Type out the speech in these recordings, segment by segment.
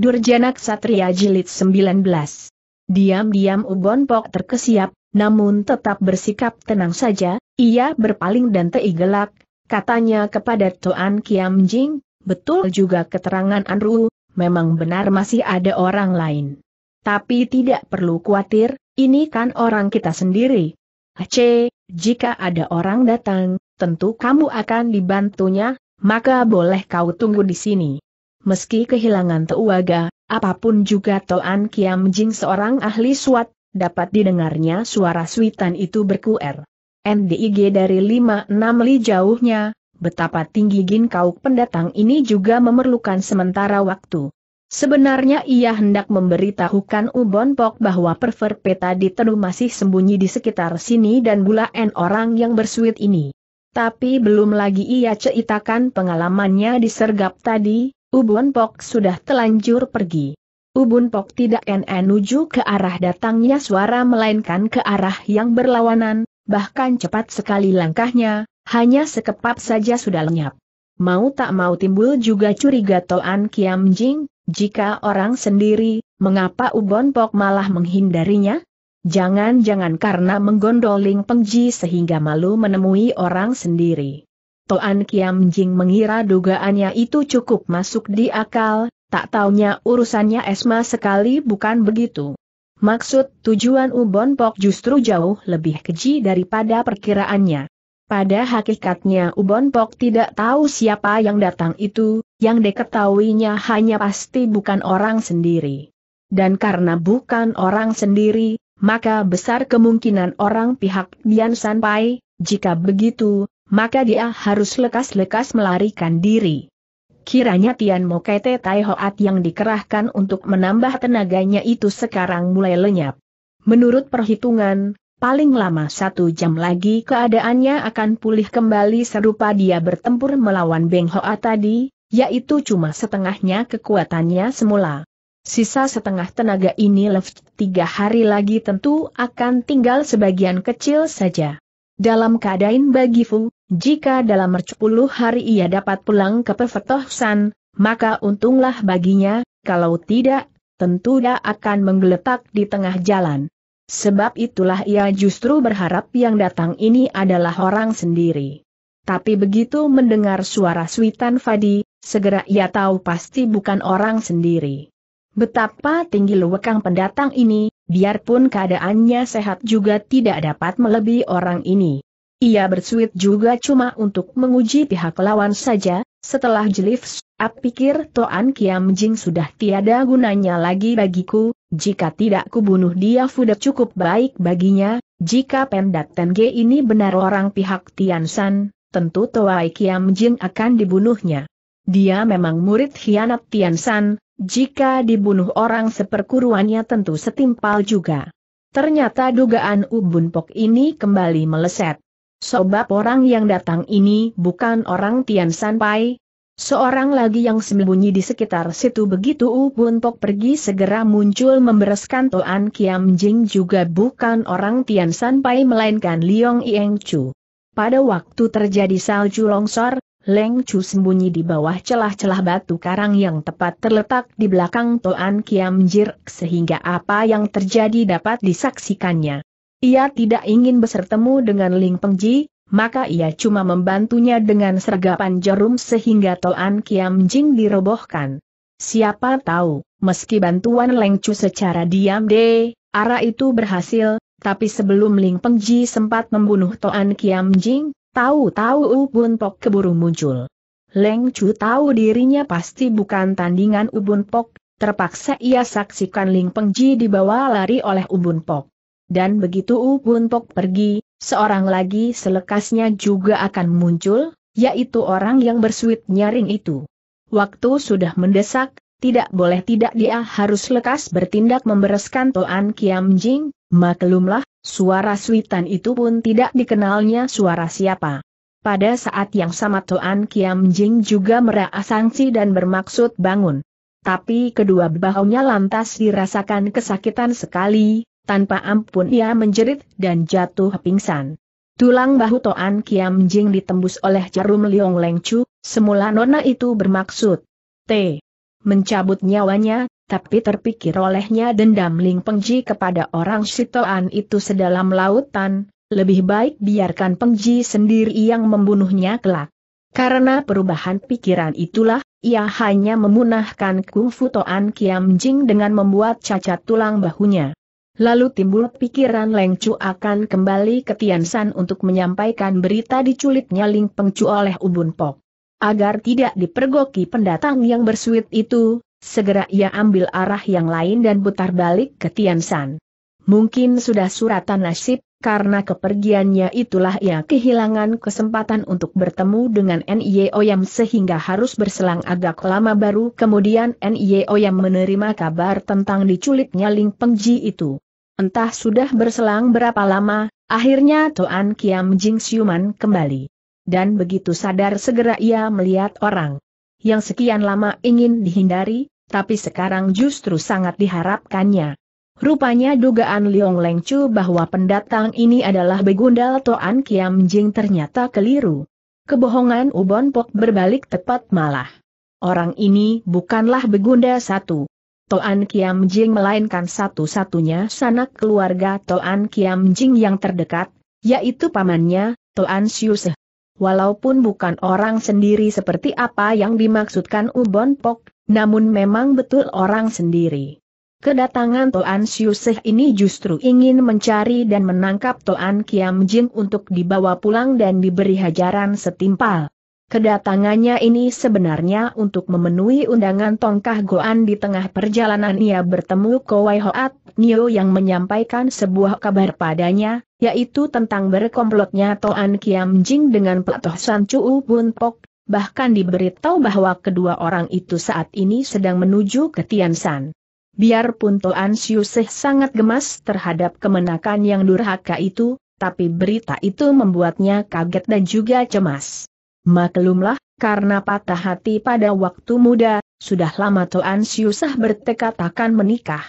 Durjana Ksatria Jilid 19. Diam-diam Ubon Pok terkesiap, namun tetap bersikap tenang saja, ia berpaling dan tei katanya kepada Tuan Kiam Jing, betul juga keterangan Anru, memang benar masih ada orang lain. Tapi tidak perlu khawatir, ini kan orang kita sendiri. Ace, jika ada orang datang, tentu kamu akan dibantunya, maka boleh kau tunggu di sini meski kehilangan tuaga, apapun juga Toan Kiam Jing seorang ahli suat, dapat didengarnya suara suitan itu berkuer. NDIG dari 56 li jauhnya, betapa tinggi gin kauk pendatang ini juga memerlukan sementara waktu. Sebenarnya ia hendak memberitahukan Ubon Pok bahwa perver peta di Tenu masih sembunyi di sekitar sini dan bula n orang yang bersuit ini. Tapi belum lagi ia ceritakan pengalamannya di Sergap tadi, Ubun Pok sudah telanjur pergi. Ubun Pok tidak nuju ke arah datangnya suara melainkan ke arah yang berlawanan, bahkan cepat sekali langkahnya, hanya sekepap saja sudah lenyap. Mau tak mau timbul juga curiga Toan Kiam Jing, jika orang sendiri, mengapa Ubon Pok malah menghindarinya? Jangan-jangan karena menggondoling Pengji sehingga malu menemui orang sendiri. Toan Kiam Jing mengira dugaannya itu cukup masuk di akal, tak taunya urusannya Esma sekali bukan begitu. Maksud tujuan Ubon Pok justru jauh lebih keji daripada perkiraannya. Pada hakikatnya Ubon Pok tidak tahu siapa yang datang itu, yang diketahuinya hanya pasti bukan orang sendiri. Dan karena bukan orang sendiri, maka besar kemungkinan orang pihak Bian Sanpai, jika begitu, maka dia harus lekas-lekas melarikan diri. Kiranya Tian Mokete Tai Hoat yang dikerahkan untuk menambah tenaganya itu sekarang mulai lenyap. Menurut perhitungan, paling lama satu jam lagi keadaannya akan pulih kembali serupa dia bertempur melawan Beng Hoa tadi, yaitu cuma setengahnya kekuatannya semula. Sisa setengah tenaga ini left tiga hari lagi tentu akan tinggal sebagian kecil saja. Dalam keadaan bagi Fu, jika dalam 10 hari ia dapat pulang ke Pevetohsan, maka untunglah baginya, kalau tidak, tentu dia akan menggeletak di tengah jalan. Sebab itulah ia justru berharap yang datang ini adalah orang sendiri. Tapi begitu mendengar suara Switan Fadi, segera ia tahu pasti bukan orang sendiri. Betapa tinggi lewekang pendatang ini, biarpun keadaannya sehat juga tidak dapat melebihi orang ini. Ia bersuit juga cuma untuk menguji pihak lawan saja, setelah jelifs, ap pikir Toan Kiam Jing sudah tiada gunanya lagi bagiku, jika tidak kubunuh dia sudah cukup baik baginya, jika Ten Tenge ini benar orang pihak Tian San, tentu Toai Kiam Jing akan dibunuhnya. Dia memang murid hianat Tian San. jika dibunuh orang seperkuruannya tentu setimpal juga. Ternyata dugaan Ubun Pok ini kembali meleset. Sobat orang yang datang ini bukan orang Tian Sanpai. Seorang lagi yang sembunyi di sekitar situ begitu Upun Pok pergi segera muncul membereskan Toan Kiam Jing juga bukan orang Tian Sanpai melainkan Liong Ieng Chu. Pada waktu terjadi salju longsor, Leng Chu sembunyi di bawah celah-celah batu karang yang tepat terletak di belakang Toan Kiam Jir sehingga apa yang terjadi dapat disaksikannya. Ia tidak ingin bertemu dengan Ling Pengji, maka ia cuma membantunya dengan sergapan jarum sehingga Toan Kiam Jing dirobohkan. Siapa tahu, meski bantuan Leng Chu secara diam de, arah itu berhasil, tapi sebelum Ling Pengji sempat membunuh Toan Kiam Jing, tahu-tahu Ubun Pok keburu muncul. Leng Chu tahu dirinya pasti bukan tandingan Ubun Pok, terpaksa ia saksikan Ling Pengji dibawa lari oleh Ubun Pok dan begitu Pok pergi, seorang lagi selekasnya juga akan muncul, yaitu orang yang bersuit nyaring itu. Waktu sudah mendesak, tidak boleh tidak dia harus lekas bertindak membereskan Toan Kiam Jing, maklumlah, suara suitan itu pun tidak dikenalnya suara siapa. Pada saat yang sama Toan Kiam Jing juga merasa sangsi dan bermaksud bangun. Tapi kedua bahunya lantas dirasakan kesakitan sekali, tanpa ampun ia menjerit dan jatuh pingsan. Tulang bahu Toan Kiam Jing ditembus oleh jarum Liong Leng Chu, semula nona itu bermaksud. T. Mencabut nyawanya, tapi terpikir olehnya dendam Ling Pengji kepada orang Sitoan itu sedalam lautan, lebih baik biarkan Pengji sendiri yang membunuhnya kelak. Karena perubahan pikiran itulah, ia hanya memunahkan kungfu Toan Kiam Jing dengan membuat cacat tulang bahunya. Lalu timbul pikiran Leng Chu akan kembali ke Tiansan untuk menyampaikan berita diculiknya Ling Peng Chu oleh Ubun Pok. Agar tidak dipergoki pendatang yang bersuit itu, segera ia ambil arah yang lain dan putar balik ke Tiansan. Mungkin sudah suratan nasib, karena kepergiannya itulah ia kehilangan kesempatan untuk bertemu dengan Nio Oyam sehingga harus berselang agak lama baru kemudian Nio Oyam menerima kabar tentang diculiknya Ling Pengji itu. Entah sudah berselang berapa lama, akhirnya Toan Kiam Jing siuman kembali. Dan begitu sadar segera ia melihat orang yang sekian lama ingin dihindari, tapi sekarang justru sangat diharapkannya. Rupanya dugaan Liong Leng Chu bahwa pendatang ini adalah begundal Toan Kiam Jing ternyata keliru. Kebohongan Ubon Pok berbalik tepat malah. Orang ini bukanlah begunda satu, Toan Kiam Jing melainkan satu-satunya sanak keluarga Toan Kiam Jing yang terdekat, yaitu pamannya, Toan Siuseh. Walaupun bukan orang sendiri seperti apa yang dimaksudkan Ubon Pok, namun memang betul orang sendiri. Kedatangan Toan Siuseh ini justru ingin mencari dan menangkap Toan Kiam Jing untuk dibawa pulang dan diberi hajaran setimpal. Kedatangannya ini sebenarnya untuk memenuhi undangan Tongkah Goan di tengah perjalanan ia bertemu Kowai Hoat Nio yang menyampaikan sebuah kabar padanya, yaitu tentang berkomplotnya Toan Kiam Jing dengan Petoh San Chuu Bun Pok, bahkan diberitahu bahwa kedua orang itu saat ini sedang menuju ke Tian Biarpun Toan Siu Seh sangat gemas terhadap kemenakan yang durhaka itu, tapi berita itu membuatnya kaget dan juga cemas. Maklumlah, karena patah hati pada waktu muda, sudah lama Toan Siusah bertekad akan menikah.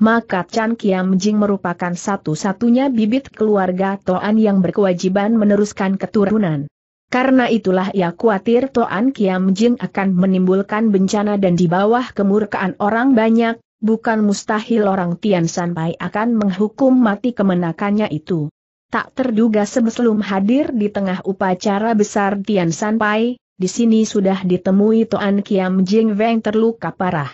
Maka Chan Kiam Jing merupakan satu-satunya bibit keluarga Toan yang berkewajiban meneruskan keturunan. Karena itulah ia khawatir Toan Kiam Jing akan menimbulkan bencana dan di bawah kemurkaan orang banyak, bukan mustahil orang Tian Sanpai akan menghukum mati kemenakannya itu. Tak terduga sebelum hadir di tengah upacara besar Tian Sanpai, di sini sudah ditemui Tuan Kiam Jing Weng terluka parah.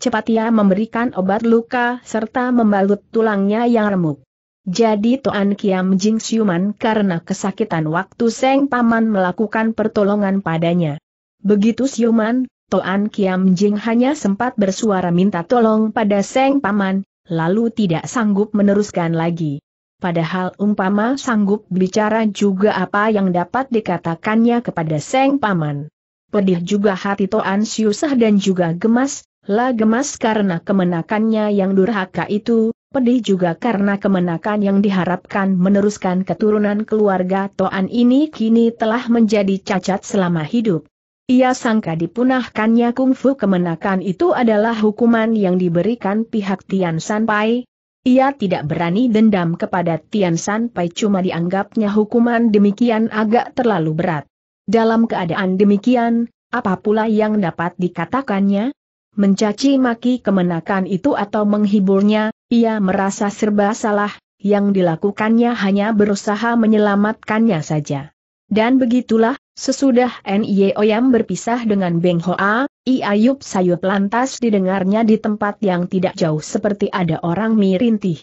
Cepat ia memberikan obat luka serta membalut tulangnya yang remuk. Jadi Tuan Kiam Jing siuman karena kesakitan waktu Seng Paman melakukan pertolongan padanya. Begitu siuman, Tuan Kiam Jing hanya sempat bersuara minta tolong pada Seng Paman, lalu tidak sanggup meneruskan lagi. Padahal umpama sanggup bicara juga apa yang dapat dikatakannya kepada Seng Paman. Pedih juga hati Toan Siusah dan juga gemas, lah gemas karena kemenakannya yang durhaka itu, pedih juga karena kemenakan yang diharapkan meneruskan keturunan keluarga Toan ini kini telah menjadi cacat selama hidup. Ia sangka dipunahkannya kungfu kemenakan itu adalah hukuman yang diberikan pihak Tian Sanpai, ia tidak berani dendam kepada Tian San Pai cuma dianggapnya hukuman demikian agak terlalu berat. Dalam keadaan demikian, apa pula yang dapat dikatakannya? Mencaci maki kemenakan itu atau menghiburnya, ia merasa serba salah, yang dilakukannya hanya berusaha menyelamatkannya saja. Dan begitulah, sesudah N.I.O. yang berpisah dengan Beng Hoa, I Ayub Sayup lantas didengarnya di tempat yang tidak jauh seperti ada orang mirintih.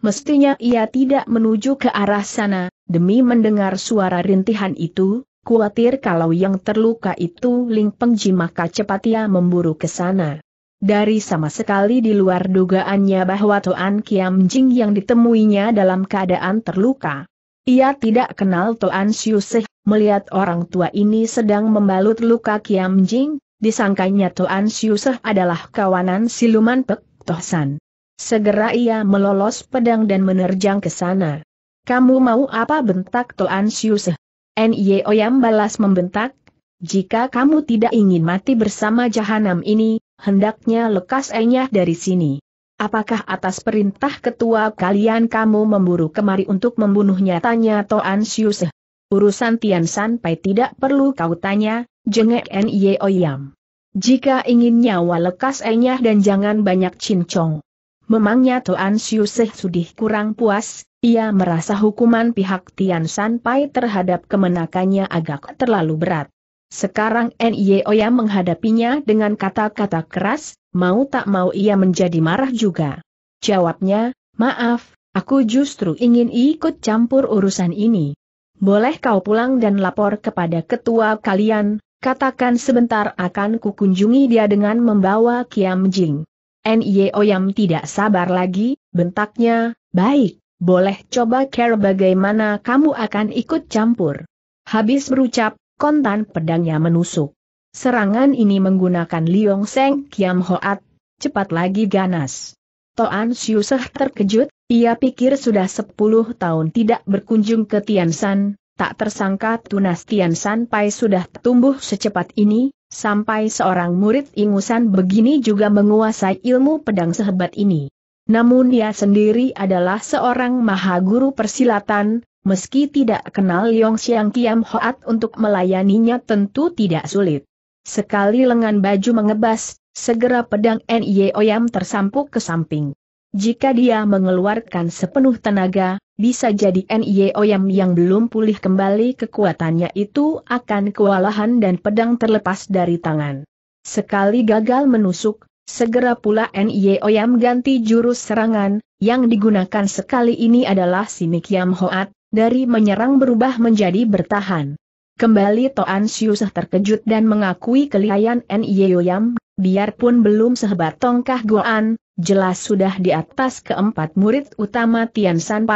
Mestinya ia tidak menuju ke arah sana, demi mendengar suara rintihan itu, khawatir kalau yang terluka itu Ling Pengji maka cepat ia memburu ke sana. Dari sama sekali di luar dugaannya bahwa Toan Kiam Jing yang ditemuinya dalam keadaan terluka. Ia tidak kenal Toan seh melihat orang tua ini sedang membalut luka Kiam Jing, disangkanya Tuan Siusah adalah kawanan siluman Pek Tohsan. Segera ia melolos pedang dan menerjang ke sana. Kamu mau apa bentak Tuan Siusah? Nye Oyam balas membentak, jika kamu tidak ingin mati bersama jahanam ini, hendaknya lekas enyah dari sini. Apakah atas perintah ketua kalian kamu memburu kemari untuk membunuhnya? Tanya Toan Siuseh. Urusan Tian Sanpai tidak perlu kau tanya, jengek Nye Oyam. Jika ingin nyawa lekas enyah dan jangan banyak cincong. Memangnya Tuan Siu Seh Sudih kurang puas, ia merasa hukuman pihak Tian San Pai terhadap kemenakannya agak terlalu berat. Sekarang Nye Oyam menghadapinya dengan kata-kata keras, mau tak mau ia menjadi marah juga. Jawabnya, maaf, aku justru ingin ikut campur urusan ini. Boleh kau pulang dan lapor kepada ketua kalian, Katakan sebentar akan kukunjungi dia dengan membawa Kiam Jing. Nye Yam tidak sabar lagi, bentaknya, baik, boleh coba care bagaimana kamu akan ikut campur. Habis berucap, kontan pedangnya menusuk. Serangan ini menggunakan Liong Seng Kiam Hoat, cepat lagi ganas. Toan Siuseh terkejut, ia pikir sudah 10 tahun tidak berkunjung ke Tian Tiansan, tak tersangka tunas Tian Sanpai sudah tumbuh secepat ini, sampai seorang murid ingusan begini juga menguasai ilmu pedang sehebat ini. Namun dia sendiri adalah seorang maha guru persilatan, meski tidak kenal Yong Xiang Kiam Hoat untuk melayaninya tentu tidak sulit. Sekali lengan baju mengebas, segera pedang N.Y. Oyam tersampuk ke samping. Jika dia mengeluarkan sepenuh tenaga, bisa jadi N.I.O. Yam yang belum pulih kembali kekuatannya itu akan kewalahan dan pedang terlepas dari tangan. Sekali gagal menusuk, segera pula N.I.O. Yam ganti jurus serangan, yang digunakan sekali ini adalah Simik Yam Hoat, dari menyerang berubah menjadi bertahan. Kembali Toan Siusah terkejut dan mengakui kelihayan N.I.O. Yam, biarpun belum sehebat tongkah goan, jelas sudah di atas keempat murid utama Tian San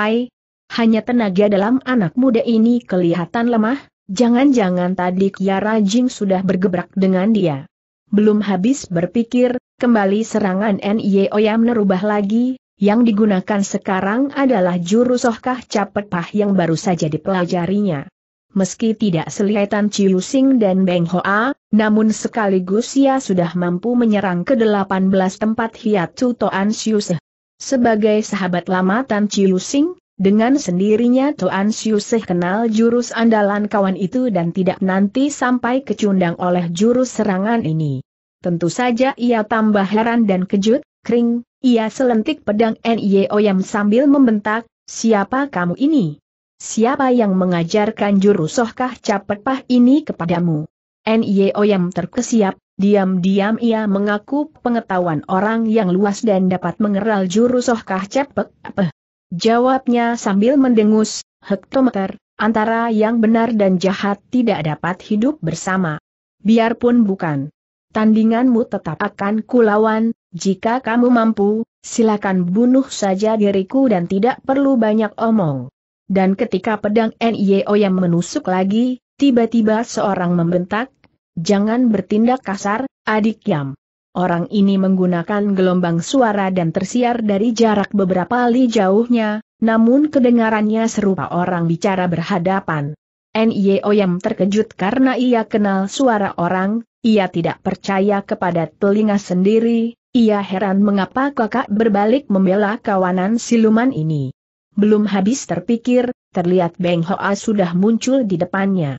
Hanya tenaga dalam anak muda ini kelihatan lemah, jangan-jangan tadi Kiara Jing sudah bergebrak dengan dia. Belum habis berpikir, kembali serangan Nye yang merubah lagi, yang digunakan sekarang adalah jurusohkah capetah Capet Pah yang baru saja dipelajarinya meski tidak selihatan Chiu Sing dan Beng Hoa, namun sekaligus ia sudah mampu menyerang ke delapan belas tempat Hiatsu Toan Siu Se. Sebagai sahabat lama Tan Chiu Sing, dengan sendirinya Toan Siu Se kenal jurus andalan kawan itu dan tidak nanti sampai kecundang oleh jurus serangan ini. Tentu saja ia tambah heran dan kejut, kering, ia selentik pedang Nye yang sambil membentak, siapa kamu ini? Siapa yang mengajarkan jurusohkah pah ini kepadamu? Nyo yang terkesiap, diam-diam ia mengaku pengetahuan orang yang luas dan dapat mengeral jurusohkah capek apa? Jawabnya sambil mendengus, hektometer, antara yang benar dan jahat tidak dapat hidup bersama. Biarpun bukan. Tandinganmu tetap akan kulawan, jika kamu mampu, silakan bunuh saja diriku dan tidak perlu banyak omong dan ketika pedang NIO yang menusuk lagi, tiba-tiba seorang membentak, jangan bertindak kasar, adik Yam. Orang ini menggunakan gelombang suara dan tersiar dari jarak beberapa li jauhnya, namun kedengarannya serupa orang bicara berhadapan. NIO yang terkejut karena ia kenal suara orang, ia tidak percaya kepada telinga sendiri, ia heran mengapa kakak berbalik membela kawanan siluman ini. Belum habis terpikir, terlihat Beng Hoa sudah muncul di depannya.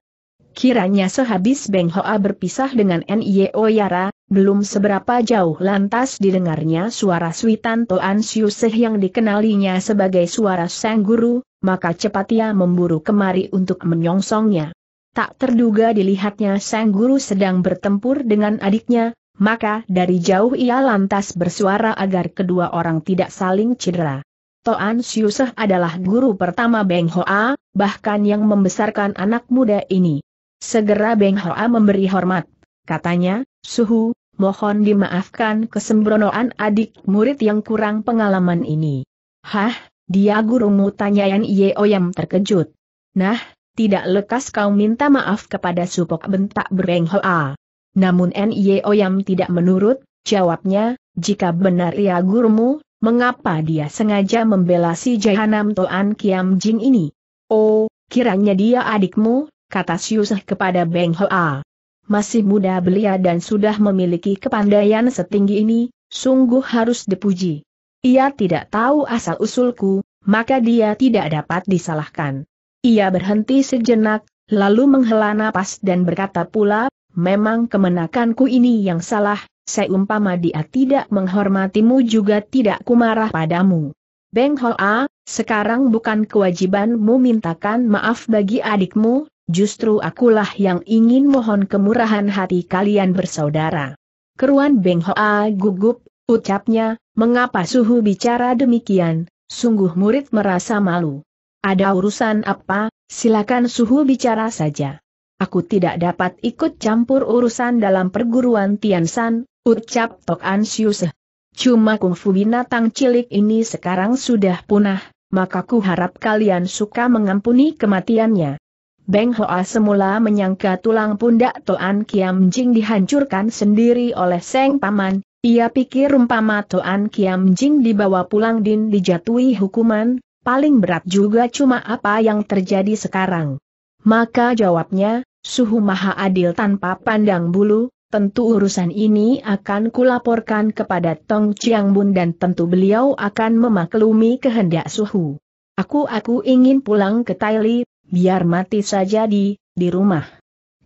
Kiranya sehabis Beng Hoa berpisah dengan N.I.O. Yara, belum seberapa jauh lantas didengarnya suara Switan Toan Siuseh yang dikenalinya sebagai suara Sang Guru, maka cepat ia memburu kemari untuk menyongsongnya. Tak terduga dilihatnya Sang Guru sedang bertempur dengan adiknya, maka dari jauh ia lantas bersuara agar kedua orang tidak saling cedera. Toan Siusah adalah guru pertama Beng Hoa, bahkan yang membesarkan anak muda ini. Segera Beng Hoa memberi hormat. Katanya, Suhu, mohon dimaafkan kesembronoan adik murid yang kurang pengalaman ini. Hah, dia gurumu tanya Yan Yeoyam terkejut. Nah, tidak lekas kau minta maaf kepada supok bentak Beng Hoa. Namun N. Yeoyam tidak menurut, jawabnya, jika benar ia ya gurumu, Mengapa dia sengaja membela si Jahanam Toan Kiam Jing ini? Oh, kiranya dia adikmu, kata Siusah kepada Beng Hoa. Masih muda belia dan sudah memiliki kepandaian setinggi ini, sungguh harus dipuji. Ia tidak tahu asal-usulku, maka dia tidak dapat disalahkan. Ia berhenti sejenak, lalu menghela napas dan berkata pula, memang kemenakanku ini yang salah, seumpama dia tidak menghormatimu juga tidak kumarah padamu. Beng Hoa, sekarang bukan kewajibanmu mintakan maaf bagi adikmu, justru akulah yang ingin mohon kemurahan hati kalian bersaudara. Keruan Beng Hoa gugup, ucapnya, mengapa suhu bicara demikian, sungguh murid merasa malu. Ada urusan apa, silakan suhu bicara saja. Aku tidak dapat ikut campur urusan dalam perguruan Tian San ucap Tok Ansius. Cuma kungfu binatang cilik ini sekarang sudah punah, maka ku harap kalian suka mengampuni kematiannya. Beng Hoa semula menyangka tulang pundak Toan Kiam Jing dihancurkan sendiri oleh Seng Paman, ia pikir umpama Toan Kiam Jing dibawa pulang din dijatuhi hukuman, paling berat juga cuma apa yang terjadi sekarang. Maka jawabnya, Suhu Maha Adil tanpa pandang bulu, tentu urusan ini akan kulaporkan kepada Tong Chiang Bun dan tentu beliau akan memaklumi kehendak suhu. Aku-aku ingin pulang ke Taili, biar mati saja di, di rumah.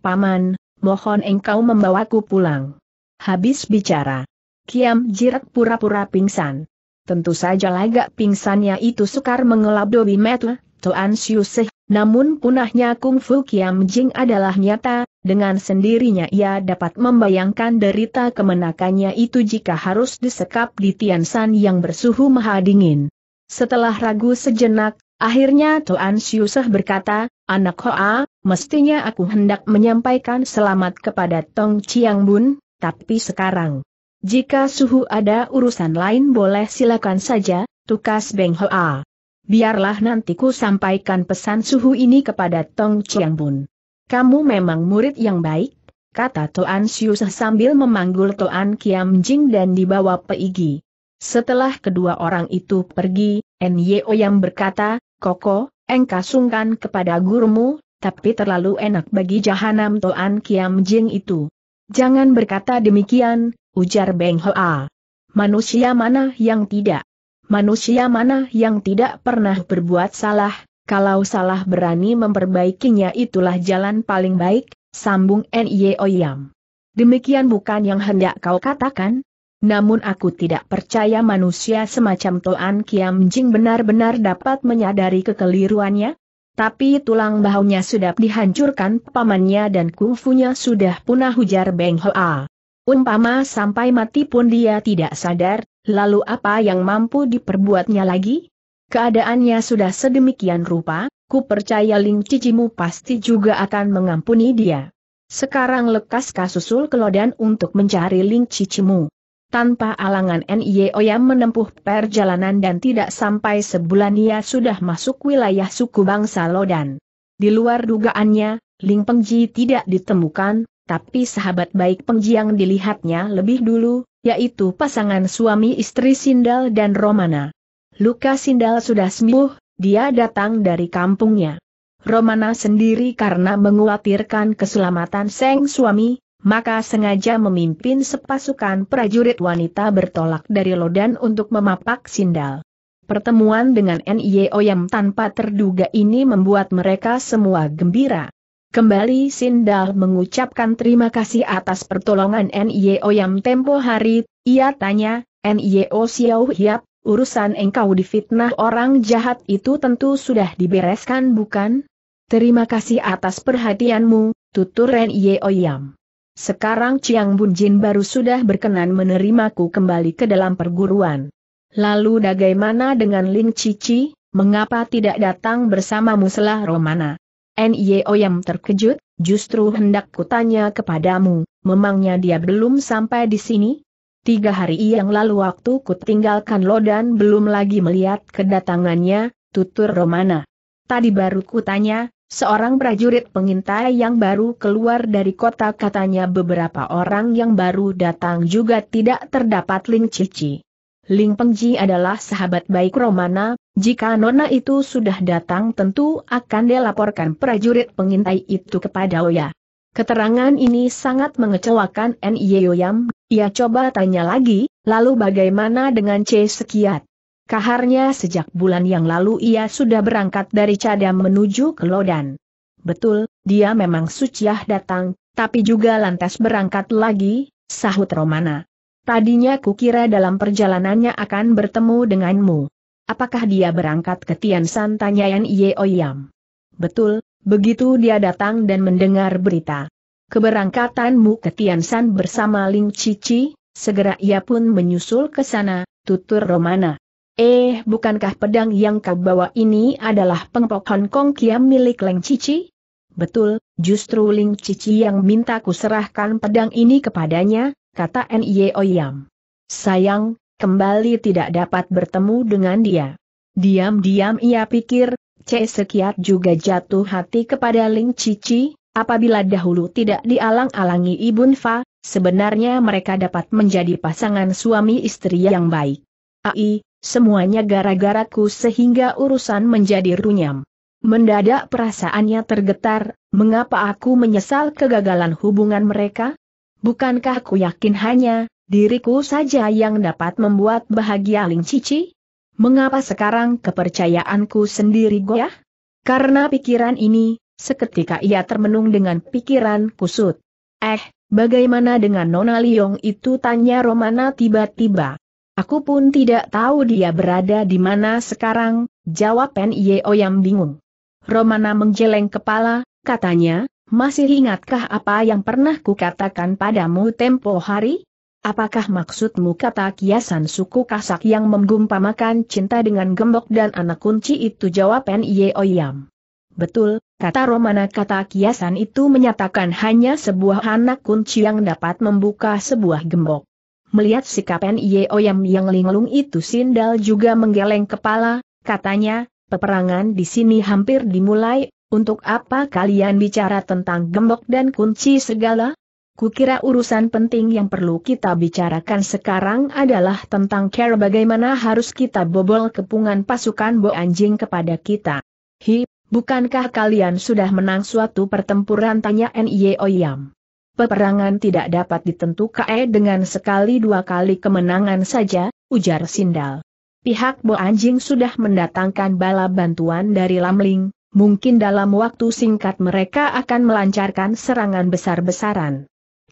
Paman, mohon engkau membawaku pulang. Habis bicara. Kiam jirat pura-pura pingsan. Tentu saja lagak pingsannya itu sukar dobi metu, Tuan Siu Seh, namun punahnya Kung Fu Kiam Jing adalah nyata, dengan sendirinya ia dapat membayangkan derita kemenakannya itu jika harus disekap di Tiansan yang bersuhu maha dingin. Setelah ragu sejenak, akhirnya Tuan Syusah berkata, Anak Hoa, mestinya aku hendak menyampaikan selamat kepada Tong Chiang Bun, tapi sekarang. Jika suhu ada urusan lain boleh silakan saja, tukas Beng Hoa. Biarlah nantiku sampaikan pesan suhu ini kepada Tong Chiang Bun kamu memang murid yang baik, kata Toan Siu sambil memanggul Toan Kiam Jing dan dibawa Peigi. Setelah kedua orang itu pergi, Nyo yang berkata, Koko, engkau sungkan kepada gurumu, tapi terlalu enak bagi jahanam Toan Kiam Jing itu. Jangan berkata demikian, ujar Beng Hoa. Manusia mana yang tidak? Manusia mana yang tidak pernah berbuat salah, kalau salah berani memperbaikinya itulah jalan paling baik, sambung N.Y.O. Yam. Demikian bukan yang hendak kau katakan? Namun aku tidak percaya manusia semacam Toan Kiam Jing benar-benar dapat menyadari kekeliruannya, tapi tulang bahunya sudah dihancurkan pamannya dan kungfunya sudah punah hujar Beng Hoa. Umpama sampai mati pun dia tidak sadar, lalu apa yang mampu diperbuatnya lagi? Keadaannya sudah sedemikian rupa, ku percaya Ling Cicimu pasti juga akan mengampuni dia. Sekarang lekas kasusul ke Lodan untuk mencari Ling Cicimu. Tanpa alangan NIO yang menempuh perjalanan dan tidak sampai sebulan ia sudah masuk wilayah suku bangsa Lodan. Di luar dugaannya, Ling Pengji tidak ditemukan, tapi sahabat baik Pengji yang dilihatnya lebih dulu, yaitu pasangan suami istri Sindal dan Romana. Luka Sindal sudah sembuh, dia datang dari kampungnya. Romana sendiri karena menguatirkan keselamatan sang suami, maka sengaja memimpin sepasukan prajurit wanita bertolak dari Lodan untuk memapak Sindal. Pertemuan dengan NIO yang tanpa terduga ini membuat mereka semua gembira. Kembali Sindal mengucapkan terima kasih atas pertolongan NIO yang tempo hari, ia tanya, NIO Xiao Hiap, urusan engkau difitnah orang jahat itu tentu sudah dibereskan bukan? Terima kasih atas perhatianmu, tutur Ren Ye Oyam. Sekarang Chiang Bunjin baru sudah berkenan menerimaku kembali ke dalam perguruan. Lalu bagaimana dengan Ling Cici, mengapa tidak datang bersamamu selah Romana? N.Y. Oyam terkejut, justru hendak kutanya kepadamu, memangnya dia belum sampai di sini? Tiga hari yang lalu waktu ku tinggalkan lo dan belum lagi melihat kedatangannya, tutur Romana. Tadi baru ku tanya, seorang prajurit pengintai yang baru keluar dari kota katanya beberapa orang yang baru datang juga tidak terdapat Ling Cici. Ling Pengji adalah sahabat baik Romana, jika nona itu sudah datang tentu akan dilaporkan prajurit pengintai itu kepada Oya. Keterangan ini sangat mengecewakan Yoyam. ia coba tanya lagi, lalu bagaimana dengan C. Sekiat? Kaharnya sejak bulan yang lalu ia sudah berangkat dari Cadam menuju ke Lodan. Betul, dia memang suciah datang, tapi juga lantas berangkat lagi, sahut Romana. Tadinya kukira dalam perjalanannya akan bertemu denganmu. Apakah dia berangkat ke Tian San? Tanya Betul, Begitu dia datang dan mendengar berita keberangkatanmu ke Tiansan bersama Ling Cici, segera ia pun menyusul ke sana, tutur Romana. Eh, bukankah pedang yang kau bawa ini adalah pengpok Hong Kong Kiam milik Ling Cici? Betul, justru Ling Cici yang minta ku serahkan pedang ini kepadanya, kata Nie Oyam. Sayang, kembali tidak dapat bertemu dengan dia. Diam-diam ia pikir, C Sekiat juga jatuh hati kepada Ling Cici, apabila dahulu tidak dialang-alangi Ibun Fa, sebenarnya mereka dapat menjadi pasangan suami istri yang baik. Ai, semuanya gara-garaku sehingga urusan menjadi runyam. Mendadak perasaannya tergetar, mengapa aku menyesal kegagalan hubungan mereka? Bukankah aku yakin hanya, diriku saja yang dapat membuat bahagia Ling Cici? Mengapa sekarang kepercayaanku sendiri goyah? Karena pikiran ini, seketika ia termenung dengan pikiran kusut. Eh, bagaimana dengan Nona Liong itu tanya Romana tiba-tiba. Aku pun tidak tahu dia berada di mana sekarang, jawab Pen yang bingung. Romana menjeleng kepala, katanya, masih ingatkah apa yang pernah kukatakan padamu tempo hari? Apakah maksudmu kata kiasan suku kasak yang menggumpamakan cinta dengan gembok dan anak kunci itu jawab Nye Oyam. Betul, kata Romana kata kiasan itu menyatakan hanya sebuah anak kunci yang dapat membuka sebuah gembok. Melihat sikap Nye Oyam yang linglung itu Sindal juga menggeleng kepala, katanya, peperangan di sini hampir dimulai, untuk apa kalian bicara tentang gembok dan kunci segala? Kukira urusan penting yang perlu kita bicarakan sekarang adalah tentang cara bagaimana harus kita bobol kepungan pasukan Bo Anjing kepada kita. Hi, bukankah kalian sudah menang suatu pertempuran tanya Nio Yam. Peperangan tidak dapat ditentukan e dengan sekali dua kali kemenangan saja, ujar Sindal. Pihak Bo Anjing sudah mendatangkan bala bantuan dari Lamling, mungkin dalam waktu singkat mereka akan melancarkan serangan besar-besaran.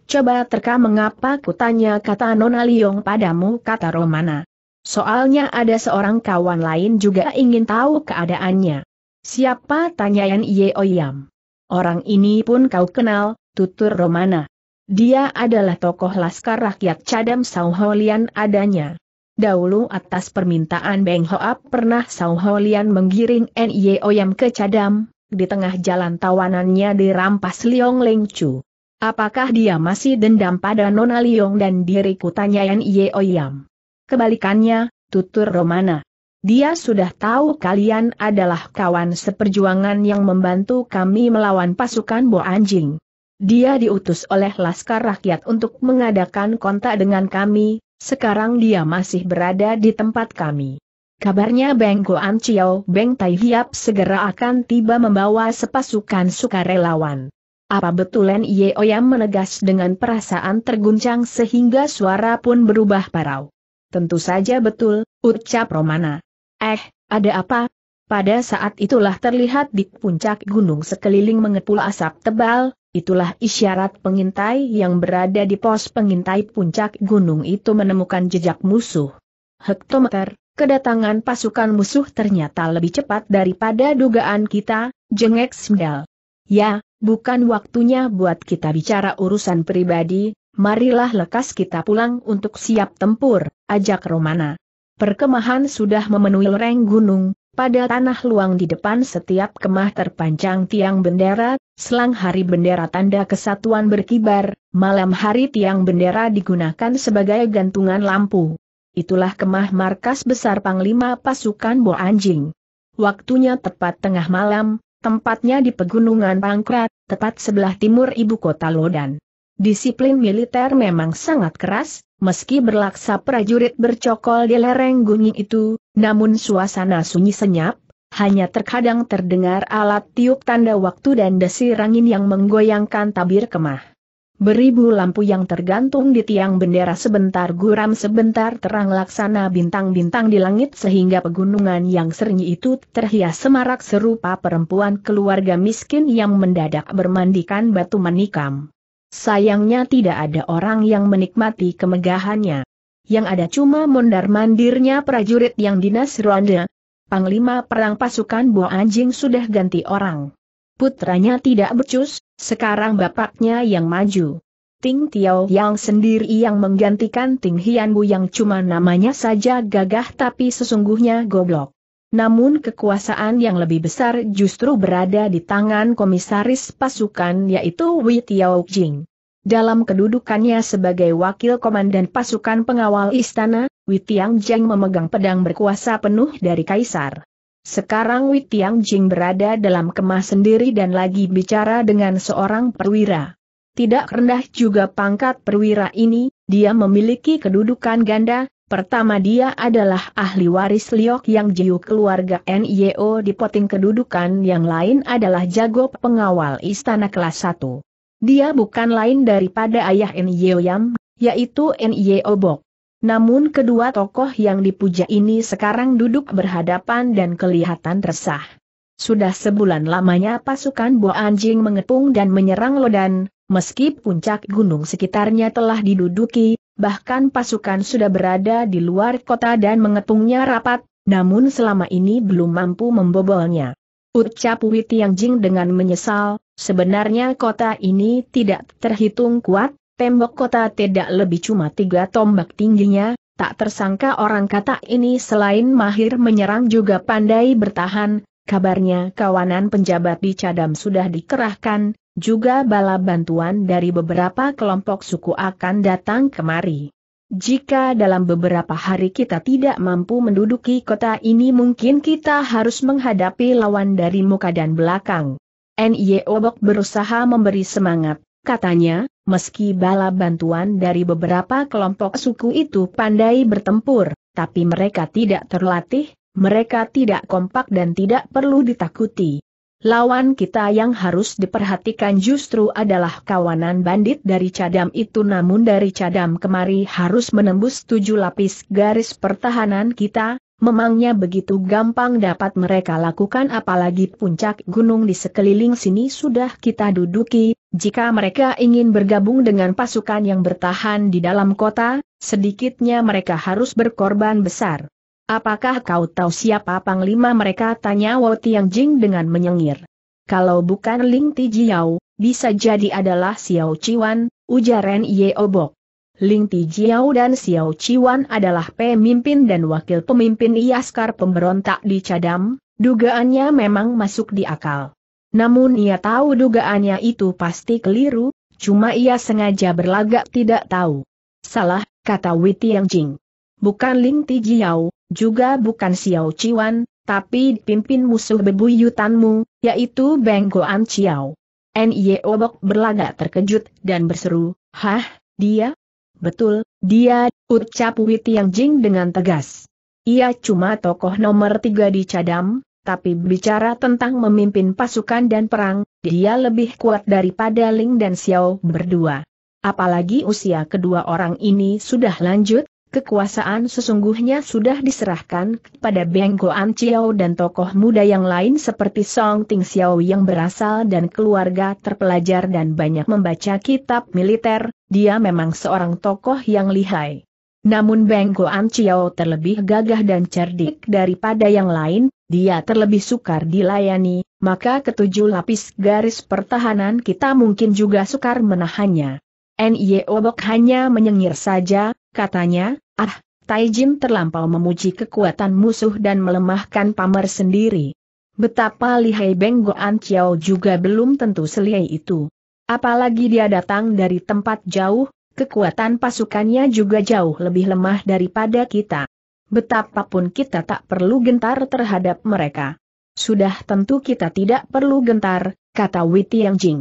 Coba terka mengapa kutanya kata Nona Liong padamu kata Romana. Soalnya ada seorang kawan lain juga ingin tahu keadaannya. Siapa Yan Ye Oyam? Orang ini pun kau kenal, tutur Romana. Dia adalah tokoh laskar rakyat Cadam Sauholian adanya. Dahulu atas permintaan Beng Hoap pernah Sauholian menggiring N.Y. Oyam ke Cadam, di tengah jalan tawanannya dirampas Liong Leng Chu. Apakah dia masih dendam pada Nona Liong dan diriku tanya Nye Oyam? Kebalikannya, tutur Romana. Dia sudah tahu kalian adalah kawan seperjuangan yang membantu kami melawan pasukan Bo Anjing. Dia diutus oleh Laskar Rakyat untuk mengadakan kontak dengan kami, sekarang dia masih berada di tempat kami. Kabarnya Beng Goan Chiao Beng Tai Hiap segera akan tiba membawa sepasukan sukarelawan. Apa betul Nye Oyam menegas dengan perasaan terguncang sehingga suara pun berubah parau. Tentu saja betul, ucap Romana. Eh, ada apa? Pada saat itulah terlihat di puncak gunung sekeliling mengepul asap tebal, itulah isyarat pengintai yang berada di pos pengintai puncak gunung itu menemukan jejak musuh. Hektometer, kedatangan pasukan musuh ternyata lebih cepat daripada dugaan kita, jengek Sendal. Ya, bukan waktunya buat kita bicara urusan pribadi, marilah lekas kita pulang untuk siap tempur, ajak Romana. Perkemahan sudah memenuhi lereng gunung, pada tanah luang di depan setiap kemah terpanjang tiang bendera, selang hari bendera tanda kesatuan berkibar, malam hari tiang bendera digunakan sebagai gantungan lampu. Itulah kemah markas besar Panglima Pasukan Bo Anjing. Waktunya tepat tengah malam, Tempatnya di Pegunungan Pangkrat, tepat sebelah timur ibu kota Lodan. Disiplin militer memang sangat keras, meski berlaksa prajurit bercokol di lereng gunung itu, namun suasana sunyi senyap, hanya terkadang terdengar alat tiup tanda waktu dan desir angin yang menggoyangkan tabir kemah. Beribu lampu yang tergantung di tiang bendera sebentar guram sebentar terang laksana bintang-bintang di langit sehingga pegunungan yang sering itu terhias semarak serupa perempuan keluarga miskin yang mendadak bermandikan batu menikam. Sayangnya tidak ada orang yang menikmati kemegahannya. Yang ada cuma mondar-mandirnya prajurit yang dinas ronde. Panglima perang pasukan buah anjing sudah ganti orang. Putranya tidak becus, sekarang bapaknya yang maju. Ting Tiao yang sendiri yang menggantikan Ting Hian yang cuma namanya saja gagah tapi sesungguhnya goblok. Namun kekuasaan yang lebih besar justru berada di tangan komisaris pasukan yaitu Wei Tiao Jing. Dalam kedudukannya sebagai wakil komandan pasukan pengawal istana, Wei Tiang Jing memegang pedang berkuasa penuh dari kaisar. Sekarang Wei Tiang Jing berada dalam kemah sendiri dan lagi bicara dengan seorang perwira. Tidak rendah juga pangkat perwira ini, dia memiliki kedudukan ganda, pertama dia adalah ahli waris Liok yang jiu keluarga NIO di poting kedudukan yang lain adalah jago pengawal istana kelas 1. Dia bukan lain daripada ayah NIO Yam, yaitu NIO Bok. Namun kedua tokoh yang dipuja ini sekarang duduk berhadapan dan kelihatan resah. Sudah sebulan lamanya pasukan Bo Anjing mengepung dan menyerang Lodan, meski puncak gunung sekitarnya telah diduduki, bahkan pasukan sudah berada di luar kota dan mengepungnya rapat, namun selama ini belum mampu membobolnya. Ucap Jing dengan menyesal, sebenarnya kota ini tidak terhitung kuat, Tembok kota tidak lebih cuma tiga tombak tingginya, tak tersangka orang kata ini selain mahir menyerang juga pandai bertahan, kabarnya kawanan penjabat di Cadam sudah dikerahkan, juga bala bantuan dari beberapa kelompok suku akan datang kemari. Jika dalam beberapa hari kita tidak mampu menduduki kota ini mungkin kita harus menghadapi lawan dari muka dan belakang. NIO Bok berusaha memberi semangat, katanya, Meski bala bantuan dari beberapa kelompok suku itu pandai bertempur, tapi mereka tidak terlatih, mereka tidak kompak dan tidak perlu ditakuti. Lawan kita yang harus diperhatikan justru adalah kawanan bandit dari cadam itu namun dari cadam kemari harus menembus tujuh lapis garis pertahanan kita, Memangnya begitu gampang dapat mereka lakukan apalagi puncak gunung di sekeliling sini sudah kita duduki, jika mereka ingin bergabung dengan pasukan yang bertahan di dalam kota, sedikitnya mereka harus berkorban besar. Apakah kau tahu siapa panglima mereka tanya Wo Jing dengan menyengir. Kalau bukan Ling Tijiao, bisa jadi adalah Xiao Chiwan, ujar Ren Ye Ling Tijiao dan Xiao Chiwan adalah pemimpin dan wakil pemimpin Iaskar pemberontak di Cadam, dugaannya memang masuk di akal. Namun ia tahu dugaannya itu pasti keliru, cuma ia sengaja berlagak tidak tahu. Salah, kata Witi Yang Jing. Bukan Ling Tijiao, juga bukan Xiao Chiwan, tapi pimpin musuh bebuyutanmu, yaitu Beng Goan Chiao. N.Y. Obok berlagak terkejut dan berseru, Hah, dia, Betul, dia, ucap Witiang Jing dengan tegas. Ia cuma tokoh nomor tiga di Cadam, tapi bicara tentang memimpin pasukan dan perang, dia lebih kuat daripada Ling dan Xiao berdua. Apalagi usia kedua orang ini sudah lanjut, kekuasaan sesungguhnya sudah diserahkan kepada Beng Goan Chiao dan tokoh muda yang lain seperti Song Ting Xiao yang berasal dan keluarga terpelajar dan banyak membaca kitab militer, dia memang seorang tokoh yang lihai. Namun Beng Goan Chiao terlebih gagah dan cerdik daripada yang lain, dia terlebih sukar dilayani, maka ketujuh lapis garis pertahanan kita mungkin juga sukar menahannya. Nye Obok hanya menyengir saja, katanya, Ah, Taijin terlampau memuji kekuatan musuh dan melemahkan pamer sendiri. Betapa lihai Beng Goan Chiao juga belum tentu selihai itu. Apalagi dia datang dari tempat jauh, kekuatan pasukannya juga jauh lebih lemah daripada kita. Betapapun kita tak perlu gentar terhadap mereka. Sudah tentu kita tidak perlu gentar, kata Witi Yang Jing.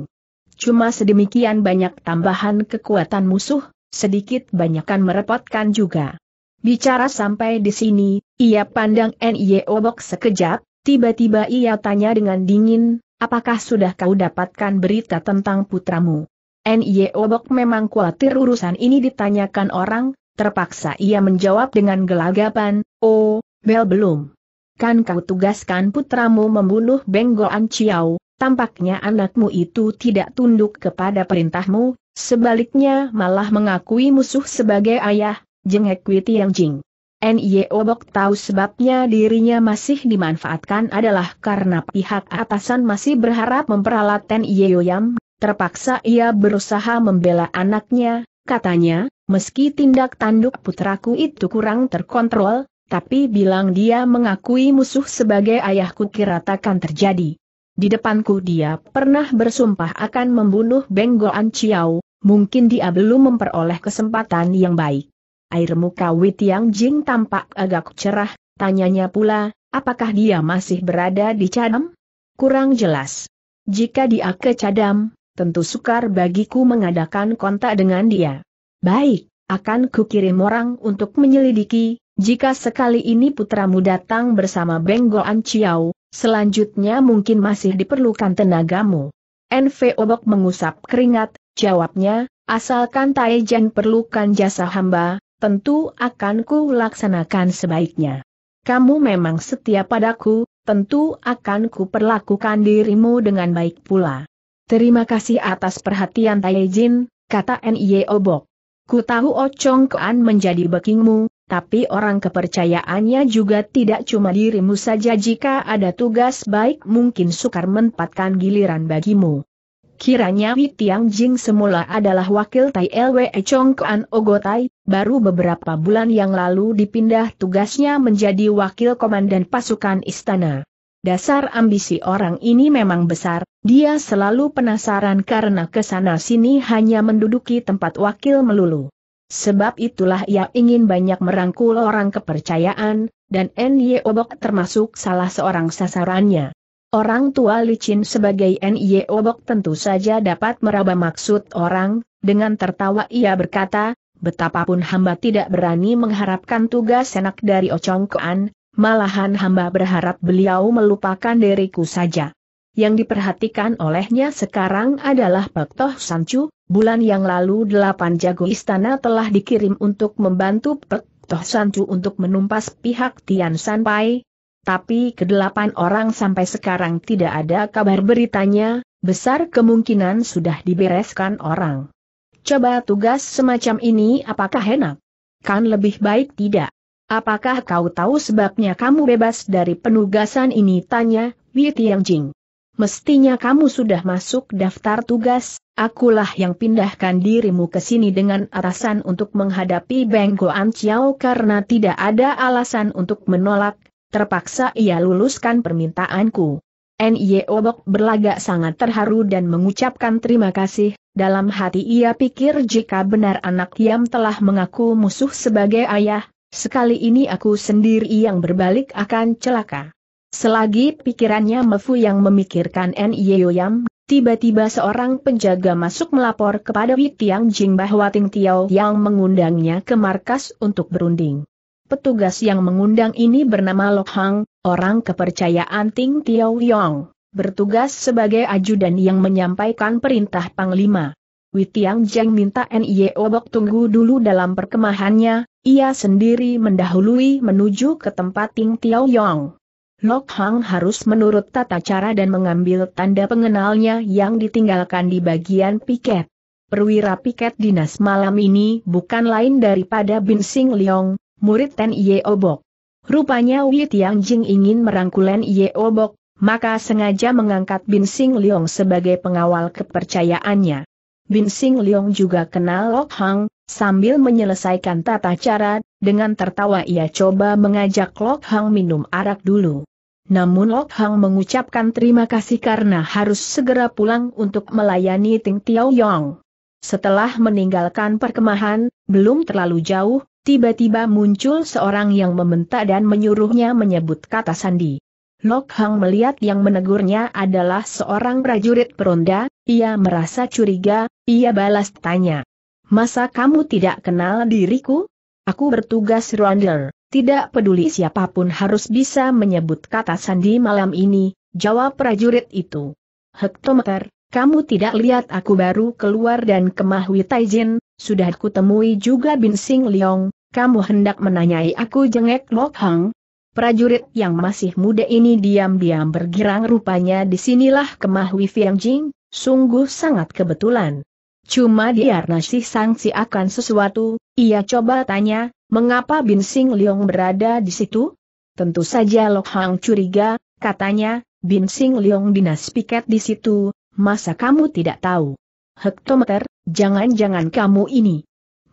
Cuma sedemikian banyak tambahan kekuatan musuh, sedikit banyakkan merepotkan juga. Bicara sampai di sini, ia pandang NIE Obok sekejap, tiba-tiba ia tanya dengan dingin, apakah sudah kau dapatkan berita tentang putramu? NIE Obok memang khawatir urusan ini ditanyakan orang, terpaksa ia menjawab dengan gelagapan, oh, bel belum. Kan kau tugaskan putramu membunuh Benggoan Chiao, tampaknya anakmu itu tidak tunduk kepada perintahmu, Sebaliknya malah mengakui musuh sebagai ayah, jengek Witi Yang Jing. NIO Bok tahu sebabnya dirinya masih dimanfaatkan adalah karena pihak atasan masih berharap memperalat NIO Yam, terpaksa ia berusaha membela anaknya, katanya, meski tindak tanduk putraku itu kurang terkontrol, tapi bilang dia mengakui musuh sebagai ayahku kira takkan terjadi. Di depanku dia pernah bersumpah akan membunuh Benggoan Chiao, Mungkin dia belum memperoleh kesempatan yang baik. Air muka Witiang Jing tampak agak cerah, tanyanya pula, apakah dia masih berada di Cadam? Kurang jelas. Jika dia ke Cadam, tentu sukar bagiku mengadakan kontak dengan dia. Baik, akan kukirim orang untuk menyelidiki, jika sekali ini putramu datang bersama Benggoan Chiao, selanjutnya mungkin masih diperlukan tenagamu. NV Obok mengusap keringat, Jawabnya, asalkan Taijan perlukan jasa hamba, tentu akan ku laksanakan sebaiknya. Kamu memang setia padaku, tentu akan ku perlakukan dirimu dengan baik pula. Terima kasih atas perhatian Taijin, kata N.I.E. Obok. Ku tahu Ocong oh Kean menjadi bekingmu, tapi orang kepercayaannya juga tidak cuma dirimu saja jika ada tugas baik mungkin sukar menempatkan giliran bagimu. Kiranya Wei Tiang Jing semula adalah wakil Tai Lwe Chong Kuan Ogotai, baru beberapa bulan yang lalu dipindah tugasnya menjadi wakil komandan pasukan istana. Dasar ambisi orang ini memang besar, dia selalu penasaran karena kesana sini hanya menduduki tempat wakil melulu. Sebab itulah ia ingin banyak merangkul orang kepercayaan, dan N.Y. Obok termasuk salah seorang sasarannya. Orang tua licin sebagai Nye Obok tentu saja dapat meraba maksud orang, dengan tertawa ia berkata, betapapun hamba tidak berani mengharapkan tugas enak dari Ocongkoan, malahan hamba berharap beliau melupakan diriku saja. Yang diperhatikan olehnya sekarang adalah Pak Toh Sancu, bulan yang lalu delapan jago istana telah dikirim untuk membantu Pak Toh Sancu untuk menumpas pihak Tian Sanpai, tapi kedelapan orang sampai sekarang tidak ada kabar beritanya, besar kemungkinan sudah dibereskan orang. Coba tugas semacam ini apakah enak? Kan lebih baik tidak? Apakah kau tahu sebabnya kamu bebas dari penugasan ini? Tanya, Wei Tianjing. Mestinya kamu sudah masuk daftar tugas, akulah yang pindahkan dirimu ke sini dengan alasan untuk menghadapi Benggoan Chiao karena tidak ada alasan untuk menolak terpaksa ia luluskan permintaanku. N.Y. Obok berlagak sangat terharu dan mengucapkan terima kasih, dalam hati ia pikir jika benar anak Yam telah mengaku musuh sebagai ayah, sekali ini aku sendiri yang berbalik akan celaka. Selagi pikirannya Mefu yang memikirkan N.Y. Yam, tiba-tiba seorang penjaga masuk melapor kepada Wei Tiang Jing bahwa Ting Tiao yang mengundangnya ke markas untuk berunding. Petugas yang mengundang ini bernama Lok Hang, orang kepercayaan Ting Tiao Yong, bertugas sebagai ajudan yang menyampaikan perintah Panglima. Witiang Jeng minta N.I.O. E Bok tunggu dulu dalam perkemahannya, ia sendiri mendahului menuju ke tempat Ting Tiao Yong. Lok Hang harus menurut tata cara dan mengambil tanda pengenalnya yang ditinggalkan di bagian piket. Perwira piket dinas malam ini bukan lain daripada Bin Sing Leong, murid Ten Ye Obok. Rupanya Wei Tianjing ingin merangkul Ten Ye Obok, maka sengaja mengangkat Bin Sing Leong sebagai pengawal kepercayaannya. Bin Sing Leong juga kenal Lok Hang, sambil menyelesaikan tata cara, dengan tertawa ia coba mengajak Lok Hang minum arak dulu. Namun Lok Hang mengucapkan terima kasih karena harus segera pulang untuk melayani Ting Tiao Yong. Setelah meninggalkan perkemahan, belum terlalu jauh, Tiba-tiba muncul seorang yang membentak dan menyuruhnya menyebut kata sandi. Lok Hang melihat yang menegurnya adalah seorang prajurit peronda, ia merasa curiga, ia balas tanya. Masa kamu tidak kenal diriku? Aku bertugas ronde, tidak peduli siapapun harus bisa menyebut kata sandi malam ini, jawab prajurit itu. Hektometer, kamu tidak lihat aku baru keluar dan kemah Taijin. sudah kutemui juga Binsing Liong, kamu hendak menanyai aku jengek Lok Hang? Prajurit yang masih muda ini diam-diam bergirang rupanya disinilah kemah Wifiang Jing, sungguh sangat kebetulan. Cuma dia nasi sangsi akan sesuatu, ia coba tanya, mengapa Bin Sing Leong berada di situ? Tentu saja Lok Hang curiga, katanya, Bin Sing Leong dinas piket di situ, masa kamu tidak tahu? Hektometer, jangan-jangan kamu ini.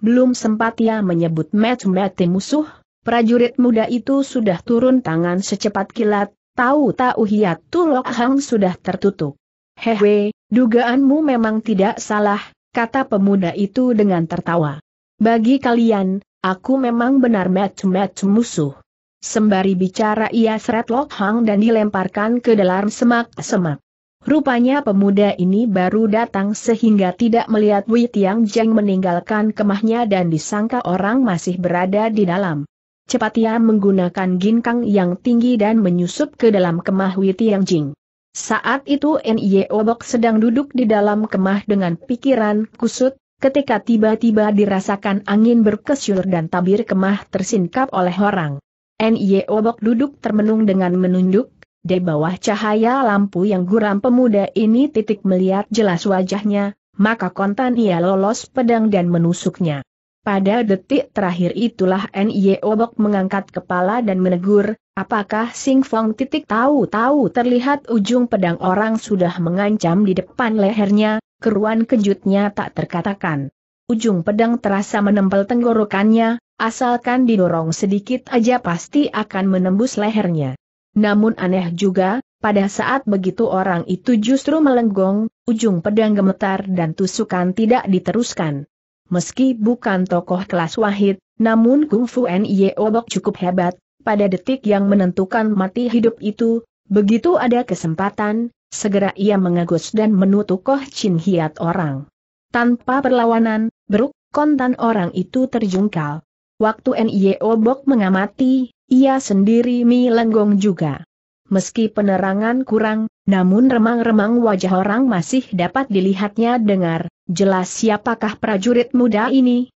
Belum sempat ia menyebut match-match musuh, prajurit muda itu sudah turun tangan secepat kilat, tahu-tahu hiat tulok hang sudah tertutup. Hehe, dugaanmu memang tidak salah, kata pemuda itu dengan tertawa. Bagi kalian, aku memang benar match-match musuh. Sembari bicara ia seret Lok Hang dan dilemparkan ke dalam semak-semak. Rupanya pemuda ini baru datang sehingga tidak melihat Wei Tiang Jeng meninggalkan kemahnya dan disangka orang masih berada di dalam. Cepat ia menggunakan ginkang yang tinggi dan menyusup ke dalam kemah Wei Tiang Jing. Saat itu Nye Obok sedang duduk di dalam kemah dengan pikiran kusut, ketika tiba-tiba dirasakan angin berkesyur dan tabir kemah tersingkap oleh orang. Nye Obok duduk termenung dengan menunduk, di bawah cahaya lampu yang guram pemuda ini titik melihat jelas wajahnya, maka kontan ia lolos pedang dan menusuknya. Pada detik terakhir itulah Nye Obok mengangkat kepala dan menegur, apakah Sing Fong titik tahu-tahu terlihat ujung pedang orang sudah mengancam di depan lehernya, keruan kejutnya tak terkatakan. Ujung pedang terasa menempel tenggorokannya, asalkan didorong sedikit aja pasti akan menembus lehernya. Namun aneh juga, pada saat begitu orang itu justru melenggong, ujung pedang gemetar dan tusukan tidak diteruskan. Meski bukan tokoh kelas wahid, namun Kung Fu Nye Obok cukup hebat, pada detik yang menentukan mati hidup itu, begitu ada kesempatan, segera ia mengagus dan menutup Koh Chin Hiat orang. Tanpa perlawanan, beruk, kontan orang itu terjungkal. Waktu Nye Obok mengamati, ia sendiri Mi Lenggong juga. Meski penerangan kurang, namun remang-remang wajah orang masih dapat dilihatnya dengar, jelas siapakah prajurit muda ini?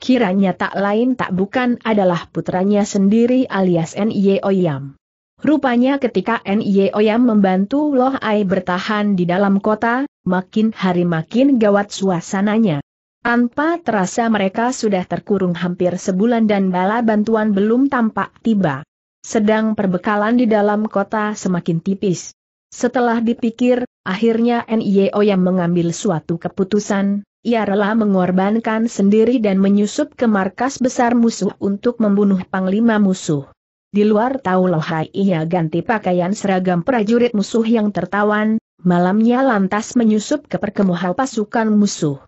Kiranya tak lain tak bukan adalah putranya sendiri alias N.Y. Oyam. Rupanya ketika N.Y. Oyam membantu Loh Ai bertahan di dalam kota, makin hari makin gawat suasananya. Tanpa terasa mereka sudah terkurung hampir sebulan dan bala bantuan belum tampak tiba. Sedang perbekalan di dalam kota semakin tipis. Setelah dipikir, akhirnya NIO yang mengambil suatu keputusan, ia rela mengorbankan sendiri dan menyusup ke markas besar musuh untuk membunuh panglima musuh. Di luar tahu lohai ia ganti pakaian seragam prajurit musuh yang tertawan, malamnya lantas menyusup ke perkemuhan pasukan musuh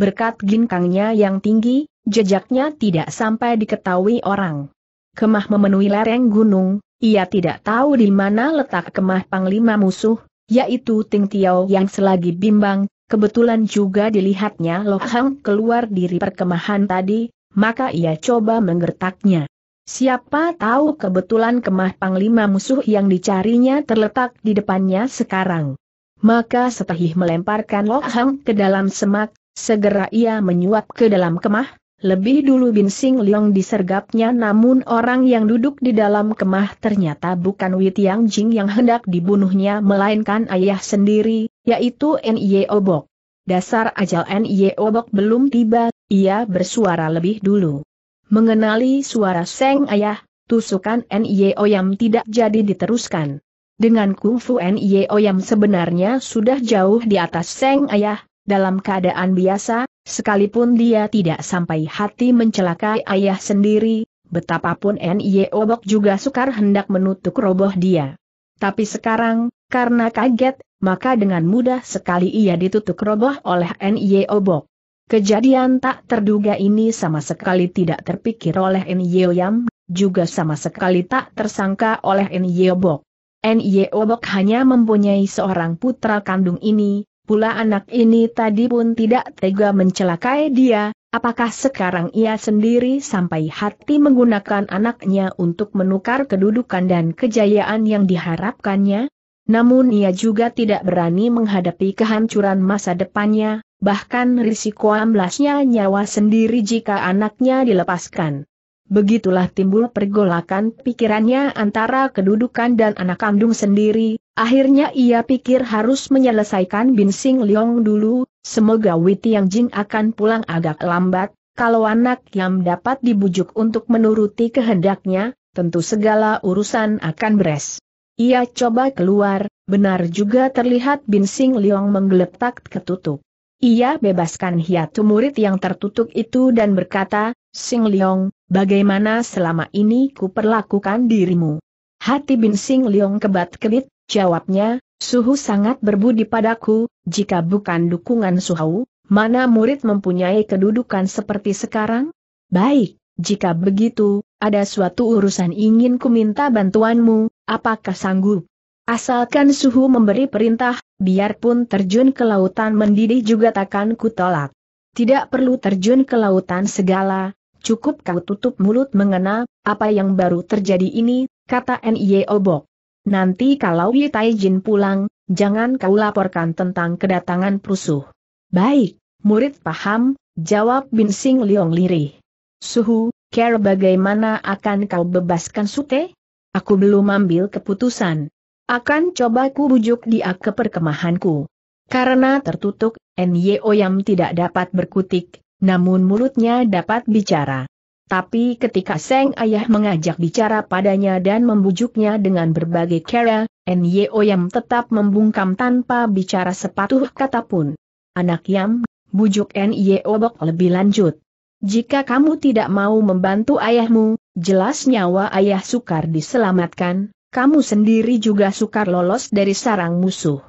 berkat ginkangnya yang tinggi, jejaknya tidak sampai diketahui orang. Kemah memenuhi lereng gunung, ia tidak tahu di mana letak kemah panglima musuh, yaitu Ting Tiao yang selagi bimbang, kebetulan juga dilihatnya Loh Hang keluar dari perkemahan tadi, maka ia coba menggertaknya. Siapa tahu kebetulan kemah panglima musuh yang dicarinya terletak di depannya sekarang. Maka setahih melemparkan Loh Hang ke dalam semak, Segera ia menyuap ke dalam kemah, lebih dulu Bin Sing Leong disergapnya namun orang yang duduk di dalam kemah ternyata bukan Tiang Jing yang hendak dibunuhnya melainkan ayah sendiri, yaitu N.I.E. Obok. Dasar ajal N.I.E. Obok belum tiba, ia bersuara lebih dulu. Mengenali suara Seng Ayah, tusukan N.I.E. Oyam tidak jadi diteruskan. Dengan kungfu N.I.E. Oyam sebenarnya sudah jauh di atas Seng Ayah, dalam keadaan biasa, sekalipun dia tidak sampai hati mencelakai ayah sendiri, betapapun N.I.E. Obok juga sukar hendak menutup roboh dia. Tapi sekarang, karena kaget, maka dengan mudah sekali ia ditutup roboh oleh N.I.E. Obok. Kejadian tak terduga ini sama sekali tidak terpikir oleh N.I.E. Yam, juga sama sekali tak tersangka oleh N.I.E. Obok. N.I.E. Obok hanya mempunyai seorang putra kandung ini, pula anak ini tadi pun tidak tega mencelakai dia, apakah sekarang ia sendiri sampai hati menggunakan anaknya untuk menukar kedudukan dan kejayaan yang diharapkannya? Namun ia juga tidak berani menghadapi kehancuran masa depannya, bahkan risiko amblasnya nyawa sendiri jika anaknya dilepaskan. Begitulah timbul pergolakan pikirannya antara kedudukan dan anak kandung sendiri, Akhirnya ia pikir harus menyelesaikan Bin Sing Leong dulu, semoga Witi Yang Jing akan pulang agak lambat, kalau anak yang dapat dibujuk untuk menuruti kehendaknya, tentu segala urusan akan beres. Ia coba keluar, benar juga terlihat Bin Sing Leong menggeletak ketutup. Ia bebaskan hiatu murid yang tertutup itu dan berkata, Sing Leong, bagaimana selama ini ku perlakukan dirimu? Hati Bin Sing Leong kebat-kebit, Jawabnya, Suhu sangat berbudi padaku, jika bukan dukungan Suhu, mana murid mempunyai kedudukan seperti sekarang? Baik, jika begitu, ada suatu urusan ingin ku minta bantuanmu, apakah sanggup? Asalkan Suhu memberi perintah, biarpun terjun ke lautan mendidih juga takkan ku Tidak perlu terjun ke lautan segala, cukup kau tutup mulut mengena, apa yang baru terjadi ini, kata N.I.O. E Obok. Nanti kalau Yi Taijin pulang, jangan kau laporkan tentang kedatangan perusuh. Baik, murid paham, jawab Bin Sing Liong lirih. Suhu, care bagaimana akan kau bebaskan Sute? Aku belum ambil keputusan. Akan coba ku bujuk dia ke perkemahanku. Karena tertutup, Nyo Yam tidak dapat berkutik, namun mulutnya dapat bicara. Tapi ketika Seng Ayah mengajak bicara padanya dan membujuknya dengan berbagai cara, N.Y.O. Yam tetap membungkam tanpa bicara sepatuh kata pun. Anak Yam, bujuk N.Y.O. Bok lebih lanjut. Jika kamu tidak mau membantu ayahmu, jelas nyawa ayah sukar diselamatkan, kamu sendiri juga sukar lolos dari sarang musuh.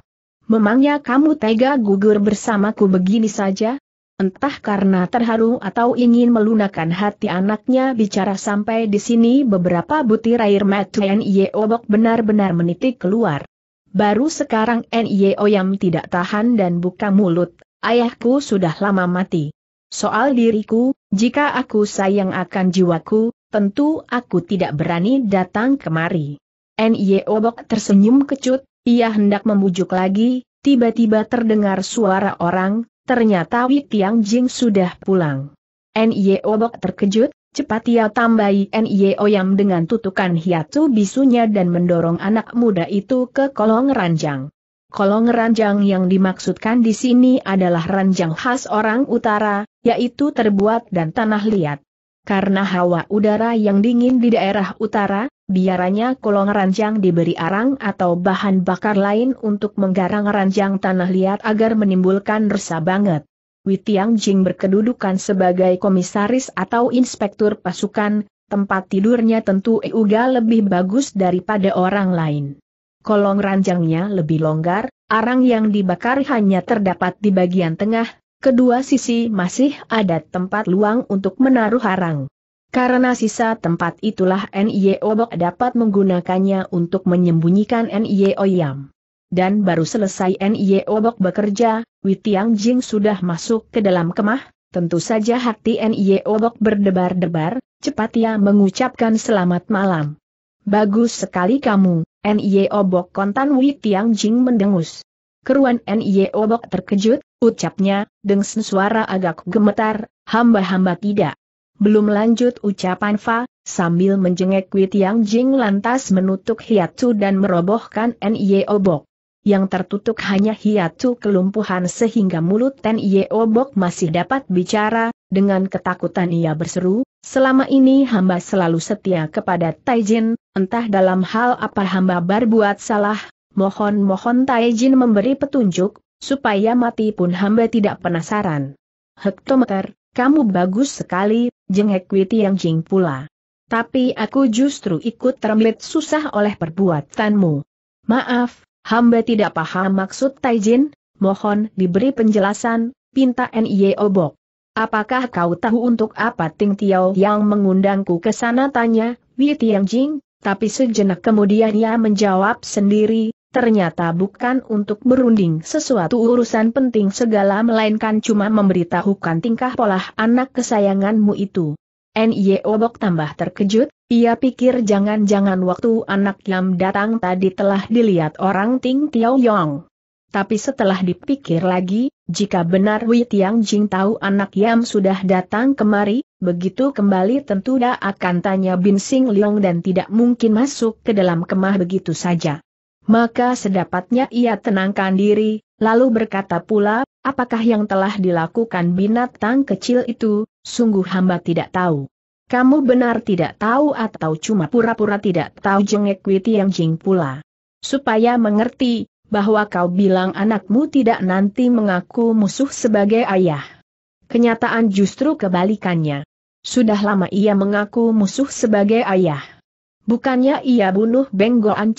Memangnya kamu tega gugur bersamaku begini saja? Entah karena terharu atau ingin melunakan hati anaknya bicara sampai di sini beberapa butir air mata Nye Obok benar-benar menitik keluar. Baru sekarang Nye Yam tidak tahan dan buka mulut, ayahku sudah lama mati. Soal diriku, jika aku sayang akan jiwaku, tentu aku tidak berani datang kemari. Nye Bok tersenyum kecut, ia hendak membujuk lagi, tiba-tiba terdengar suara orang, ternyata Wei Tiang Jing sudah pulang. Nio Bok terkejut, cepat ia tambahi Nio Yam dengan tutukan hiatu bisunya dan mendorong anak muda itu ke kolong ranjang. Kolong ranjang yang dimaksudkan di sini adalah ranjang khas orang utara, yaitu terbuat dan tanah liat. Karena hawa udara yang dingin di daerah utara, biaranya kolong ranjang diberi arang atau bahan bakar lain untuk menggarang ranjang tanah liat agar menimbulkan resah banget. Witiang Jing berkedudukan sebagai komisaris atau inspektur pasukan, tempat tidurnya tentu juga lebih bagus daripada orang lain. Kolong ranjangnya lebih longgar, arang yang dibakar hanya terdapat di bagian tengah, kedua sisi masih ada tempat luang untuk menaruh arang. Karena sisa tempat itulah NIE Obok dapat menggunakannya untuk menyembunyikan NIE Yam. Dan baru selesai NIE Obok bekerja, Witiang Jing sudah masuk ke dalam kemah, tentu saja hati NIE Obok berdebar-debar, cepat ia mengucapkan selamat malam. Bagus sekali kamu, NIE Obok kontan Witiang Jing mendengus. Keruan NIE Obok terkejut, ucapnya, dengan suara agak gemetar, hamba-hamba tidak. Belum lanjut ucapan Fa, sambil menjengek Kui Tiang Jing lantas menutup hiatu dan merobohkan Nye Obok. Yang tertutup hanya hiatu kelumpuhan sehingga mulut Nye Obok masih dapat bicara, dengan ketakutan ia berseru, selama ini hamba selalu setia kepada Taijin, entah dalam hal apa hamba berbuat salah, mohon-mohon Taijin memberi petunjuk, supaya mati pun hamba tidak penasaran. Hektometer, kamu bagus sekali, jengek yang Jing pula. Tapi aku justru ikut terlibat susah oleh perbuatanmu. Maaf, hamba tidak paham maksud Taijin, mohon diberi penjelasan, pinta N.I.E. Obok. Apakah kau tahu untuk apa Ting Tiao yang mengundangku ke sana tanya, Wei Tianjing, tapi sejenak kemudian ia menjawab sendiri, ternyata bukan untuk berunding sesuatu urusan penting segala melainkan cuma memberitahukan tingkah pola anak kesayanganmu itu. N.Y. Obok tambah terkejut, ia pikir jangan-jangan waktu anak yang datang tadi telah dilihat orang Ting Tiao Yong. Tapi setelah dipikir lagi, jika benar Wei Tiang Jing tahu anak Yam sudah datang kemari, begitu kembali tentu dia akan tanya Bin Sing Leong dan tidak mungkin masuk ke dalam kemah begitu saja. Maka sedapatnya ia tenangkan diri, lalu berkata pula, apakah yang telah dilakukan binatang kecil itu, sungguh hamba tidak tahu. Kamu benar tidak tahu atau cuma pura-pura tidak tahu jengek yang Jing pula. Supaya mengerti, bahwa kau bilang anakmu tidak nanti mengaku musuh sebagai ayah. Kenyataan justru kebalikannya. Sudah lama ia mengaku musuh sebagai ayah. Bukannya ia bunuh Beng Goan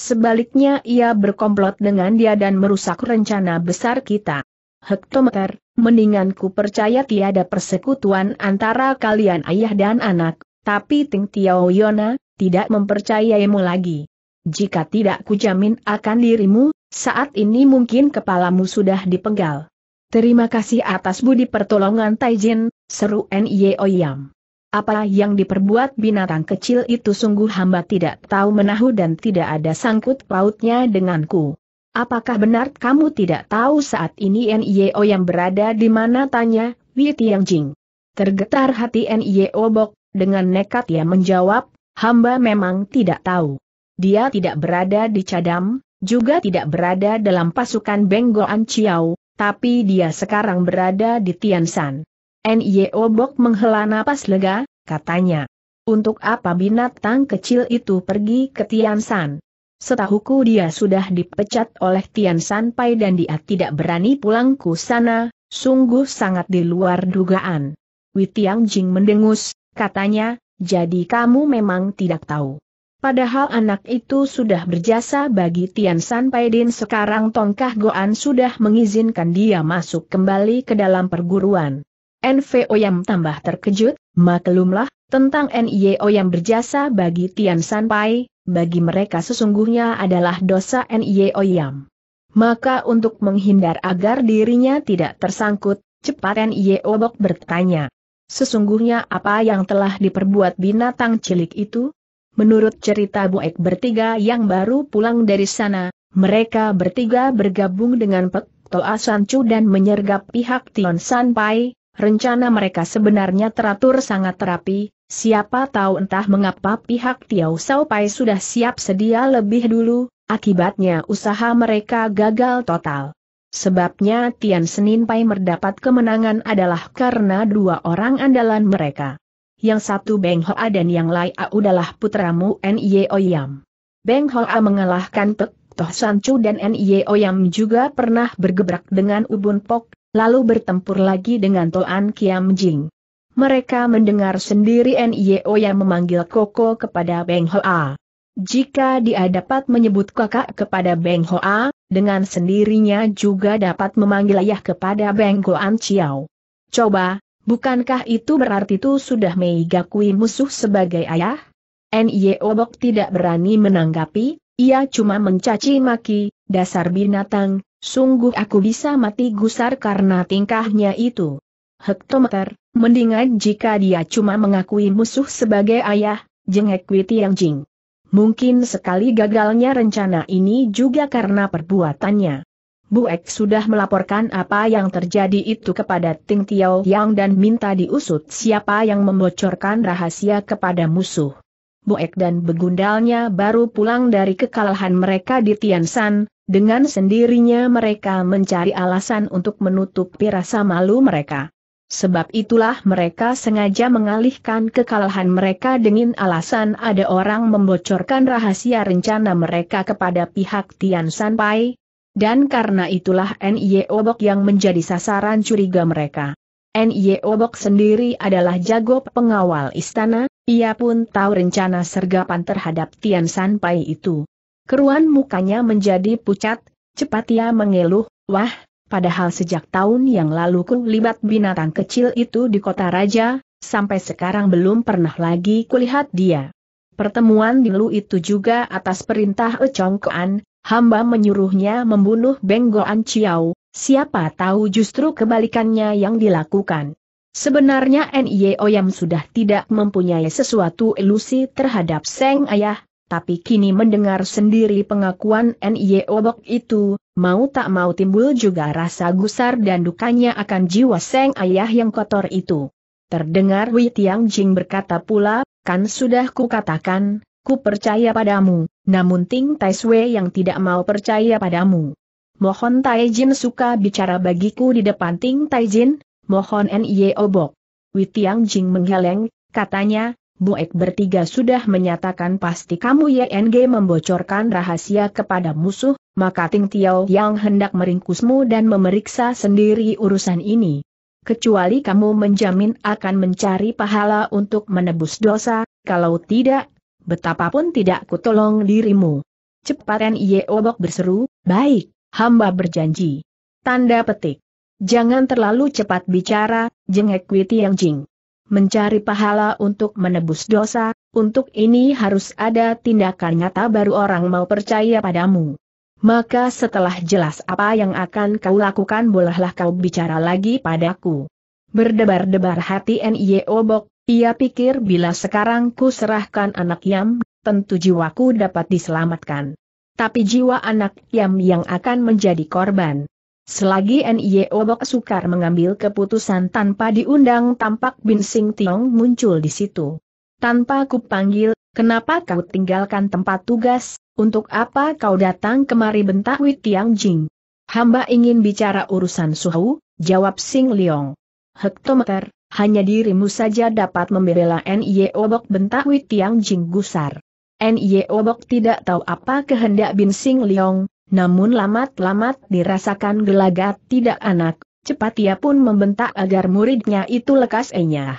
sebaliknya ia berkomplot dengan dia dan merusak rencana besar kita. Hektometer, mendingan ku percaya tiada persekutuan antara kalian ayah dan anak, tapi Ting Tiao Yona, tidak mempercayaimu lagi. Jika tidak kujamin akan dirimu, saat ini mungkin kepalamu sudah dipenggal. Terima kasih atas budi pertolongan Taijin, seru N.Y.O. Yam. Apa yang diperbuat binatang kecil itu sungguh hamba tidak tahu menahu dan tidak ada sangkut pautnya denganku. Apakah benar kamu tidak tahu saat ini NIO yang berada di mana tanya, Wei Tiangjing? Tergetar hati NIO Bok, dengan nekat ia menjawab, hamba memang tidak tahu. Dia tidak berada di Cadam, juga tidak berada dalam pasukan Benggoan Chiao, tapi dia sekarang berada di Tiansan. N.Y.O. Bok menghela napas lega, katanya. Untuk apa binatang kecil itu pergi ke Tiansan? Setahuku dia sudah dipecat oleh Tiansan Pai dan dia tidak berani pulang ke sana, sungguh sangat di luar dugaan. Witiang Jing mendengus, katanya, jadi kamu memang tidak tahu. Padahal anak itu sudah berjasa bagi Tiansan Pai dan sekarang Tongkah Goan sudah mengizinkan dia masuk kembali ke dalam perguruan. NVO yang tambah terkejut, maklumlah, tentang NIO yang berjasa bagi Tian Sanpai, bagi mereka sesungguhnya adalah dosa NIO yang. Maka untuk menghindar agar dirinya tidak tersangkut, cepat NIO Bok bertanya. Sesungguhnya apa yang telah diperbuat binatang cilik itu? Menurut cerita bu Buek bertiga yang baru pulang dari sana, mereka bertiga bergabung dengan Pek Toa Sancu dan menyergap pihak Tion Sanpai, rencana mereka sebenarnya teratur sangat rapi. siapa tahu entah mengapa pihak Tiau Sao Pai sudah siap sedia lebih dulu, akibatnya usaha mereka gagal total. Sebabnya Tian Senin Pai mendapat kemenangan adalah karena dua orang andalan mereka. Yang satu Beng Hoa dan yang lain adalah putramu Nye Yam. Beng Hoa mengalahkan Pek Toh Sancu dan Nye Yam juga pernah bergebrak dengan Ubun Pok, lalu bertempur lagi dengan Toan Kiam Jing. Mereka mendengar sendiri NIO yang memanggil Koko kepada Beng Hoa. Jika dia dapat menyebut kakak kepada Beng Hoa, dengan sendirinya juga dapat memanggil ayah kepada Beng Goan Chiao. Coba, bukankah itu berarti itu sudah meigakui musuh sebagai ayah? NIO Bok tidak berani menanggapi, ia cuma mencaci maki, dasar binatang, sungguh aku bisa mati gusar karena tingkahnya itu. Hektometer, mendingan jika dia cuma mengakui musuh sebagai ayah, jengek Yang Jing. Mungkin sekali gagalnya rencana ini juga karena perbuatannya. Bu ek sudah melaporkan apa yang terjadi itu kepada Ting Tiao Yang dan minta diusut siapa yang membocorkan rahasia kepada musuh. Bu ek dan begundalnya baru pulang dari kekalahan mereka di tian san. Dengan sendirinya mereka mencari alasan untuk menutupi rasa malu mereka. Sebab itulah mereka sengaja mengalihkan kekalahan mereka dengan alasan ada orang membocorkan rahasia rencana mereka kepada pihak Tian San dan karena itulah Nie Obok yang menjadi sasaran curiga mereka. Nie Obok sendiri adalah jago pengawal istana, ia pun tahu rencana sergapan terhadap Tian San itu. Keruan mukanya menjadi pucat, cepat ia mengeluh, wah, padahal sejak tahun yang lalu kulibat binatang kecil itu di kota raja, sampai sekarang belum pernah lagi kulihat dia. Pertemuan dulu itu juga atas perintah Econgkoan, hamba menyuruhnya membunuh Benggoan Chiao, siapa tahu justru kebalikannya yang dilakukan. Sebenarnya N.I.O. Oyam sudah tidak mempunyai sesuatu ilusi terhadap Seng Ayah, tapi kini mendengar sendiri pengakuan Nye Obok itu, mau tak mau timbul juga rasa gusar dan dukanya akan jiwa Seng Ayah yang kotor itu. Terdengar Wei Tiang Jing berkata pula, kan sudah ku katakan, ku percaya padamu, namun Ting Tai Sui yang tidak mau percaya padamu. Mohon Tai Jin suka bicara bagiku di depan Ting Tai Jin, mohon Nye Obok. Wei Tiang Jing menggeleng, katanya, Muek bertiga sudah menyatakan pasti kamu YNG membocorkan rahasia kepada musuh, maka Ting Tiao yang hendak meringkusmu dan memeriksa sendiri urusan ini. Kecuali kamu menjamin akan mencari pahala untuk menebus dosa, kalau tidak, betapapun tidak kutolong dirimu. Cepat Nye Obok berseru, baik, hamba berjanji. Tanda petik. Jangan terlalu cepat bicara, jengek Witi Yang Jing mencari pahala untuk menebus dosa, untuk ini harus ada tindakan nyata baru orang mau percaya padamu. Maka setelah jelas apa yang akan kau lakukan bolehlah kau bicara lagi padaku. Berdebar-debar hati N.I.O. Bok, ia pikir bila sekarang ku serahkan anak Yam, tentu jiwaku dapat diselamatkan. Tapi jiwa anak Yam yang akan menjadi korban. Selagi NIO Bok Sukar mengambil keputusan tanpa diundang tampak Bin Sing Tiong muncul di situ. Tanpa kupanggil, kenapa kau tinggalkan tempat tugas, untuk apa kau datang kemari bentak Wei Tiang Jing? Hamba ingin bicara urusan Suhu, jawab Sing Leong. Hektometer, hanya dirimu saja dapat membela NIO Bok bentak Wei Tiang Jing gusar. NIO Bok tidak tahu apa kehendak Bin Sing Leong, namun lamat-lamat dirasakan gelagat tidak anak, cepat ia pun membentak agar muridnya itu lekas enyah.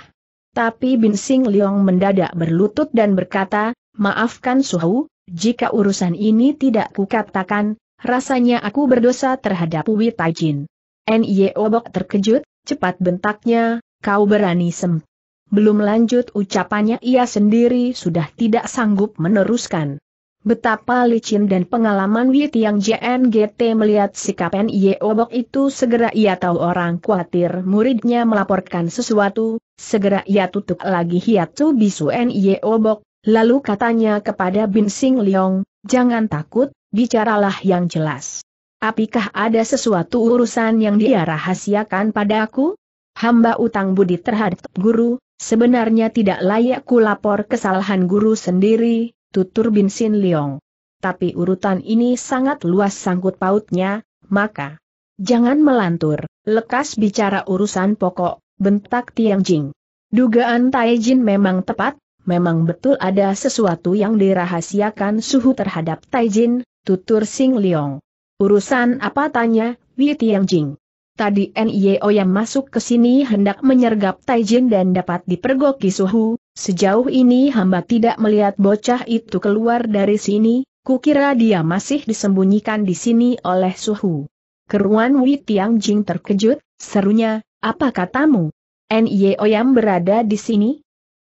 Tapi Binsing Liong mendadak berlutut dan berkata, maafkan Suhu, jika urusan ini tidak kukatakan, rasanya aku berdosa terhadap Taijin. Nye Obok terkejut, cepat bentaknya, kau berani sem. Belum lanjut ucapannya ia sendiri sudah tidak sanggup meneruskan. Betapa licin dan pengalaman Wit yang JNGT melihat sikap Nye Obok itu segera ia tahu orang khawatir muridnya melaporkan sesuatu, segera ia tutup lagi hiatu bisu Nye Obok, lalu katanya kepada Bin Sing Leong, jangan takut, bicaralah yang jelas. Apakah ada sesuatu urusan yang dia rahasiakan padaku? Hamba utang budi terhadap guru, sebenarnya tidak layak ku lapor kesalahan guru sendiri, tutur Bin Sin Leong. Tapi urutan ini sangat luas sangkut pautnya, maka jangan melantur, lekas bicara urusan pokok, bentak Tiang Jing. Dugaan Tai Jin memang tepat, memang betul ada sesuatu yang dirahasiakan suhu terhadap Tai Jin, tutur Sing Leong. Urusan apa tanya, Wi Tiang Jing. Tadi NIO yang masuk ke sini hendak menyergap Taijin dan dapat dipergoki suhu, Sejauh ini hamba tidak melihat bocah itu keluar dari sini, kukira dia masih disembunyikan di sini oleh suhu. Keruan Wei Tiang Jing terkejut, serunya, apa katamu? Nye Oyam berada di sini?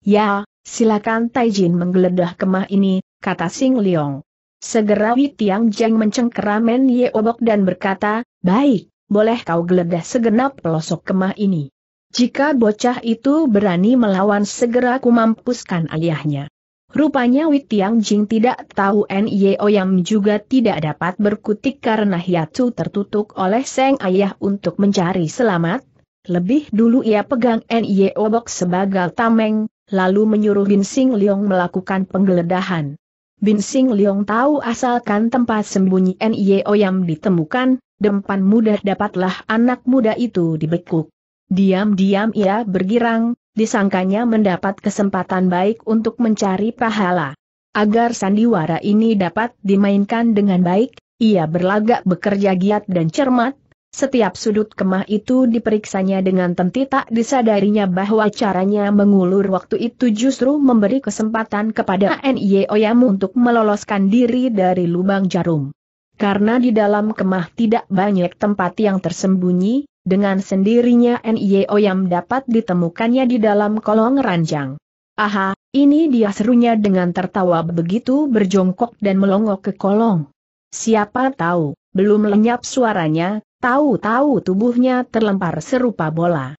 Ya, silakan Taijin menggeledah kemah ini, kata Sing Leong. Segera Wei Tiang Jing mencengkeramen Ye Obok dan berkata, baik, boleh kau geledah segenap pelosok kemah ini. Jika bocah itu berani melawan segera kumampuskan ayahnya. Rupanya Witiang Jing tidak tahu N.Y.O. Yam juga tidak dapat berkutik karena Hiatsu tertutup oleh Seng ayah untuk mencari selamat. Lebih dulu ia pegang N.Y.O. obok sebagai tameng, lalu menyuruh Bin Sing Leong melakukan penggeledahan. Bin Sing Leong tahu asalkan tempat sembunyi N.Y.O. Yam ditemukan, dempan mudah dapatlah anak muda itu dibekuk. Diam-diam ia bergirang, disangkanya mendapat kesempatan baik untuk mencari pahala. Agar sandiwara ini dapat dimainkan dengan baik, ia berlagak bekerja giat dan cermat, setiap sudut kemah itu diperiksanya dengan tentu tak disadarinya bahwa caranya mengulur waktu itu justru memberi kesempatan kepada Nio Oyam untuk meloloskan diri dari lubang jarum. Karena di dalam kemah tidak banyak tempat yang tersembunyi, dengan sendirinya NIO yang dapat ditemukannya di dalam kolong ranjang. Aha, ini dia serunya dengan tertawa begitu berjongkok dan melongok ke kolong. Siapa tahu, belum lenyap suaranya, tahu-tahu tubuhnya terlempar serupa bola.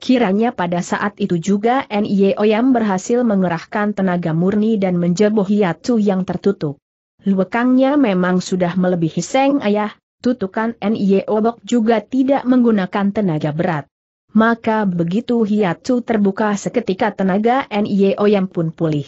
Kiranya pada saat itu juga Nio Oyam berhasil mengerahkan tenaga murni dan menjebol hiatu yang tertutup. Luekangnya memang sudah melebihi Seng Ayah, tutukan NIE Obok juga tidak menggunakan tenaga berat. Maka begitu Hiatsu terbuka seketika tenaga NIE Oyam pun pulih.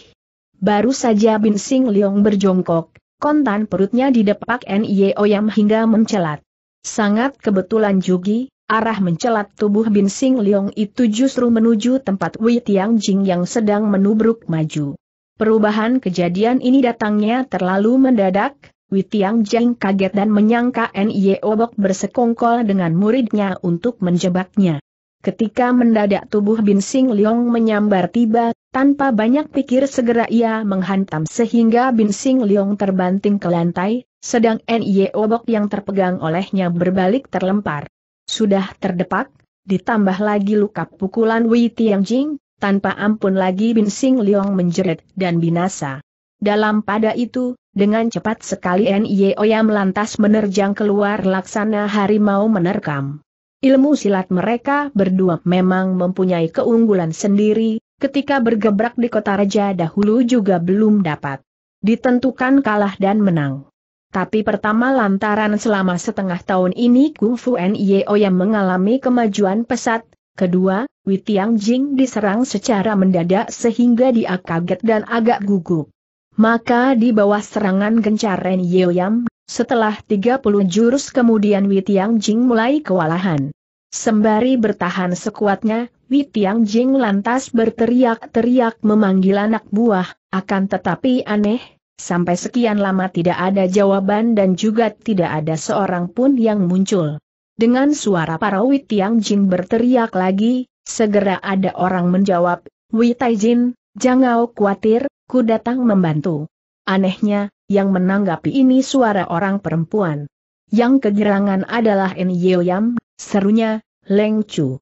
Baru saja Bin Sing Leong berjongkok, kontan perutnya didepak NIE Oyam hingga mencelat. Sangat kebetulan juga, arah mencelat tubuh Bin Sing Leong itu justru menuju tempat Wei Tiang Jing yang sedang menubruk maju. Perubahan kejadian ini datangnya terlalu mendadak, Witiang Jeng kaget dan menyangka Nye Obok bersekongkol dengan muridnya untuk menjebaknya. Ketika mendadak tubuh Bin Sing Leong menyambar tiba, tanpa banyak pikir segera ia menghantam sehingga Bin Sing Leong terbanting ke lantai, sedang Nye Obok yang terpegang olehnya berbalik terlempar. Sudah terdepak, ditambah lagi luka pukulan Witiang Jing, tanpa ampun lagi Bin Sing Leong menjerit dan binasa. Dalam pada itu, dengan cepat sekali Nioya melantas menerjang keluar laksana harimau menerkam. Ilmu silat mereka berdua memang mempunyai keunggulan sendiri, ketika bergebrak di kota raja dahulu juga belum dapat ditentukan kalah dan menang. Tapi pertama lantaran selama setengah tahun ini kungfu Fu Nio mengalami kemajuan pesat, kedua, Witiang Jing diserang secara mendadak sehingga dia kaget dan agak gugup. Maka di bawah serangan gencar Ren Yeoyam, setelah 30 jurus kemudian Witiang Jing mulai kewalahan. Sembari bertahan sekuatnya, Witiang Jing lantas berteriak-teriak memanggil anak buah, akan tetapi aneh, sampai sekian lama tidak ada jawaban dan juga tidak ada seorang pun yang muncul. Dengan suara para Witiang Jing berteriak lagi, segera ada orang menjawab, Witai Jin, jangan khawatir, ku datang membantu. Anehnya, yang menanggapi ini suara orang perempuan. Yang kegerangan adalah En Yeoyam, serunya, Leng Chu.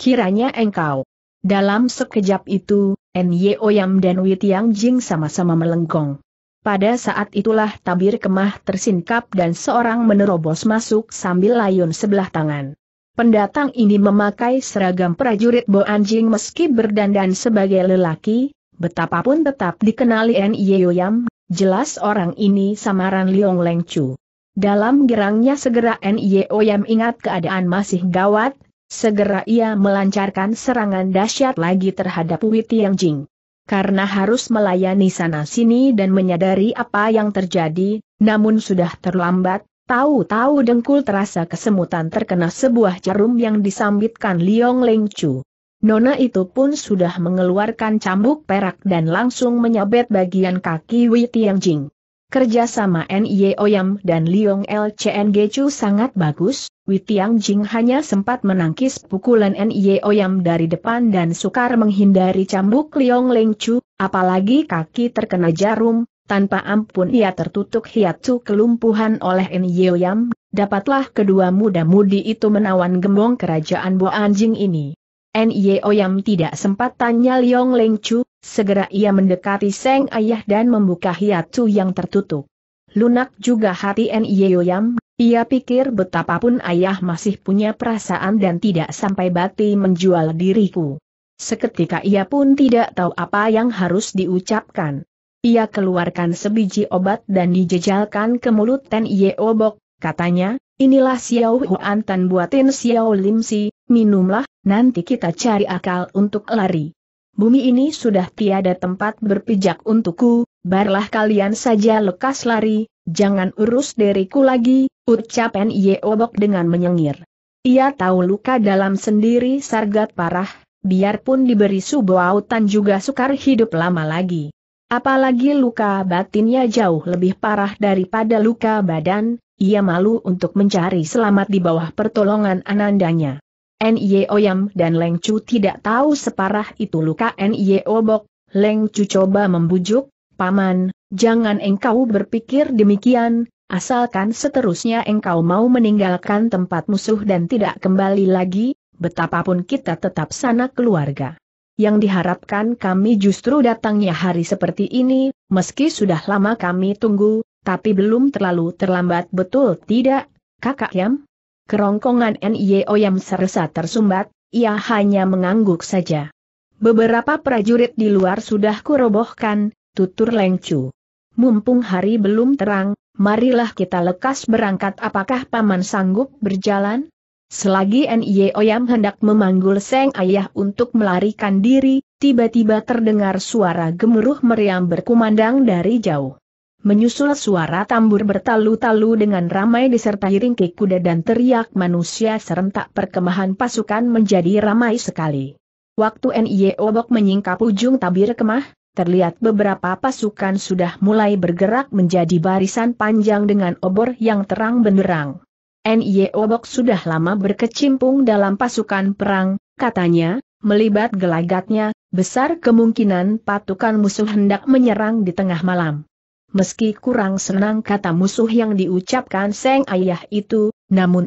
Kiranya engkau. Dalam sekejap itu, En Yeoyam dan Witiang Jing sama-sama melengkong. Pada saat itulah tabir kemah tersingkap dan seorang menerobos masuk sambil layun sebelah tangan. Pendatang ini memakai seragam prajurit Bo Anjing meski berdandan sebagai lelaki, Betapapun tetap dikenali Nye Yoyam, jelas orang ini samaran Liong Leng Chu. Dalam gerangnya segera Nye Yoyam ingat keadaan masih gawat, segera ia melancarkan serangan dahsyat lagi terhadap Wei Tiang Jing. Karena harus melayani sana-sini dan menyadari apa yang terjadi, namun sudah terlambat, tahu-tahu dengkul terasa kesemutan terkena sebuah jarum yang disambitkan Liong Leng Chu. Nona itu pun sudah mengeluarkan cambuk perak dan langsung menyabet bagian kaki Wei Tianjing. Kerjasama N.I.E. Oyam dan Liong L.C.N.G. Chu sangat bagus, Wei Tianjing hanya sempat menangkis pukulan N.I.E. Oyam dari depan dan sukar menghindari cambuk Liong Leng Chu, apalagi kaki terkena jarum, tanpa ampun ia tertutup hiatu kelumpuhan oleh N.I.E. Oyam, dapatlah kedua muda-mudi itu menawan gembong kerajaan Bo Anjing ini. N.I.O. yang tidak sempat tanya Liong Leng Chu, segera ia mendekati Seng Ayah dan membuka hiatu yang tertutup. Lunak juga hati N.I.O. Yam, ia pikir betapapun ayah masih punya perasaan dan tidak sampai bati menjual diriku. Seketika ia pun tidak tahu apa yang harus diucapkan. Ia keluarkan sebiji obat dan dijejalkan ke mulut Ten Bob, katanya, inilah Xiao Huan buatin Xiao Lim Si, minumlah, Nanti kita cari akal untuk lari. Bumi ini sudah tiada tempat berpijak untukku, barlah kalian saja lekas lari, jangan urus diriku lagi, ucap Nye Obok dengan menyengir. Ia tahu luka dalam sendiri sargat parah, biarpun diberi autan juga sukar hidup lama lagi. Apalagi luka batinnya jauh lebih parah daripada luka badan, ia malu untuk mencari selamat di bawah pertolongan anandanya. Yam dan Leng Chu tidak tahu separah itu luka NIO Bok, Leng Chu coba membujuk, Paman, jangan engkau berpikir demikian, asalkan seterusnya engkau mau meninggalkan tempat musuh dan tidak kembali lagi, betapapun kita tetap sana keluarga. Yang diharapkan kami justru datangnya hari seperti ini, meski sudah lama kami tunggu, tapi belum terlalu terlambat betul tidak, kakak Yam? kerongkongan NIO yang serasa tersumbat, ia hanya mengangguk saja. Beberapa prajurit di luar sudah kurobohkan, tutur Lengcu. Mumpung hari belum terang, marilah kita lekas berangkat apakah paman sanggup berjalan? Selagi NIE Oyam hendak memanggul Seng Ayah untuk melarikan diri, tiba-tiba terdengar suara gemuruh meriam berkumandang dari jauh. Menyusul suara tambur bertalu-talu dengan ramai disertai ringkik kuda dan teriak manusia serentak perkemahan pasukan menjadi ramai sekali. Waktu NIE Obok menyingkap ujung tabir kemah, terlihat beberapa pasukan sudah mulai bergerak menjadi barisan panjang dengan obor yang terang benderang. NIE Obok sudah lama berkecimpung dalam pasukan perang, katanya, melibat gelagatnya, besar kemungkinan patukan musuh hendak menyerang di tengah malam. Meski kurang senang kata musuh yang diucapkan Seng Ayah itu, namun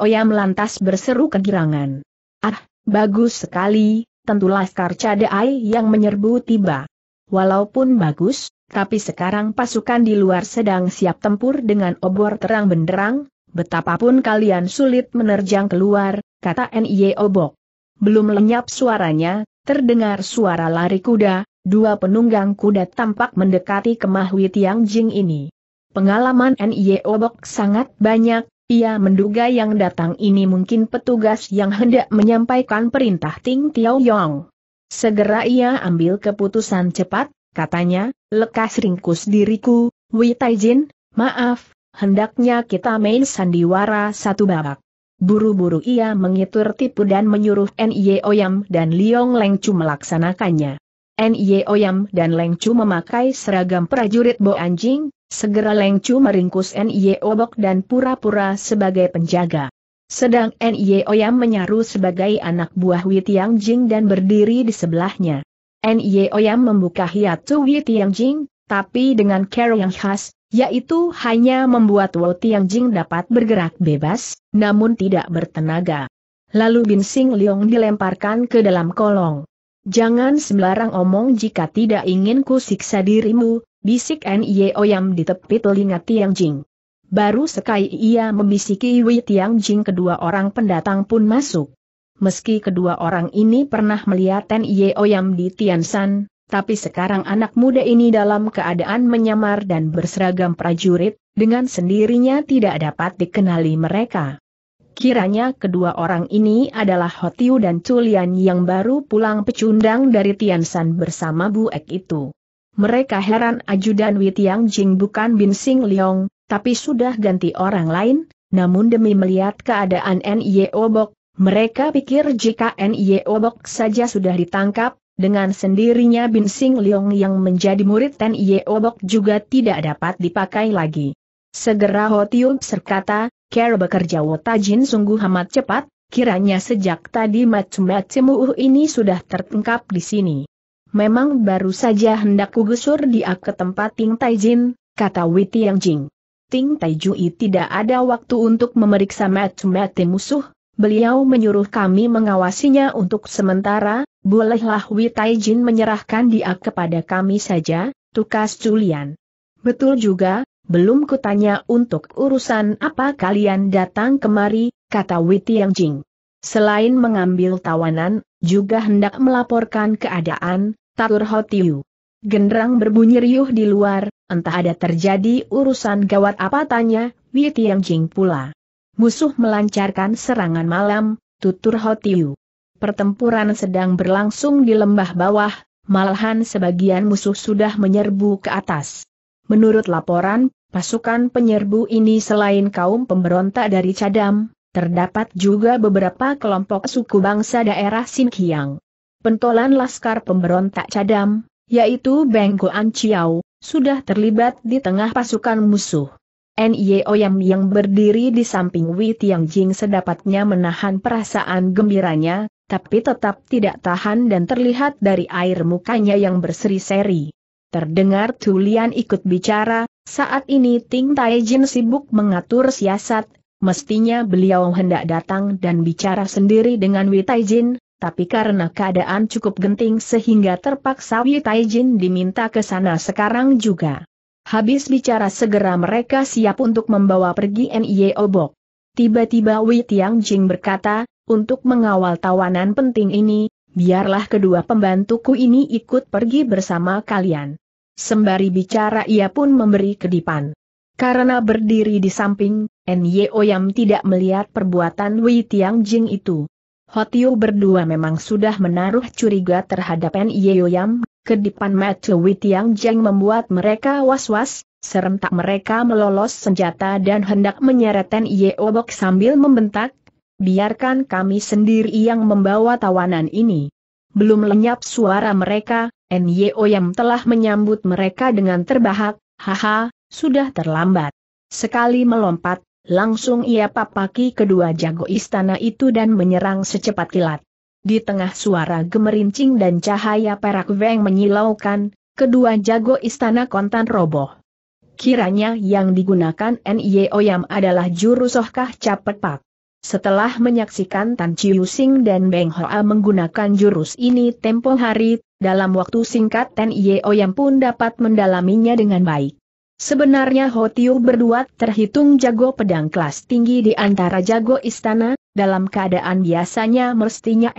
Oyam lantas berseru kegirangan. Ah, bagus sekali, Tentulah Laskar Cadai yang menyerbu tiba. Walaupun bagus, tapi sekarang pasukan di luar sedang siap tempur dengan obor terang benderang, betapapun kalian sulit menerjang keluar, kata Nie Obok. Belum lenyap suaranya, terdengar suara lari kuda, Dua penunggang kuda tampak mendekati kemahuit Tiang Jing ini. Pengalaman Nie Obok sangat banyak, ia menduga yang datang ini mungkin petugas yang hendak menyampaikan perintah Ting Tiao Yong. Segera ia ambil keputusan cepat, katanya, lekas ringkus diriku, Wei Taijin, maaf, hendaknya kita main sandiwara satu babak. Buru-buru ia mengitur tipu dan menyuruh Nie Oyam dan Liong Leng Chu melaksanakannya. Nye Oyam dan Leng Chu memakai seragam prajurit Bo Anjing, segera Leng Chu meringkus Nye Obok dan pura-pura sebagai penjaga. Sedang Nye Oyam menyaru sebagai anak buah Witiang Jing dan berdiri di sebelahnya. Nye Oyam membuka hiatu Witiang Jing, tapi dengan cara yang khas, yaitu hanya membuat Witiang Jing dapat bergerak bebas, namun tidak bertenaga. Lalu Bin Sing Leong dilemparkan ke dalam kolong. Jangan sembarang omong jika tidak ingin ku siksa dirimu, bisik Nio Oyam di tepi telinga Tiang Jing. Baru sekali ia membisiki Wei Tiang Jing kedua orang pendatang pun masuk. Meski kedua orang ini pernah melihat Nio Oyam di Tiansan, tapi sekarang anak muda ini dalam keadaan menyamar dan berseragam prajurit, dengan sendirinya tidak dapat dikenali mereka. Kiranya kedua orang ini adalah Hotiu dan Culian yang baru pulang pecundang dari Tiansan bersama Bu Ek itu. Mereka heran ajudan Witiang Jing bukan Bin Sing Leong, tapi sudah ganti orang lain, namun demi melihat keadaan N.Y.O. Obok, mereka pikir jika N.Y.O. Obok saja sudah ditangkap, dengan sendirinya Bin Sing Leong yang menjadi murid N.Y.O. Obok juga tidak dapat dipakai lagi. Segera Hotiu berkata, Care bekerja Wotajin sungguh amat cepat, kiranya sejak tadi uh ini sudah tertengkap di sini. Memang baru saja hendak kugusur dia ke tempat Ting Taijin, kata Witi Yang Jing. Ting Taijui tidak ada waktu untuk memeriksa macam musuh, beliau menyuruh kami mengawasinya untuk sementara, bolehlah Witaijin menyerahkan dia kepada kami saja, tukas Julian. Betul juga, belum kutanya untuk urusan apa kalian datang kemari, kata Witi Yang Jing. Selain mengambil tawanan, juga hendak melaporkan keadaan, tatur Hotiu. Genderang berbunyi riuh di luar, entah ada terjadi urusan gawat apa tanya, Witi Yang Jing pula. Musuh melancarkan serangan malam, tutur Hotiu. Pertempuran sedang berlangsung di lembah bawah, malahan sebagian musuh sudah menyerbu ke atas. Menurut laporan, pasukan penyerbu ini selain kaum pemberontak dari Cadam, terdapat juga beberapa kelompok suku bangsa daerah Sinkiang. Pentolan Laskar Pemberontak Cadam, yaitu Bengko Anciau, sudah terlibat di tengah pasukan musuh. N.I.O. Yam yang berdiri di samping Wei Jing sedapatnya menahan perasaan gembiranya, tapi tetap tidak tahan dan terlihat dari air mukanya yang berseri-seri. Terdengar Tulian ikut bicara, saat ini Ting Taijin sibuk mengatur siasat, mestinya beliau hendak datang dan bicara sendiri dengan Wei Taijin, tapi karena keadaan cukup genting sehingga terpaksa Wei Taijin diminta ke sana sekarang juga. Habis bicara segera mereka siap untuk membawa pergi NIE Obok. Tiba-tiba Wei Jing berkata, untuk mengawal tawanan penting ini, biarlah kedua pembantuku ini ikut pergi bersama kalian. Sembari bicara ia pun memberi kedipan. Karena berdiri di samping, Nyo Yam tidak melihat perbuatan Wei Tiang Jing itu. Hotiu berdua memang sudah menaruh curiga terhadap Nyo Yam, kedipan mata Wei Tiang Jing membuat mereka was-was, serentak mereka melolos senjata dan hendak menyeret Nyo Bok sambil membentak, biarkan kami sendiri yang membawa tawanan ini. Belum lenyap suara mereka, NYO yang telah menyambut mereka dengan terbahak, haha, sudah terlambat. Sekali melompat, langsung ia papaki kedua jago istana itu dan menyerang secepat kilat. Di tengah suara gemerincing dan cahaya perak Weng menyilaukan, kedua jago istana kontan roboh. Kiranya yang digunakan Nyo Yam adalah jurusohkah capet pak. Setelah menyaksikan Tan Chiu Sing dan Beng Hoa menggunakan jurus ini tempo hari, dalam waktu singkat Ten Oyam pun dapat mendalaminya dengan baik. Sebenarnya Tiu berdua terhitung jago pedang kelas tinggi di antara jago istana, dalam keadaan biasanya mestinya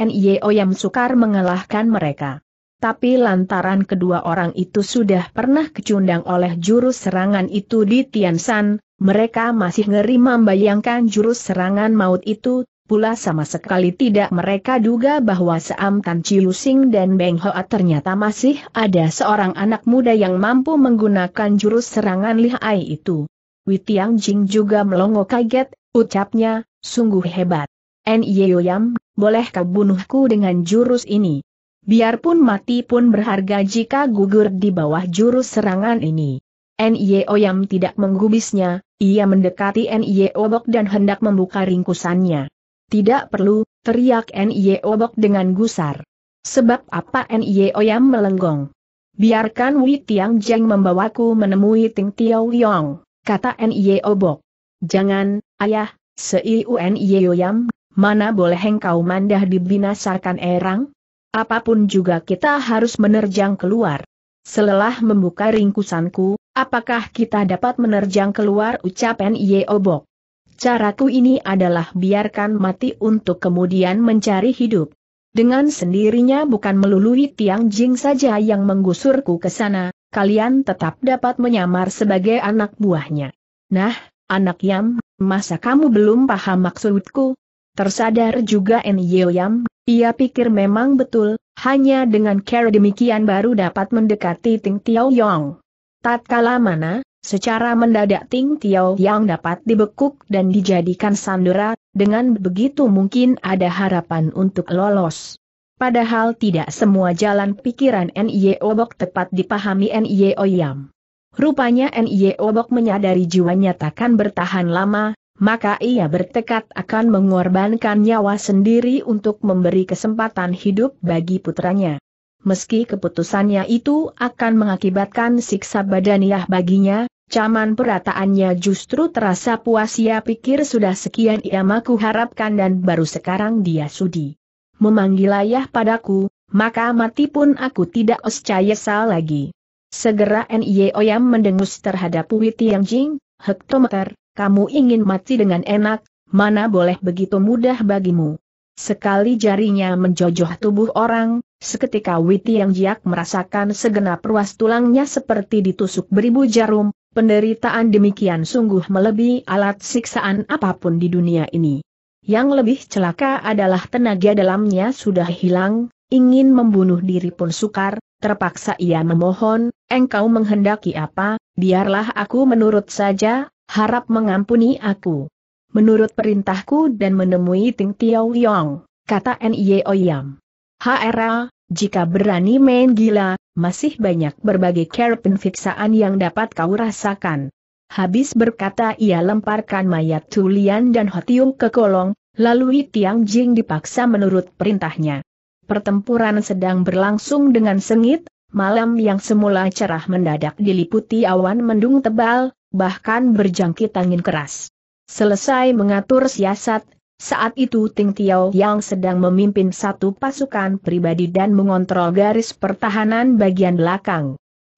Oyam sukar mengalahkan mereka. Tapi lantaran kedua orang itu sudah pernah kecundang oleh jurus serangan itu di Tian Tiansan, mereka masih ngeri membayangkan jurus serangan maut itu, Pula sama sekali tidak mereka duga bahwa seam Tan Chiu Sing dan Beng Hoa ternyata masih ada seorang anak muda yang mampu menggunakan jurus serangan lihai itu. Witiang Jing juga melongo kaget, ucapnya, sungguh hebat. Nye Yam, boleh kau bunuhku dengan jurus ini. Biarpun mati pun berharga jika gugur di bawah jurus serangan ini. Nye Yam tidak menggubisnya, ia mendekati Nye Bok dan hendak membuka ringkusannya. Tidak perlu, teriak Nio e Obok dengan gusar. Sebab apa NIE Oyam melenggong? Biarkan Wei Tiang Jeng membawaku menemui Ting Tiao Yong, kata NIE Obok. Jangan, ayah, seiu NIE Oyam, mana boleh engkau mandah dibinasakan erang? Apapun juga kita harus menerjang keluar. Selelah membuka ringkusanku, apakah kita dapat menerjang keluar Ucap Nio e Obok? Caraku ini adalah biarkan mati untuk kemudian mencari hidup. Dengan sendirinya bukan melului Tiang Jing saja yang menggusurku ke sana, kalian tetap dapat menyamar sebagai anak buahnya. Nah, anak Yam, masa kamu belum paham maksudku? Tersadar juga N. Yam, ia pikir memang betul, hanya dengan cara demikian baru dapat mendekati Ting Tiao Yong. Tatkala mana, Secara mendadak Ting Tiao yang dapat dibekuk dan dijadikan sandera, dengan begitu mungkin ada harapan untuk lolos. Padahal tidak semua jalan pikiran Nie Obok tepat dipahami N.I.E. Yam. Rupanya Nie Obok menyadari jiwanya takkan bertahan lama, maka ia bertekad akan mengorbankan nyawa sendiri untuk memberi kesempatan hidup bagi putranya. Meski keputusannya itu akan mengakibatkan siksa badaniah baginya, Caman perataannya justru terasa puas ia ya pikir sudah sekian ia maku harapkan dan baru sekarang dia sudi. Memanggil ayah padaku, maka mati pun aku tidak salah lagi. Segera N.I.O. yang mendengus terhadap Wei Tianjing, hektometer, kamu ingin mati dengan enak, mana boleh begitu mudah bagimu. Sekali jarinya menjojoh tubuh orang, seketika Witi yang jiak merasakan segenap ruas tulangnya seperti ditusuk beribu jarum, penderitaan demikian sungguh melebihi alat siksaan apapun di dunia ini. Yang lebih celaka adalah tenaga dalamnya sudah hilang, ingin membunuh diri pun sukar, terpaksa ia memohon, engkau menghendaki apa, biarlah aku menurut saja, harap mengampuni aku. Menurut perintahku dan menemui Ting Tiao Yong, kata Nye Yam. Hera, jika berani main gila, masih banyak berbagai cara penfiksaan yang dapat kau rasakan. Habis berkata ia lemparkan mayat Tulian dan Hotium ke kolong, lalu Tiang Jing dipaksa menurut perintahnya. Pertempuran sedang berlangsung dengan sengit, malam yang semula cerah mendadak diliputi awan mendung tebal, bahkan berjangkit angin keras. Selesai mengatur siasat, saat itu Ting Tiao yang sedang memimpin satu pasukan pribadi dan mengontrol garis pertahanan bagian belakang.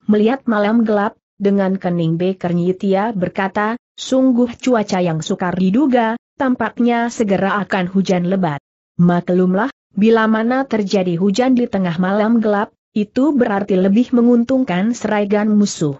Melihat malam gelap, dengan kening Baker Nyitia berkata, sungguh cuaca yang sukar diduga, tampaknya segera akan hujan lebat. Maklumlah, bila mana terjadi hujan di tengah malam gelap, itu berarti lebih menguntungkan seraigan musuh.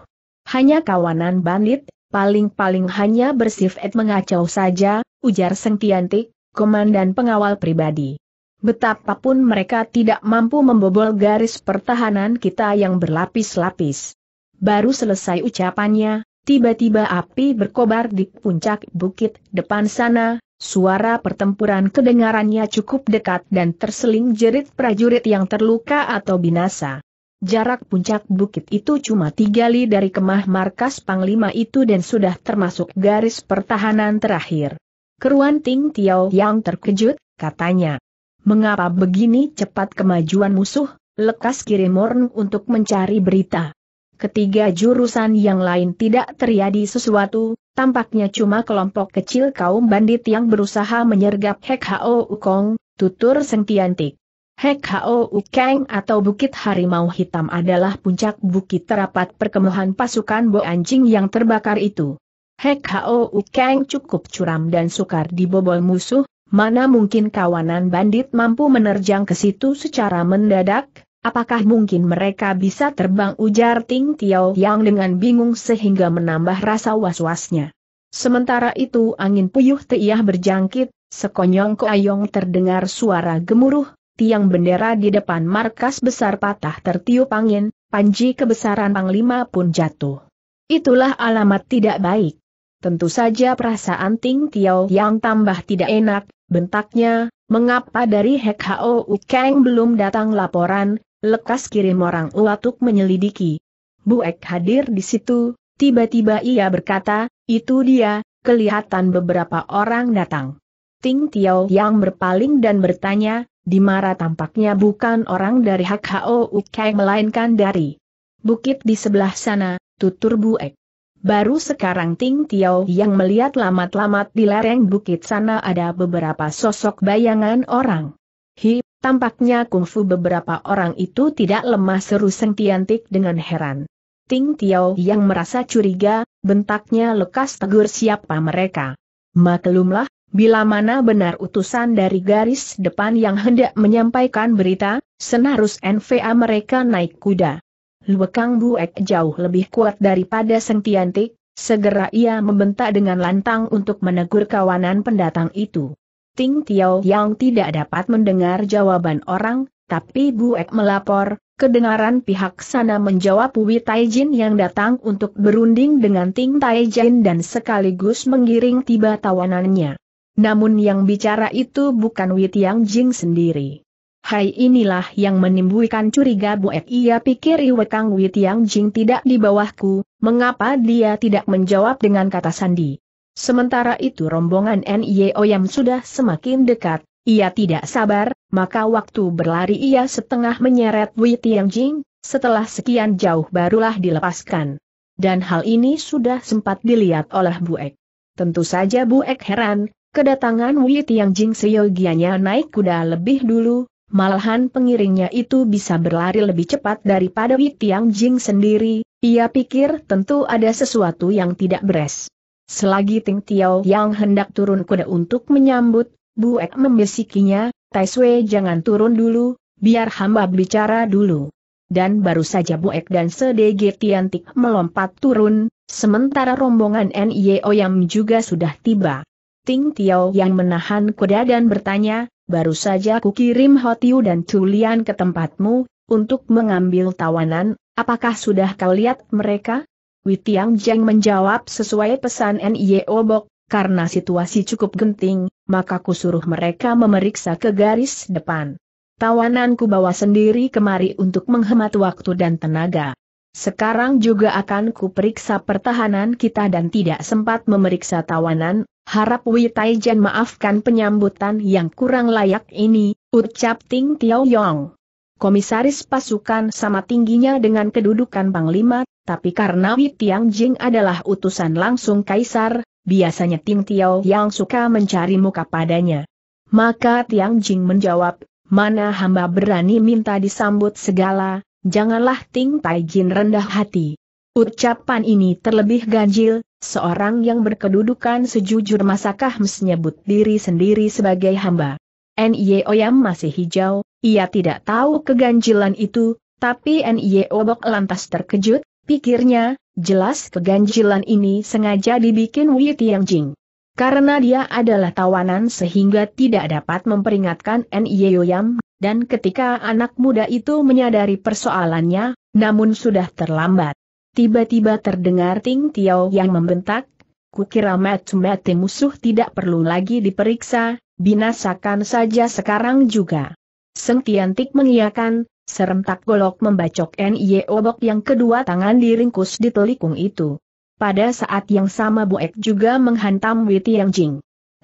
Hanya kawanan bandit, paling-paling hanya bersifat mengacau saja, ujar Sengtiantik, komandan pengawal pribadi. Betapapun mereka tidak mampu membobol garis pertahanan kita yang berlapis-lapis. Baru selesai ucapannya, tiba-tiba api berkobar di puncak bukit depan sana, suara pertempuran kedengarannya cukup dekat dan terseling jerit prajurit yang terluka atau binasa. Jarak puncak bukit itu cuma tiga li dari kemah markas Panglima itu dan sudah termasuk garis pertahanan terakhir. Keruan Ting Tiao yang terkejut, katanya. Mengapa begini cepat kemajuan musuh, lekas kirim Morn untuk mencari berita. Ketiga jurusan yang lain tidak terjadi sesuatu, tampaknya cuma kelompok kecil kaum bandit yang berusaha menyergap Hek Hao Kong, tutur Tiantik. Hek Hao Ukeng atau Bukit Harimau Hitam adalah puncak bukit terapat perkemahan pasukan Bo Anjing yang terbakar itu. Hek Hao Ukeng cukup curam dan sukar dibobol musuh, mana mungkin kawanan bandit mampu menerjang ke situ secara mendadak, apakah mungkin mereka bisa terbang ujar Ting Tiao yang dengan bingung sehingga menambah rasa was-wasnya. Sementara itu angin puyuh teiah berjangkit, sekonyong Koayong terdengar suara gemuruh, tiang bendera di depan markas besar patah tertiup angin, panji kebesaran Panglima pun jatuh. Itulah alamat tidak baik. Tentu saja perasaan Ting Tiao yang tambah tidak enak, bentaknya, mengapa dari Hek Hao Ukeng belum datang laporan, lekas kirim orang Uatuk menyelidiki. Bu Ek hadir di situ, tiba-tiba ia berkata, itu dia, kelihatan beberapa orang datang. Ting Tiao yang berpaling dan bertanya, Dimara tampaknya bukan orang dari HKO Ukai melainkan dari bukit di sebelah sana, tutur Bu Buek. Baru sekarang Ting Tiao yang melihat lamat-lamat di lereng bukit sana ada beberapa sosok bayangan orang. Hi, tampaknya kungfu beberapa orang itu tidak lemah seru Seng Tiantik dengan heran. Ting Tiao yang merasa curiga, bentaknya lekas tegur siapa mereka. Maklumlah, Bila mana benar utusan dari garis depan yang hendak menyampaikan berita, senarus NVA mereka naik kuda. Luekang Buek jauh lebih kuat daripada Sengtiantik, segera ia membentak dengan lantang untuk menegur kawanan pendatang itu. Ting Tiao yang tidak dapat mendengar jawaban orang, tapi Buek melapor, kedengaran pihak sana menjawab Wi Taijin yang datang untuk berunding dengan Ting Taijin dan sekaligus menggiring tiba tawanannya. Namun yang bicara itu bukan Tiang Jing sendiri. Hai inilah yang menimbulkan curiga Bu Ek. ia pikir Iwekang Tiang Jing tidak di bawahku, mengapa dia tidak menjawab dengan kata sandi. Sementara itu rombongan NIO e yang sudah semakin dekat, ia tidak sabar, maka waktu berlari ia setengah menyeret Tiang Jing, setelah sekian jauh barulah dilepaskan. Dan hal ini sudah sempat dilihat oleh Bu Ek. Tentu saja Bu Ek heran, Kedatangan Wei Tiang Jing seyogianya naik kuda lebih dulu, malahan pengiringnya itu bisa berlari lebih cepat daripada Wei Tiang Jing sendiri, ia pikir tentu ada sesuatu yang tidak beres. Selagi Ting Tiao yang hendak turun kuda untuk menyambut, Bu Ek membesikinya, Tai Sui jangan turun dulu, biar hamba bicara dulu. Dan baru saja Bu Ek dan Sedege Tiantik melompat turun, sementara rombongan NIO yang juga sudah tiba. Ting Tiao yang menahan kuda dan bertanya, baru saja kukirim Hotiu dan Tulian ke tempatmu, untuk mengambil tawanan, apakah sudah kau lihat mereka? Witiang Jeng menjawab sesuai pesan N.I.O. Bok, karena situasi cukup genting, maka kusuruh mereka memeriksa ke garis depan. Tawananku bawa sendiri kemari untuk menghemat waktu dan tenaga. Sekarang juga akan kuperiksa pertahanan kita dan tidak sempat memeriksa tawanan, harap Wei Taijian maafkan penyambutan yang kurang layak ini, ucap Ting Tiao Yong. Komisaris pasukan sama tingginya dengan kedudukan Panglima, tapi karena Wei Tiang Jing adalah utusan langsung kaisar, biasanya Ting Tiao yang suka mencari muka padanya. Maka Tiang Jing menjawab, mana hamba berani minta disambut segala, janganlah Ting Tai Jin rendah hati. Ucapan ini terlebih ganjil, seorang yang berkedudukan sejujur masakah menyebut diri sendiri sebagai hamba. N.I.O. Oyam masih hijau, ia tidak tahu keganjilan itu, tapi N.I.O. Bok lantas terkejut, pikirnya, jelas keganjilan ini sengaja dibikin Tiang Jing. Karena dia adalah tawanan sehingga tidak dapat memperingatkan N.I.O. Oyam dan ketika anak muda itu menyadari persoalannya, namun sudah terlambat. Tiba-tiba terdengar Ting Tiao yang membentak, kukira mati-mati musuh tidak perlu lagi diperiksa, binasakan saja sekarang juga. Seng Tiantik mengiakan, serentak golok membacok NIE obok yang kedua tangan diringkus di telikung itu. Pada saat yang sama Boek juga menghantam Witi Yang Jing.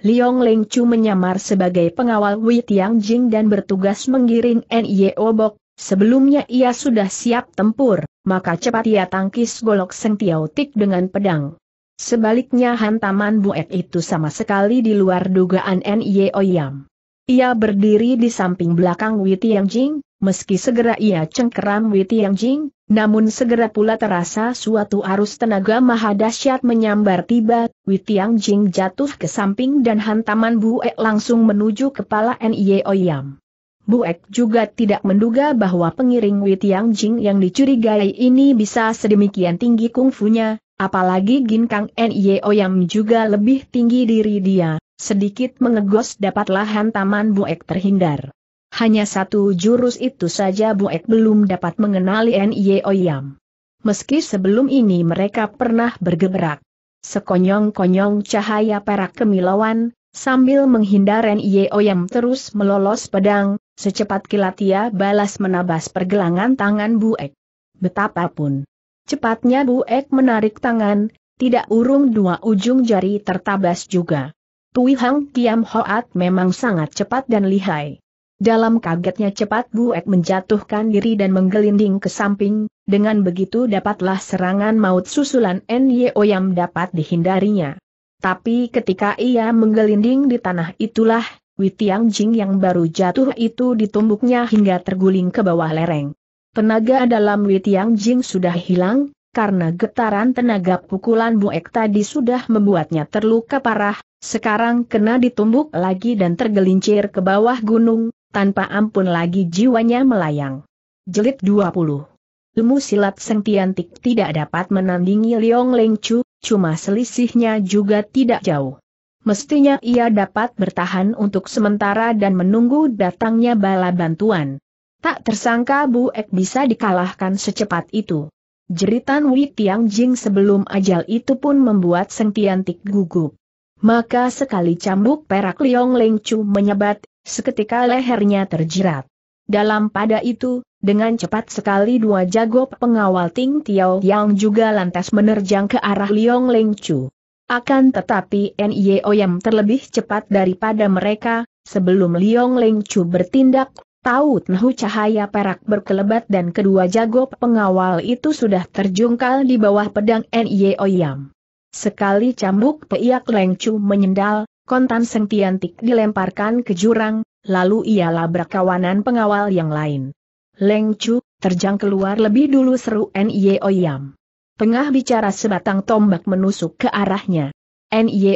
Liong Leng Chu menyamar sebagai pengawal Wei Tiang Jing dan bertugas menggiring Nye Obok. sebelumnya ia sudah siap tempur, maka cepat ia tangkis golok Seng Tiao Tik dengan pedang. Sebaliknya hantaman buet itu sama sekali di luar dugaan Nye Oyam. Ia berdiri di samping belakang Witi Yang meski segera ia cengkeram Witi Yang namun segera pula terasa suatu arus tenaga maha dahsyat menyambar tiba, Witi Yang jatuh ke samping dan hantaman Bu Buek langsung menuju kepala Nie Oyam. Buek juga tidak menduga bahwa pengiring Witiang Jing yang dicurigai ini bisa sedemikian tinggi kungfunya, apalagi Ginkang Nie Oyam juga lebih tinggi diri dia, sedikit mengegos dapatlah hantaman Buek terhindar. Hanya satu jurus itu saja Buek belum dapat mengenali N.Y. Oyam. Meski sebelum ini mereka pernah bergerak. Sekonyong-konyong cahaya perak kemilauan, sambil menghindar N.Y. Oyam terus melolos pedang, secepat kilat ia balas menabas pergelangan tangan Buek. Betapapun cepatnya Bu Buek menarik tangan, tidak urung dua ujung jari tertabas juga. Tui Hang Kiam Hoat memang sangat cepat dan lihai. Dalam kagetnya cepat Buek menjatuhkan diri dan menggelinding ke samping, dengan begitu dapatlah serangan maut susulan Nyo yang dapat dihindarinya. Tapi ketika ia menggelinding di tanah itulah, Witiang Jing yang baru jatuh itu ditumbuknya hingga terguling ke bawah lereng. Tenaga dalam Witiang Jing sudah hilang, karena getaran tenaga pukulan Buek tadi sudah membuatnya terluka parah, sekarang kena ditumbuk lagi dan tergelincir ke bawah gunung, tanpa ampun lagi jiwanya melayang. Jelit 20 Ilmu silat sengtiantik tidak dapat menandingi Liong Leng Chu, cuma selisihnya juga tidak jauh. Mestinya ia dapat bertahan untuk sementara dan menunggu datangnya bala bantuan. Tak tersangka Bu Ek bisa dikalahkan secepat itu. Jeritan Wei Tiang Jing sebelum ajal itu pun membuat Seng Tiantik gugup. Maka sekali cambuk perak Liong Leng Chu menyebat, seketika lehernya terjerat. Dalam pada itu, dengan cepat sekali dua jago pengawal Ting Tiao yang juga lantas menerjang ke arah Liong Leng Chu. Akan tetapi N.I.O. yang terlebih cepat daripada mereka, sebelum Liong Leng Chu bertindak, Tahu tahu cahaya perak berkelebat dan kedua jago pengawal itu sudah terjungkal di bawah pedang Nye Oyam. Sekali cambuk peiak Lengcu menyendal, kontan sengtiantik dilemparkan ke jurang, lalu ia labrak kawanan pengawal yang lain. Lengcu, terjang keluar lebih dulu seru Nye Oyam. Pengah bicara sebatang tombak menusuk ke arahnya.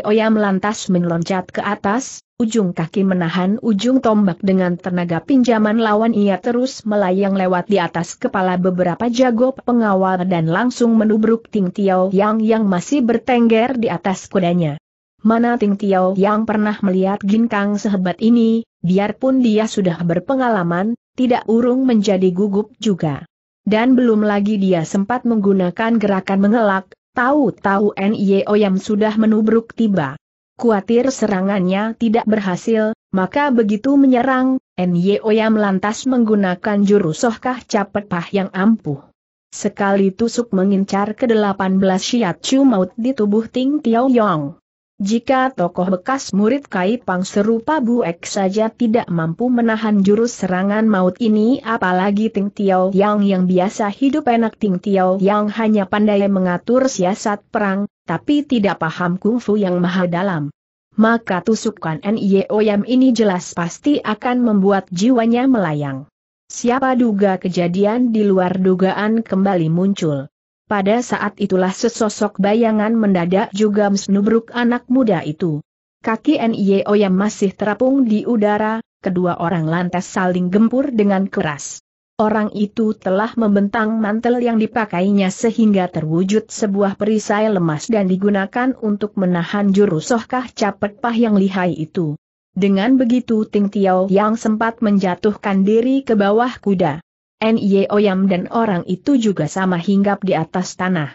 Oya lantas meloncat ke atas, ujung kaki menahan ujung tombak dengan tenaga pinjaman lawan ia terus melayang lewat di atas kepala beberapa jago pengawal dan langsung menubruk Ting Tiao Yang yang masih bertengger di atas kudanya. Mana Ting Tiao Yang pernah melihat ginkang sehebat ini, biarpun dia sudah berpengalaman, tidak urung menjadi gugup juga. Dan belum lagi dia sempat menggunakan gerakan mengelak, Tahu-tahu Nio yang sudah menubruk tiba. Kuatir serangannya tidak berhasil, maka begitu menyerang, yang lantas menggunakan jurus sohkah capet pah yang ampuh. Sekali tusuk mengincar ke-18 Shiatsu maut di tubuh Ting Tiao Yong. Jika tokoh bekas murid Kai Pang serupa Ek saja tidak mampu menahan jurus serangan maut ini apalagi Ting Tiao Yang yang biasa hidup enak Ting Tiao Yang hanya pandai mengatur siasat perang, tapi tidak paham kungfu yang maha dalam. Maka tusukan Nyeoyam ini jelas pasti akan membuat jiwanya melayang. Siapa duga kejadian di luar dugaan kembali muncul. Pada saat itulah sesosok bayangan mendadak juga menubruk anak muda itu. Kaki NIO yang masih terapung di udara, kedua orang lantas saling gempur dengan keras. Orang itu telah membentang mantel yang dipakainya sehingga terwujud sebuah perisai lemas dan digunakan untuk menahan jurus sohkah capet pah yang lihai itu. Dengan begitu Ting Tiao yang sempat menjatuhkan diri ke bawah kuda. Nye Oyam dan orang itu juga sama hinggap di atas tanah.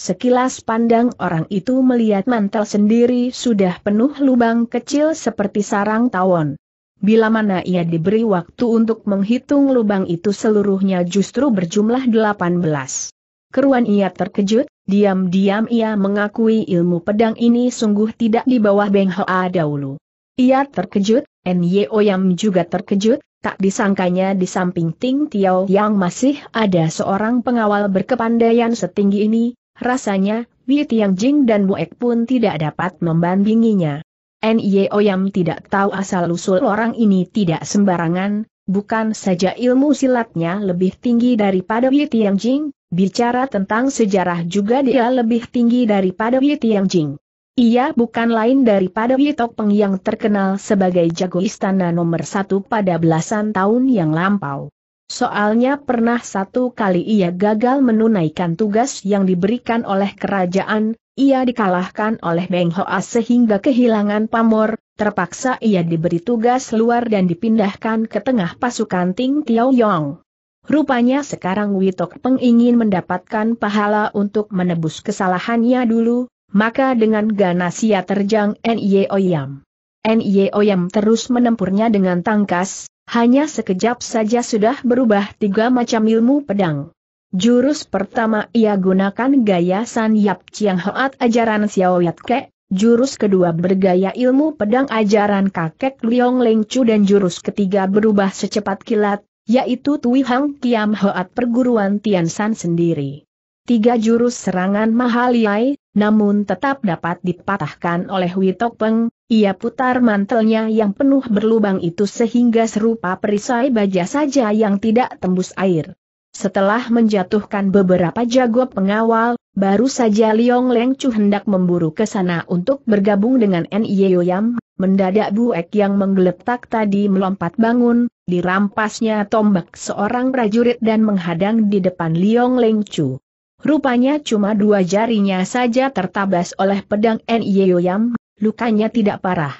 Sekilas pandang orang itu melihat mantel sendiri sudah penuh lubang kecil seperti sarang tawon. Bila mana ia diberi waktu untuk menghitung lubang itu seluruhnya justru berjumlah 18. Keruan ia terkejut, diam-diam ia mengakui ilmu pedang ini sungguh tidak di bawah Beng Hoa dahulu. Ia terkejut, Nye Oyam juga terkejut, tak disangkanya di samping Ting Tiao yang masih ada seorang pengawal berkepandaian setinggi ini, rasanya, Wei Tiang Jing dan Buek pun tidak dapat membandinginya. Nye Oyam tidak tahu asal-usul orang ini tidak sembarangan, bukan saja ilmu silatnya lebih tinggi daripada Wei Tiang Jing, bicara tentang sejarah juga dia lebih tinggi daripada Wei Tiang Jing. Ia bukan lain daripada Witok Peng yang terkenal sebagai jago istana nomor satu pada belasan tahun yang lampau. Soalnya pernah satu kali ia gagal menunaikan tugas yang diberikan oleh kerajaan, ia dikalahkan oleh Beng Hoa sehingga kehilangan pamor, terpaksa ia diberi tugas luar dan dipindahkan ke tengah pasukan Ting Tiao Yong. Rupanya sekarang Witok Peng ingin mendapatkan pahala untuk menebus kesalahannya dulu, maka dengan ganas ia terjang Nye Oyam. Nye Oyam terus menempurnya dengan tangkas, hanya sekejap saja sudah berubah tiga macam ilmu pedang. Jurus pertama ia gunakan gaya San Yap Chiang Hoat ajaran Xiao Yat Ke, jurus kedua bergaya ilmu pedang ajaran kakek Liong Leng Chu dan jurus ketiga berubah secepat kilat, yaitu Tui Hang Kiam Hoat perguruan Tian San sendiri. Tiga jurus serangan Mahaliai, namun tetap dapat dipatahkan oleh Witok Peng, ia putar mantelnya yang penuh berlubang itu sehingga serupa perisai baja saja yang tidak tembus air. Setelah menjatuhkan beberapa jago pengawal, baru saja Liong Leng Chu hendak memburu ke sana untuk bergabung dengan N.I.E. Yam, mendadak buek yang menggeletak tadi melompat bangun, dirampasnya tombak seorang prajurit dan menghadang di depan Liong Leng Chu. Rupanya cuma dua jarinya saja tertabas oleh pedang Nyeoyam, lukanya tidak parah.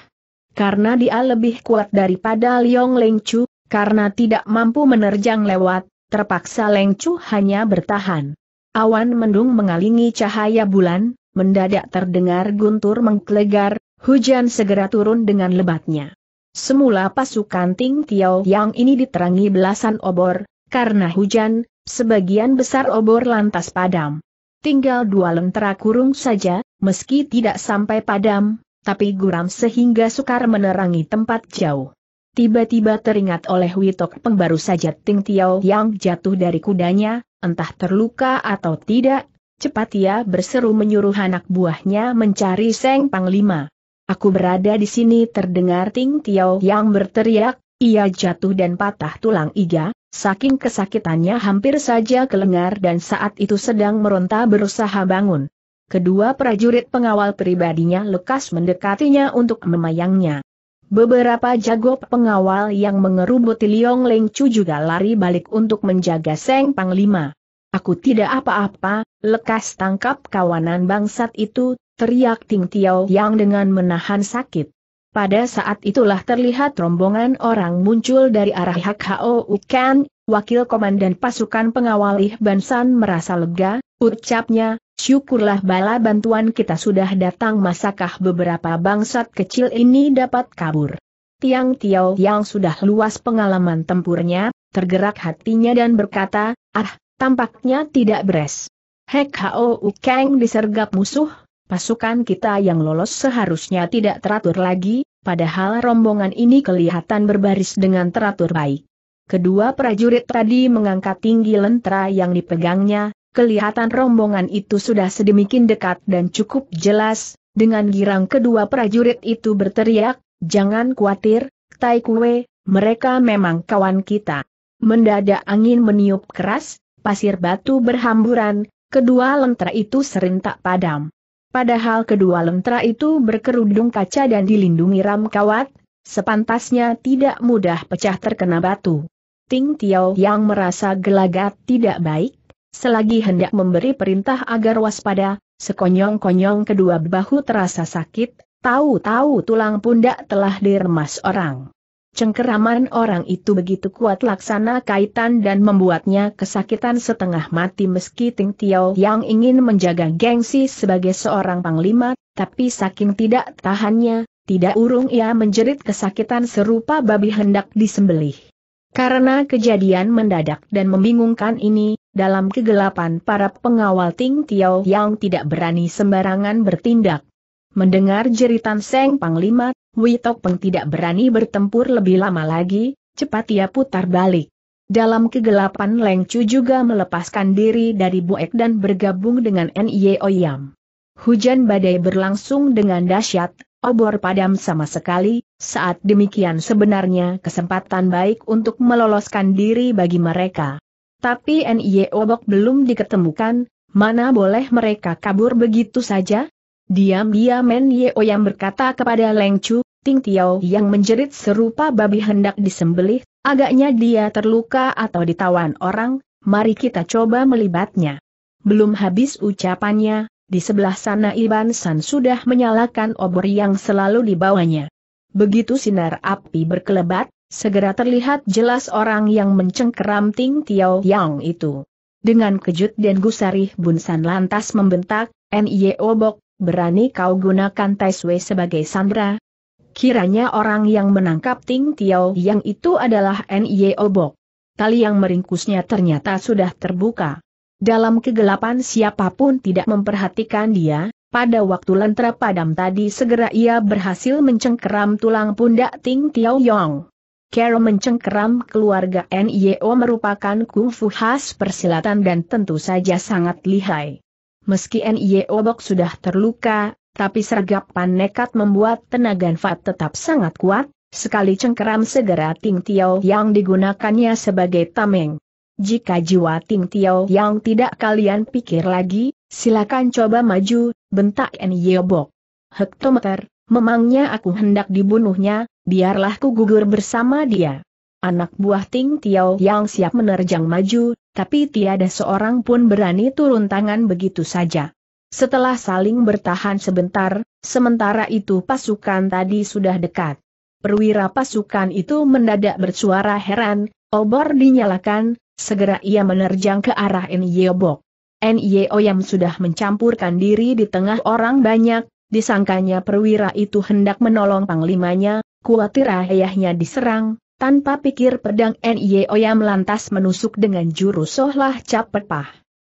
Karena dia lebih kuat daripada Liong Lengchu, karena tidak mampu menerjang lewat, terpaksa Lengchu hanya bertahan. Awan mendung mengalingi cahaya bulan, mendadak terdengar guntur mengklegar, hujan segera turun dengan lebatnya. Semula pasukan Ting Tiao yang ini diterangi belasan obor, karena hujan, sebagian besar obor lantas padam. Tinggal dua lentera kurung saja, meski tidak sampai padam, tapi guram sehingga sukar menerangi tempat jauh. Tiba-tiba teringat oleh Witok Peng saja Ting Tiao yang jatuh dari kudanya, entah terluka atau tidak, cepat ia berseru menyuruh anak buahnya mencari Seng Panglima. Aku berada di sini terdengar Ting Tiao yang berteriak, ia jatuh dan patah tulang iga, Saking kesakitannya hampir saja kelengar dan saat itu sedang meronta berusaha bangun. Kedua prajurit pengawal pribadinya lekas mendekatinya untuk memayangnya. Beberapa jago pengawal yang mengerubuti Liong Leng Chu juga lari balik untuk menjaga Seng Panglima. Aku tidak apa-apa, lekas tangkap kawanan bangsat itu, teriak Ting Tiao yang dengan menahan sakit. Pada saat itulah terlihat rombongan orang muncul dari arah HKO Ukan, wakil komandan pasukan pengawal Ih Bansan merasa lega, ucapnya, syukurlah bala bantuan kita sudah datang masakah beberapa bangsat kecil ini dapat kabur. Tiang Tiao yang sudah luas pengalaman tempurnya, tergerak hatinya dan berkata, ah, tampaknya tidak beres. Hek Hao Ukeng disergap musuh, Pasukan kita yang lolos seharusnya tidak teratur lagi, padahal rombongan ini kelihatan berbaris dengan teratur baik. Kedua prajurit tadi mengangkat tinggi lentera yang dipegangnya, kelihatan rombongan itu sudah sedemikian dekat dan cukup jelas, dengan girang kedua prajurit itu berteriak, jangan khawatir, Tai Kue, mereka memang kawan kita. Mendadak angin meniup keras, pasir batu berhamburan, kedua lentera itu serentak padam. Padahal kedua lentera itu berkerudung kaca dan dilindungi ram kawat, sepantasnya tidak mudah pecah terkena batu. Ting Tiao yang merasa gelagat tidak baik, selagi hendak memberi perintah agar waspada, sekonyong-konyong kedua bahu terasa sakit, tahu-tahu tulang pundak telah diremas orang. Cengkeraman orang itu begitu kuat laksana kaitan dan membuatnya kesakitan setengah mati meski Ting Tiao yang ingin menjaga gengsi sebagai seorang panglima, tapi saking tidak tahannya, tidak urung ia menjerit kesakitan serupa babi hendak disembelih. Karena kejadian mendadak dan membingungkan ini, dalam kegelapan para pengawal Ting Tiao yang tidak berani sembarangan bertindak, Mendengar jeritan Seng Panglima, Witok Peng tidak berani bertempur lebih lama lagi, cepat ia putar balik. Dalam kegelapan Leng Chu juga melepaskan diri dari Buek dan bergabung dengan Nye Oyam. Hujan badai berlangsung dengan dahsyat, obor padam sama sekali, saat demikian sebenarnya kesempatan baik untuk meloloskan diri bagi mereka. Tapi Nye Obok belum diketemukan, mana boleh mereka kabur begitu saja? Diam-diam Men Yeo yang berkata kepada Leng Chu, Ting Tiao yang menjerit serupa babi hendak disembelih, agaknya dia terluka atau ditawan orang, mari kita coba melibatnya. Belum habis ucapannya, di sebelah sana Iban San sudah menyalakan obor yang selalu dibawanya. Begitu sinar api berkelebat, segera terlihat jelas orang yang mencengkeram Ting Tiao Yang itu. Dengan kejut dan gusarih Bunsan lantas membentak, Nye Bok, berani kau gunakan Taiswe sebagai sandra? Kiranya orang yang menangkap Ting Tiao yang itu adalah N.Y. Obok. Tali yang meringkusnya ternyata sudah terbuka. Dalam kegelapan siapapun tidak memperhatikan dia, pada waktu lentera padam tadi segera ia berhasil mencengkeram tulang pundak Ting Tiao Yong. Carol mencengkeram keluarga NIO merupakan kungfu khas persilatan dan tentu saja sangat lihai. Meski Nye Obok sudah terluka, tapi sergapan nekat membuat tenaga Fat tetap sangat kuat, sekali cengkeram segera Ting Tiao yang digunakannya sebagai tameng. Jika jiwa Ting Tiao yang tidak kalian pikir lagi, silakan coba maju, bentak Nye Obok. Hektometer, memangnya aku hendak dibunuhnya, biarlah ku gugur bersama dia. Anak buah Ting Tiao yang siap menerjang maju, tapi tiada seorang pun berani turun tangan begitu saja. Setelah saling bertahan sebentar, sementara itu pasukan tadi sudah dekat. Perwira pasukan itu mendadak bersuara heran, obor dinyalakan, segera ia menerjang ke arah Nyebok. Nio yang sudah mencampurkan diri di tengah orang banyak, disangkanya perwira itu hendak menolong panglimanya, kuatir ayahnya diserang, tanpa pikir pedang Nioya melantas menusuk dengan jurus sohlah cap pepah.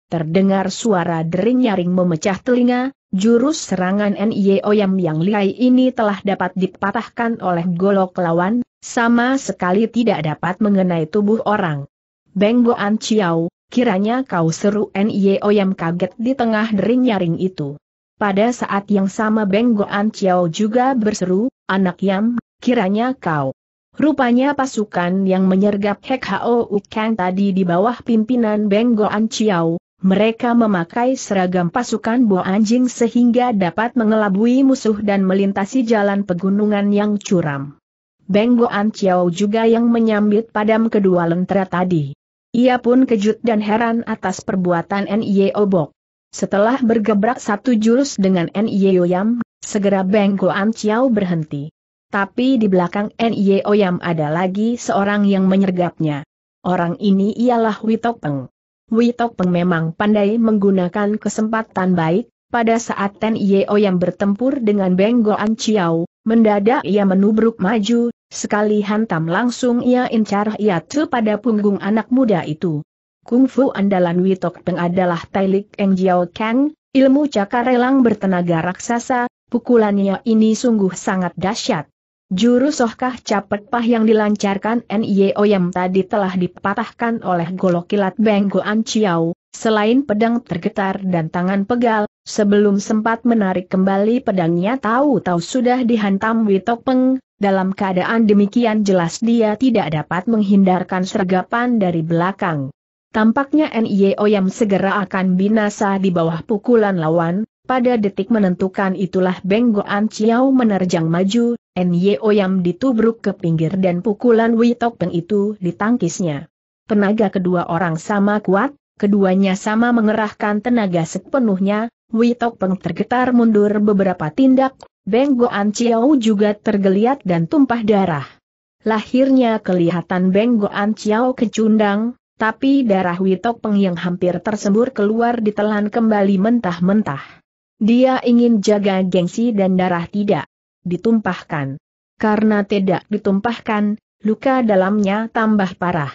Terdengar suara dering nyaring memecah telinga, jurus serangan Nioya yang lihai ini telah dapat dipatahkan oleh golok lawan, sama sekali tidak dapat mengenai tubuh orang. Benggoan Chiao, kiranya kau seru Nioyam kaget di tengah dering nyaring itu. Pada saat yang sama Benggoan Chiao juga berseru, anak Yam, kiranya kau. Rupanya pasukan yang menyergap Hek Hao Ukang tadi di bawah pimpinan Beng Goan Chiao, mereka memakai seragam pasukan Bo anjing sehingga dapat mengelabui musuh dan melintasi jalan pegunungan yang curam. Beng Goan Chiao juga yang menyambit padam kedua lentera tadi. Ia pun kejut dan heran atas perbuatan N.I.O. E Bok. Setelah bergebrak satu jurus dengan N.I.O. E Yam, segera Beng Goan Chiao berhenti. Tapi di belakang NIE Oyam ada lagi seorang yang menyergapnya. Orang ini ialah Witok Peng. Witok Peng memang pandai menggunakan kesempatan baik, pada saat NIE Oyam bertempur dengan Benggoan Chiao, mendadak ia menubruk maju, sekali hantam langsung ia incar Yatu pada punggung anak muda itu. Kungfu andalan Witok Peng adalah Tailik Eng Jiao Kang, ilmu cakarelang bertenaga raksasa, pukulannya ini sungguh sangat dahsyat. Jurus sokah capet pah yang dilancarkan N.I.O. yang tadi telah dipatahkan oleh golok kilat Beng Goan Chiao, selain pedang tergetar dan tangan pegal, sebelum sempat menarik kembali pedangnya tahu-tahu sudah dihantam Witok Peng, dalam keadaan demikian jelas dia tidak dapat menghindarkan sergapan dari belakang. Tampaknya N.I.O. yang segera akan binasa di bawah pukulan lawan, pada detik menentukan itulah Beng Goan Chiao menerjang maju, Nyo Yam ditubruk ke pinggir dan pukulan Tok Peng itu ditangkisnya. Tenaga kedua orang sama kuat, keduanya sama mengerahkan tenaga sepenuhnya, Tok Peng tergetar mundur beberapa tindak, Beng Goan Chiao juga tergeliat dan tumpah darah. Lahirnya kelihatan Beng Goan Chiao kecundang, tapi darah Tok Peng yang hampir tersembur keluar ditelan kembali mentah-mentah. Dia ingin jaga gengsi dan darah tidak ditumpahkan. Karena tidak ditumpahkan, luka dalamnya tambah parah.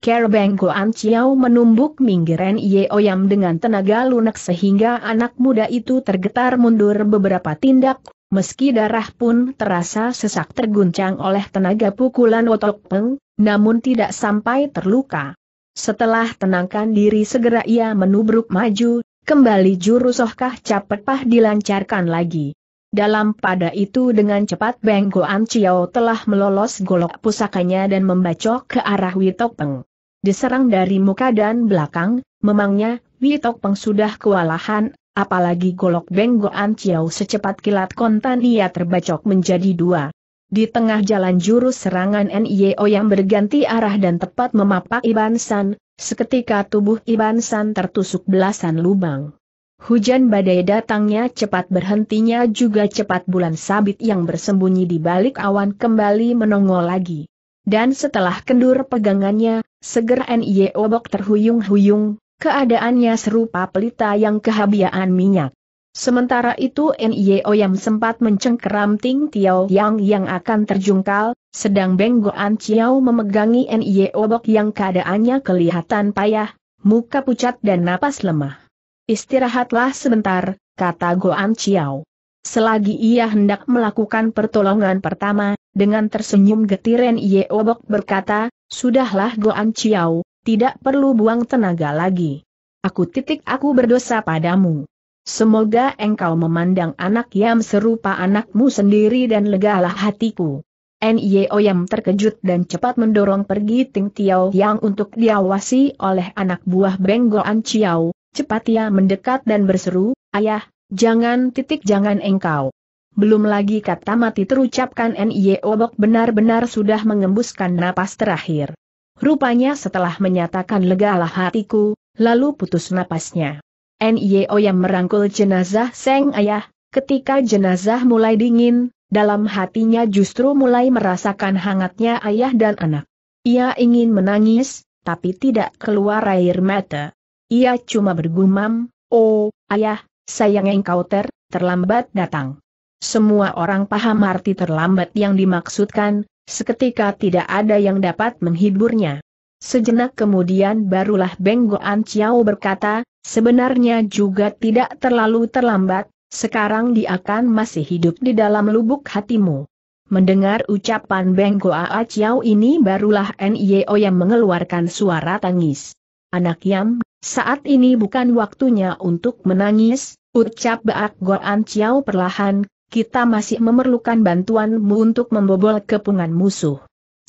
Kerbeng Goan Chiao menumbuk minggiran Oyam dengan tenaga lunak sehingga anak muda itu tergetar mundur beberapa tindak, meski darah pun terasa sesak terguncang oleh tenaga pukulan otok peng, namun tidak sampai terluka. Setelah tenangkan diri segera ia menubruk maju, Kembali jurus sohkah pah dilancarkan lagi. Dalam pada itu dengan cepat Beng Goan Chiao telah melolos golok pusakanya dan membacok ke arah Peng. Diserang dari muka dan belakang, memangnya, Peng sudah kewalahan, apalagi golok Beng Goan Chiao secepat kilat kontan ia terbacok menjadi dua. Di tengah jalan jurus serangan NIO yang berganti arah dan tepat memapak Iban San, Seketika tubuh Iban San tertusuk belasan lubang. Hujan badai datangnya cepat berhentinya juga cepat bulan sabit yang bersembunyi di balik awan kembali menongol lagi. Dan setelah kendur pegangannya, seger N.I.O. obok terhuyung-huyung, keadaannya serupa pelita yang kehabiaan minyak. Sementara itu Nio yang sempat mencengkeram Ting Tiao Yang yang akan terjungkal, sedang Beng Goan Chiao memegangi Nio Bok yang keadaannya kelihatan payah, muka pucat dan napas lemah. Istirahatlah sebentar, kata Goan Chiao. Selagi ia hendak melakukan pertolongan pertama, dengan tersenyum getir Nio Bok berkata, Sudahlah Goan Chiao, tidak perlu buang tenaga lagi. Aku titik aku berdosa padamu. Semoga engkau memandang anak Yam serupa anakmu sendiri dan legalah hatiku. N.I.O. Yam terkejut dan cepat mendorong pergi Ting Tiao Yang untuk diawasi oleh anak buah Benggoan Ciao, cepat ia mendekat dan berseru, Ayah, jangan titik jangan engkau. Belum lagi kata mati terucapkan N.I.O. Bok benar-benar sudah mengembuskan napas terakhir. Rupanya setelah menyatakan legalah hatiku, lalu putus napasnya. NIO yang merangkul jenazah Seng Ayah, ketika jenazah mulai dingin, dalam hatinya justru mulai merasakan hangatnya ayah dan anak. Ia ingin menangis, tapi tidak keluar air mata. Ia cuma bergumam, Oh, ayah, sayang engkau ter, terlambat datang. Semua orang paham arti terlambat yang dimaksudkan, seketika tidak ada yang dapat menghiburnya. Sejenak kemudian barulah Beng Goan Chiao berkata, sebenarnya juga tidak terlalu terlambat, sekarang dia akan masih hidup di dalam lubuk hatimu. Mendengar ucapan Beng Goa Chiao ini barulah NIO yang mengeluarkan suara tangis. Anak Yam, saat ini bukan waktunya untuk menangis, ucap Baak Goan Chiao perlahan, kita masih memerlukan bantuanmu untuk membobol kepungan musuh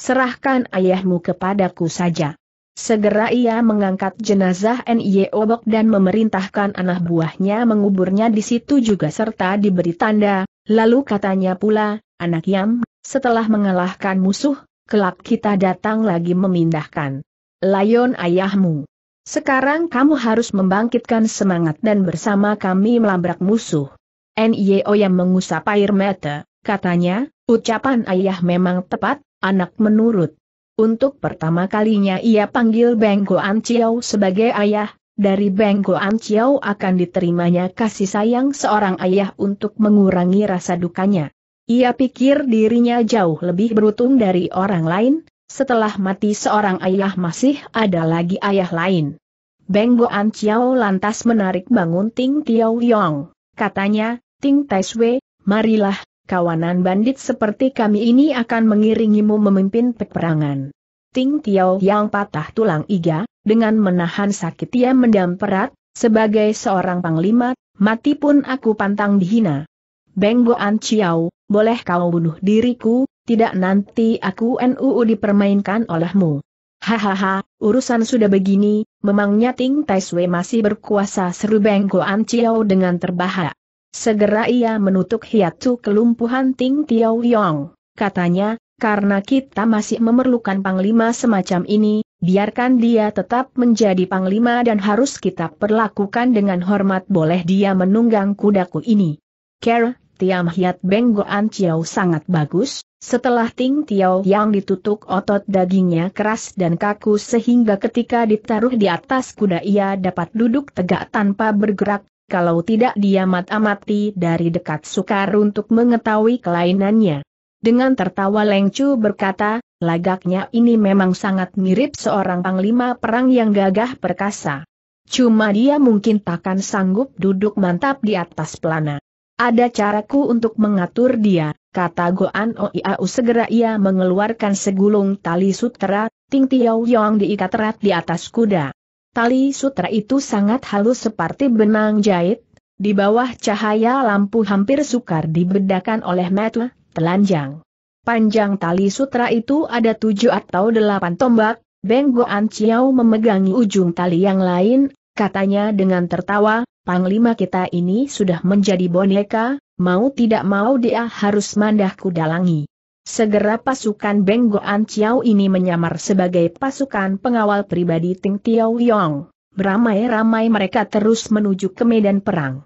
serahkan ayahmu kepadaku saja. Segera ia mengangkat jenazah N.Y. Obok dan memerintahkan anak buahnya menguburnya di situ juga serta diberi tanda, lalu katanya pula, anak Yam, setelah mengalahkan musuh, kelak kita datang lagi memindahkan layon ayahmu. Sekarang kamu harus membangkitkan semangat dan bersama kami melabrak musuh. N.Y.O. yang mengusap air mata, katanya, ucapan ayah memang tepat, anak menurut. Untuk pertama kalinya ia panggil Beng Goan Chiao sebagai ayah, dari Beng Goan Chiao akan diterimanya kasih sayang seorang ayah untuk mengurangi rasa dukanya. Ia pikir dirinya jauh lebih beruntung dari orang lain, setelah mati seorang ayah masih ada lagi ayah lain. Beng Goan Chiao lantas menarik bangun Ting Tiao Yong. Katanya, Ting Tai marilah, kawanan bandit seperti kami ini akan mengiringimu memimpin peperangan. Ting Tiao yang patah tulang iga, dengan menahan sakit ia mendam perat, sebagai seorang panglima, mati pun aku pantang dihina. Beng Goan Chiao, boleh kau bunuh diriku, tidak nanti aku NUU dipermainkan olehmu. Hahaha, urusan sudah begini, memangnya Ting Tai masih berkuasa seru Beng Goan Chiao dengan terbahak. Segera ia menutup hiatu kelumpuhan Ting Tiao Yong. Katanya, karena kita masih memerlukan panglima semacam ini, biarkan dia tetap menjadi panglima dan harus kita perlakukan dengan hormat boleh dia menunggang kudaku ini. Ker, Tiam Hiat Beng Goan Chiao sangat bagus, setelah Ting Tiao yang ditutup otot dagingnya keras dan kaku sehingga ketika ditaruh di atas kuda ia dapat duduk tegak tanpa bergerak kalau tidak diamat-amati dari dekat sukar untuk mengetahui kelainannya. Dengan tertawa Lengcu berkata, lagaknya ini memang sangat mirip seorang panglima perang yang gagah perkasa. Cuma dia mungkin takkan sanggup duduk mantap di atas pelana. Ada caraku untuk mengatur dia, kata Goan Oiau segera ia mengeluarkan segulung tali sutera, Ting Tiao Yong diikat erat di atas kuda. Tali sutra itu sangat halus seperti benang jahit, di bawah cahaya lampu hampir sukar dibedakan oleh mata, telanjang. Panjang tali sutra itu ada tujuh atau delapan tombak, Beng Goan Chiao memegangi ujung tali yang lain, katanya dengan tertawa, Panglima kita ini sudah menjadi boneka, mau tidak mau dia harus mandahku dalangi. Segera pasukan Beng Goan Chiao ini menyamar sebagai pasukan pengawal pribadi Ting Tiao Yong. Beramai-ramai mereka terus menuju ke medan perang.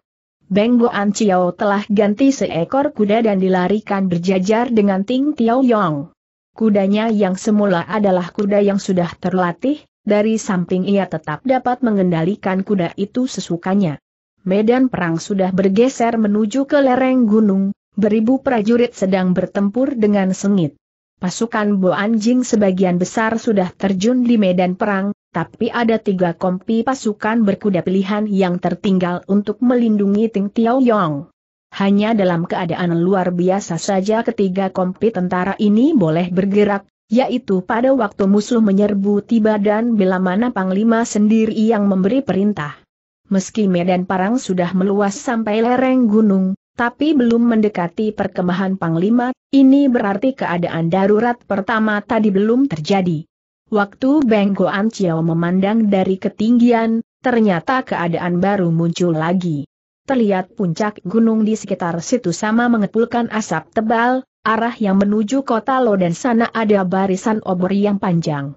Beng Goan Chiao telah ganti seekor kuda dan dilarikan berjajar dengan Ting Tiao Yong. Kudanya yang semula adalah kuda yang sudah terlatih, dari samping ia tetap dapat mengendalikan kuda itu sesukanya. Medan perang sudah bergeser menuju ke lereng gunung, beribu prajurit sedang bertempur dengan sengit. Pasukan Bo Anjing sebagian besar sudah terjun di medan perang, tapi ada tiga kompi pasukan berkuda pilihan yang tertinggal untuk melindungi Ting Tiao Yong. Hanya dalam keadaan luar biasa saja ketiga kompi tentara ini boleh bergerak, yaitu pada waktu musuh menyerbu tiba dan bila mana Panglima sendiri yang memberi perintah. Meski medan perang sudah meluas sampai lereng gunung, tapi belum mendekati perkemahan Panglima, ini berarti keadaan darurat pertama tadi belum terjadi. Waktu Benggo Anciao memandang dari ketinggian, ternyata keadaan baru muncul lagi. Terlihat puncak gunung di sekitar situ sama mengepulkan asap tebal, arah yang menuju kota Lo dan sana ada barisan obor yang panjang.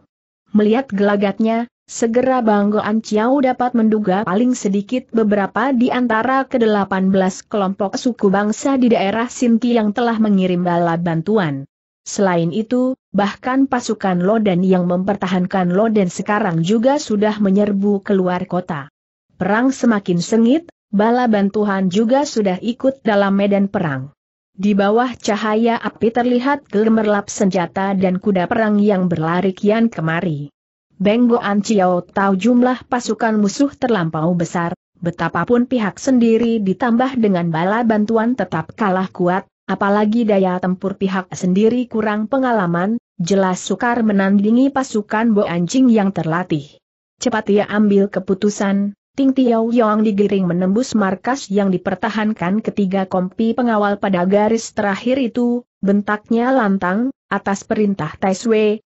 Melihat gelagatnya, Segera Bang Goan dapat menduga paling sedikit beberapa di antara ke-18 kelompok suku bangsa di daerah Sinti yang telah mengirim bala bantuan. Selain itu, bahkan pasukan Loden yang mempertahankan Loden sekarang juga sudah menyerbu keluar kota. Perang semakin sengit, bala bantuan juga sudah ikut dalam medan perang. Di bawah cahaya api terlihat gemerlap senjata dan kuda perang yang berlari kian kemari. Beng Boan Chiao tahu jumlah pasukan musuh terlampau besar, betapapun pihak sendiri ditambah dengan bala bantuan tetap kalah kuat, apalagi daya tempur pihak sendiri kurang pengalaman, jelas sukar menandingi pasukan Boan Anjing yang terlatih. Cepat ia ambil keputusan, Ting Tiao Yong digiring menembus markas yang dipertahankan ketiga kompi pengawal pada garis terakhir itu, bentaknya lantang, atas perintah Tai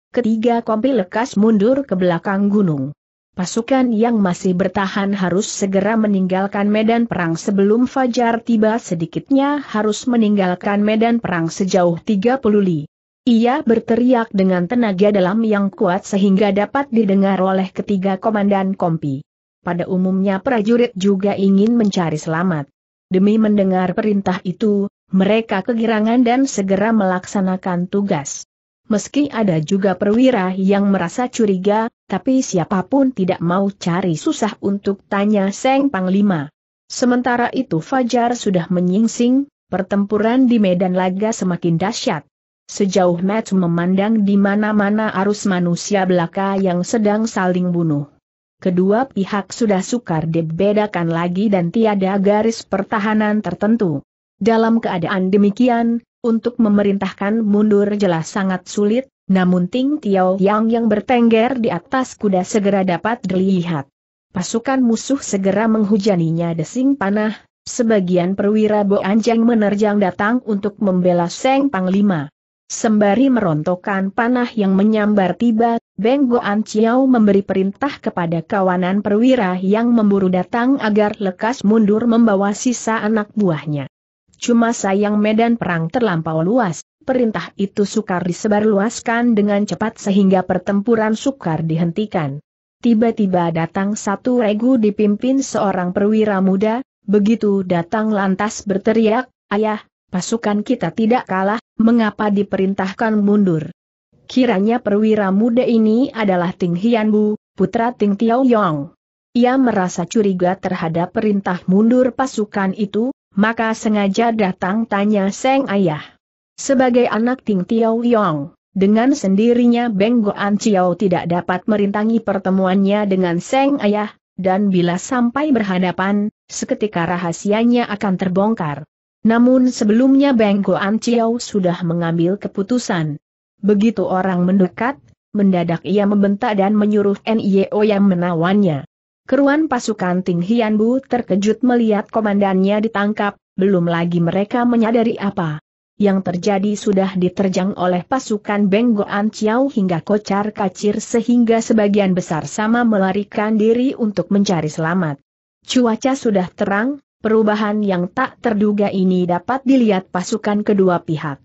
Ketiga kompi lekas mundur ke belakang gunung. Pasukan yang masih bertahan harus segera meninggalkan medan perang sebelum fajar tiba sedikitnya harus meninggalkan medan perang sejauh 30 li. Ia berteriak dengan tenaga dalam yang kuat sehingga dapat didengar oleh ketiga komandan kompi. Pada umumnya prajurit juga ingin mencari selamat. Demi mendengar perintah itu, mereka kegirangan dan segera melaksanakan tugas. Meski ada juga perwira yang merasa curiga, tapi siapapun tidak mau cari susah untuk tanya Seng Panglima. Sementara itu Fajar sudah menyingsing, pertempuran di medan laga semakin dahsyat. Sejauh match memandang di mana-mana arus manusia belaka yang sedang saling bunuh. Kedua pihak sudah sukar dibedakan lagi dan tiada garis pertahanan tertentu. Dalam keadaan demikian, untuk memerintahkan mundur jelas sangat sulit, namun Ting Tiao Yang yang bertengger di atas kuda segera dapat dilihat. Pasukan musuh segera menghujaninya desing panah, sebagian perwira Bo Anjang menerjang datang untuk membela Seng Panglima. Sembari merontokkan panah yang menyambar tiba, Beng An Chiao memberi perintah kepada kawanan perwira yang memburu datang agar lekas mundur membawa sisa anak buahnya. Cuma sayang medan perang terlampau luas, perintah itu sukar disebarluaskan dengan cepat sehingga pertempuran sukar dihentikan. Tiba-tiba datang satu regu dipimpin seorang perwira muda, begitu datang lantas berteriak, Ayah, pasukan kita tidak kalah, mengapa diperintahkan mundur? Kiranya perwira muda ini adalah Ting Hianbu, putra Ting Tiao Yong. Ia merasa curiga terhadap perintah mundur pasukan itu, maka sengaja datang tanya Seng Ayah. Sebagai anak Ting Tiao Yong, dengan sendirinya Beng Goan Chiao tidak dapat merintangi pertemuannya dengan Seng Ayah, dan bila sampai berhadapan, seketika rahasianya akan terbongkar. Namun sebelumnya Beng Goan Chiao sudah mengambil keputusan. Begitu orang mendekat, mendadak ia membentak dan menyuruh NIO yang menawannya. Keruan pasukan Ting Hian terkejut melihat komandannya ditangkap, belum lagi mereka menyadari apa yang terjadi sudah diterjang oleh pasukan Beng Goan Chiao hingga kocar kacir sehingga sebagian besar sama melarikan diri untuk mencari selamat. Cuaca sudah terang, perubahan yang tak terduga ini dapat dilihat pasukan kedua pihak.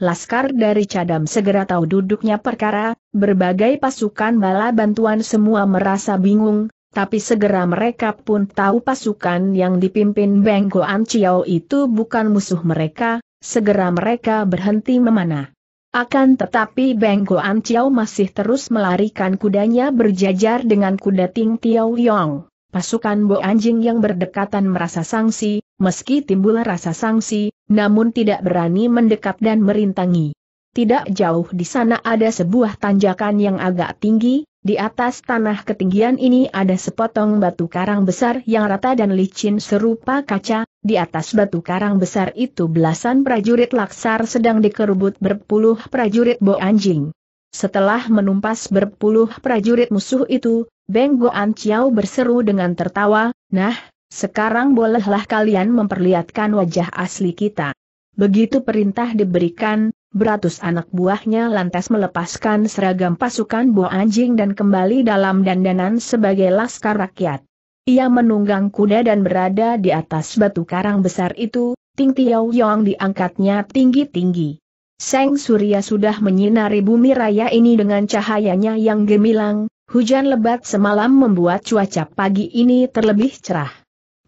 Laskar dari Cadam segera tahu duduknya perkara, berbagai pasukan bala bantuan semua merasa bingung, tapi segera mereka pun tahu pasukan yang dipimpin Beng Goan Chiao itu bukan musuh mereka, segera mereka berhenti memanah. Akan tetapi Beng Goan Chiao masih terus melarikan kudanya berjajar dengan kuda Ting Tiao Yong. Pasukan Bo Anjing yang berdekatan merasa sangsi, meski timbul rasa sangsi, namun tidak berani mendekat dan merintangi. Tidak jauh di sana ada sebuah tanjakan yang agak tinggi, di atas tanah ketinggian ini ada sepotong batu karang besar yang rata dan licin serupa kaca, di atas batu karang besar itu belasan prajurit laksar sedang dikerubut berpuluh prajurit bo anjing. Setelah menumpas berpuluh prajurit musuh itu, Beng Goan Chiao berseru dengan tertawa, Nah, sekarang bolehlah kalian memperlihatkan wajah asli kita. Begitu perintah diberikan, Beratus anak buahnya lantas melepaskan seragam pasukan buah anjing dan kembali dalam dandanan sebagai laskar rakyat. Ia menunggang kuda dan berada di atas batu karang besar itu, Ting Tiao Yong diangkatnya tinggi-tinggi. Seng Surya sudah menyinari bumi raya ini dengan cahayanya yang gemilang, hujan lebat semalam membuat cuaca pagi ini terlebih cerah.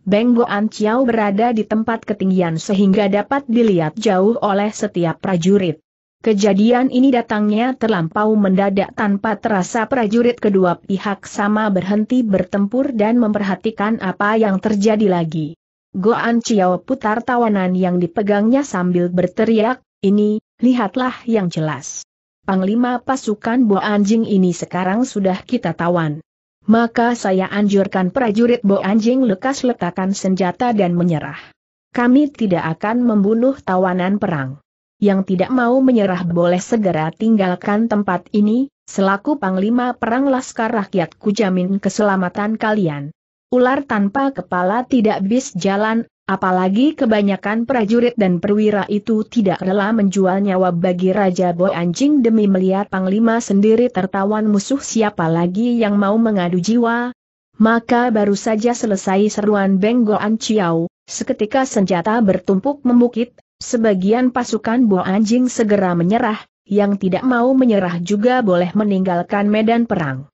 Beng Chiao berada di tempat ketinggian sehingga dapat dilihat jauh oleh setiap prajurit. Kejadian ini datangnya terlampau mendadak tanpa terasa prajurit kedua pihak sama berhenti bertempur dan memperhatikan apa yang terjadi lagi. Goan Chiao putar tawanan yang dipegangnya sambil berteriak, ini, lihatlah yang jelas. Panglima pasukan anjing ini sekarang sudah kita tawan maka saya anjurkan prajurit Bo Anjing lekas letakkan senjata dan menyerah. Kami tidak akan membunuh tawanan perang. Yang tidak mau menyerah boleh segera tinggalkan tempat ini, selaku Panglima Perang Laskar Rakyat kujamin keselamatan kalian. Ular tanpa kepala tidak bis jalan, Apalagi kebanyakan prajurit dan perwira itu tidak rela menjual nyawa bagi Raja Bo Anjing demi melihat Panglima sendiri tertawan musuh siapa lagi yang mau mengadu jiwa. Maka baru saja selesai seruan Beng Goan Chiao, seketika senjata bertumpuk membukit, sebagian pasukan Bo Anjing segera menyerah, yang tidak mau menyerah juga boleh meninggalkan medan perang.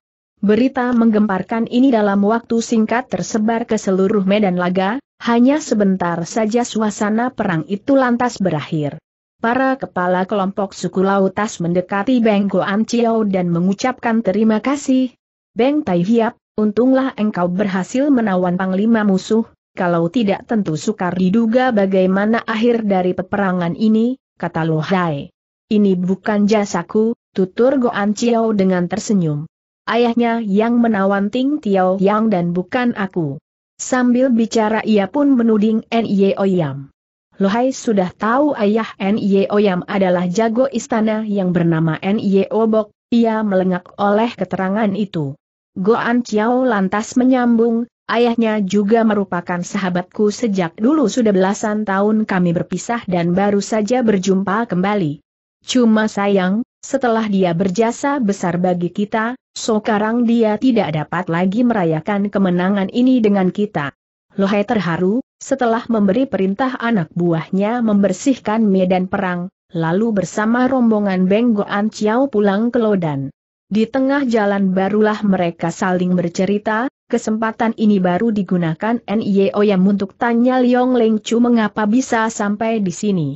Berita menggemparkan ini dalam waktu singkat tersebar ke seluruh medan laga, hanya sebentar saja suasana perang itu lantas berakhir. Para kepala kelompok suku Lautas mendekati Beng Goan Chiao dan mengucapkan terima kasih. Beng Tai Hiap, untunglah engkau berhasil menawan panglima musuh, kalau tidak tentu sukar diduga bagaimana akhir dari peperangan ini, kata Lohai. Ini bukan jasaku, tutur Goan Chiao dengan tersenyum ayahnya yang menawan Ting Tiao Yang dan bukan aku. Sambil bicara ia pun menuding Nye Oyam. Lohai sudah tahu ayah Nye Oyam adalah jago istana yang bernama Nye Obok, ia melengak oleh keterangan itu. Goan Chiao lantas menyambung, ayahnya juga merupakan sahabatku sejak dulu sudah belasan tahun kami berpisah dan baru saja berjumpa kembali. Cuma sayang, setelah dia berjasa besar bagi kita, sekarang dia tidak dapat lagi merayakan kemenangan ini dengan kita. Lohai terharu, setelah memberi perintah anak buahnya membersihkan medan perang, lalu bersama rombongan Benggo Goan pulang ke Lodan. Di tengah jalan barulah mereka saling bercerita, kesempatan ini baru digunakan N.I.O. E yang untuk tanya Liong Leng Chu mengapa bisa sampai di sini.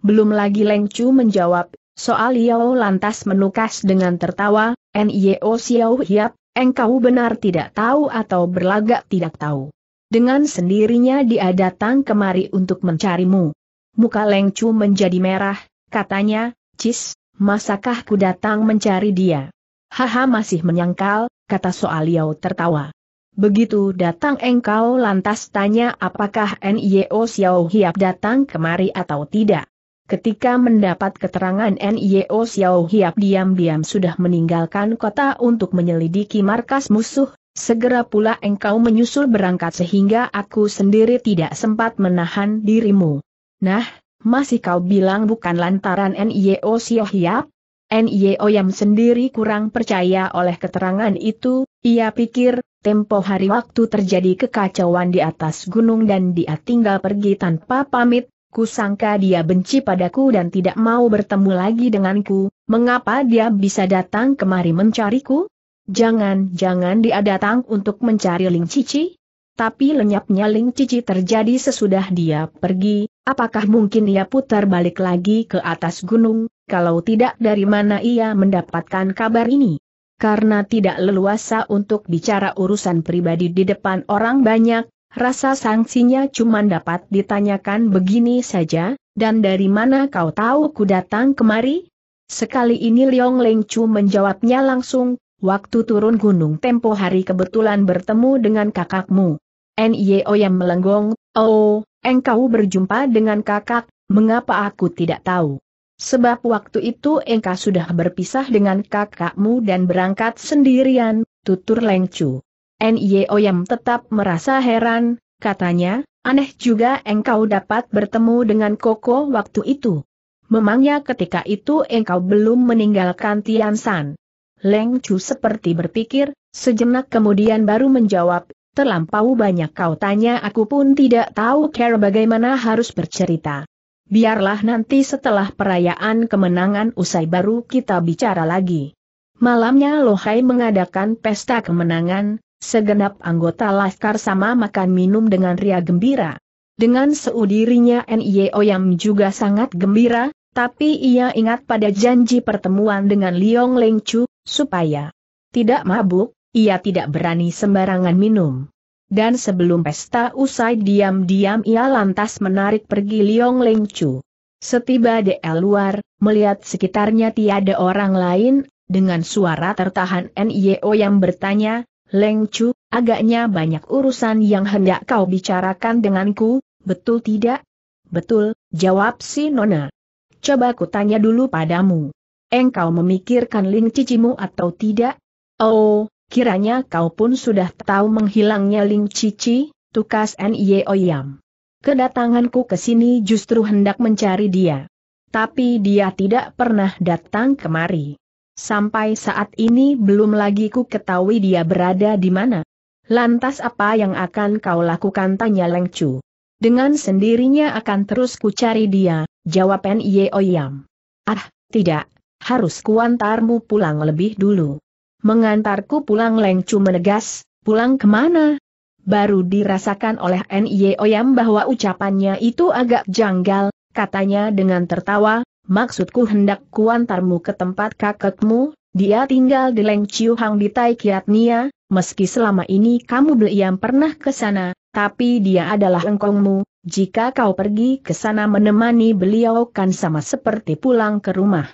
Belum lagi Leng Chu menjawab, Soal Yao lantas menukas dengan tertawa, Nio Xiao Hiap, engkau benar tidak tahu atau berlagak tidak tahu. Dengan sendirinya dia datang kemari untuk mencarimu. Muka Leng Chu menjadi merah, katanya, Cis, masakah ku datang mencari dia? Haha masih menyangkal, kata Soal Yao tertawa. Begitu datang engkau lantas tanya apakah Nio Xiao Hiap datang kemari atau tidak. Ketika mendapat keterangan NIO Xiao Hiap diam-diam sudah meninggalkan kota untuk menyelidiki markas musuh, segera pula engkau menyusul berangkat sehingga aku sendiri tidak sempat menahan dirimu. Nah, masih kau bilang bukan lantaran NIO Xiao Hiap? NIO Yam sendiri kurang percaya oleh keterangan itu, ia pikir, tempo hari waktu terjadi kekacauan di atas gunung dan dia tinggal pergi tanpa pamit, Kusangka dia benci padaku dan tidak mau bertemu lagi denganku, mengapa dia bisa datang kemari mencariku? Jangan-jangan dia datang untuk mencari Ling Cici? Tapi lenyapnya Ling Cici terjadi sesudah dia pergi, apakah mungkin ia putar balik lagi ke atas gunung, kalau tidak dari mana ia mendapatkan kabar ini? Karena tidak leluasa untuk bicara urusan pribadi di depan orang banyak, rasa sanksinya cuma dapat ditanyakan begini saja, dan dari mana kau tahu ku datang kemari? Sekali ini Liong Leng Chu menjawabnya langsung, waktu turun gunung tempo hari kebetulan bertemu dengan kakakmu. N.Y.O. yang melenggong, oh, engkau berjumpa dengan kakak, mengapa aku tidak tahu? Sebab waktu itu engkau sudah berpisah dengan kakakmu dan berangkat sendirian, tutur Leng Chu. Nye tetap merasa heran, katanya, aneh juga engkau dapat bertemu dengan Koko waktu itu. Memangnya ketika itu engkau belum meninggalkan Tian San. Leng Chu seperti berpikir, sejenak kemudian baru menjawab, terlampau banyak kau tanya aku pun tidak tahu cara bagaimana harus bercerita. Biarlah nanti setelah perayaan kemenangan usai baru kita bicara lagi. Malamnya Lohai mengadakan pesta kemenangan, segenap anggota Laskar sama makan minum dengan ria gembira. Dengan seudirinya N.I.O. yang juga sangat gembira, tapi ia ingat pada janji pertemuan dengan Liong Leng Chu, supaya tidak mabuk, ia tidak berani sembarangan minum. Dan sebelum pesta usai diam-diam ia lantas menarik pergi Liong Leng Chu. Setiba di luar, melihat sekitarnya tiada orang lain, dengan suara tertahan N.I.O. yang bertanya, Leng Chu, agaknya banyak urusan yang hendak kau bicarakan denganku, betul tidak? Betul, jawab si Nona. Coba kutanya dulu padamu. Engkau memikirkan Ling Cicimu atau tidak? Oh, kiranya kau pun sudah tahu menghilangnya Ling Cici, tukas Nye Oyam. Oh Kedatanganku ke sini justru hendak mencari dia. Tapi dia tidak pernah datang kemari. Sampai saat ini belum lagi ku ketahui dia berada di mana. Lantas apa yang akan kau lakukan tanya Leng Chu. Dengan sendirinya akan terus ku cari dia, jawab Nye Oyam. Ah, tidak, harus kuantarmu pulang lebih dulu. Mengantarku pulang Leng Chu menegas, pulang kemana? Baru dirasakan oleh Nye Oyam bahwa ucapannya itu agak janggal, katanya dengan tertawa, Maksudku hendak kuantarmu ke tempat kakekmu, dia tinggal di Leng Chiu Hang di Tai Kiat Nia, meski selama ini kamu belum pernah ke sana, tapi dia adalah engkongmu, jika kau pergi ke sana menemani beliau kan sama seperti pulang ke rumah.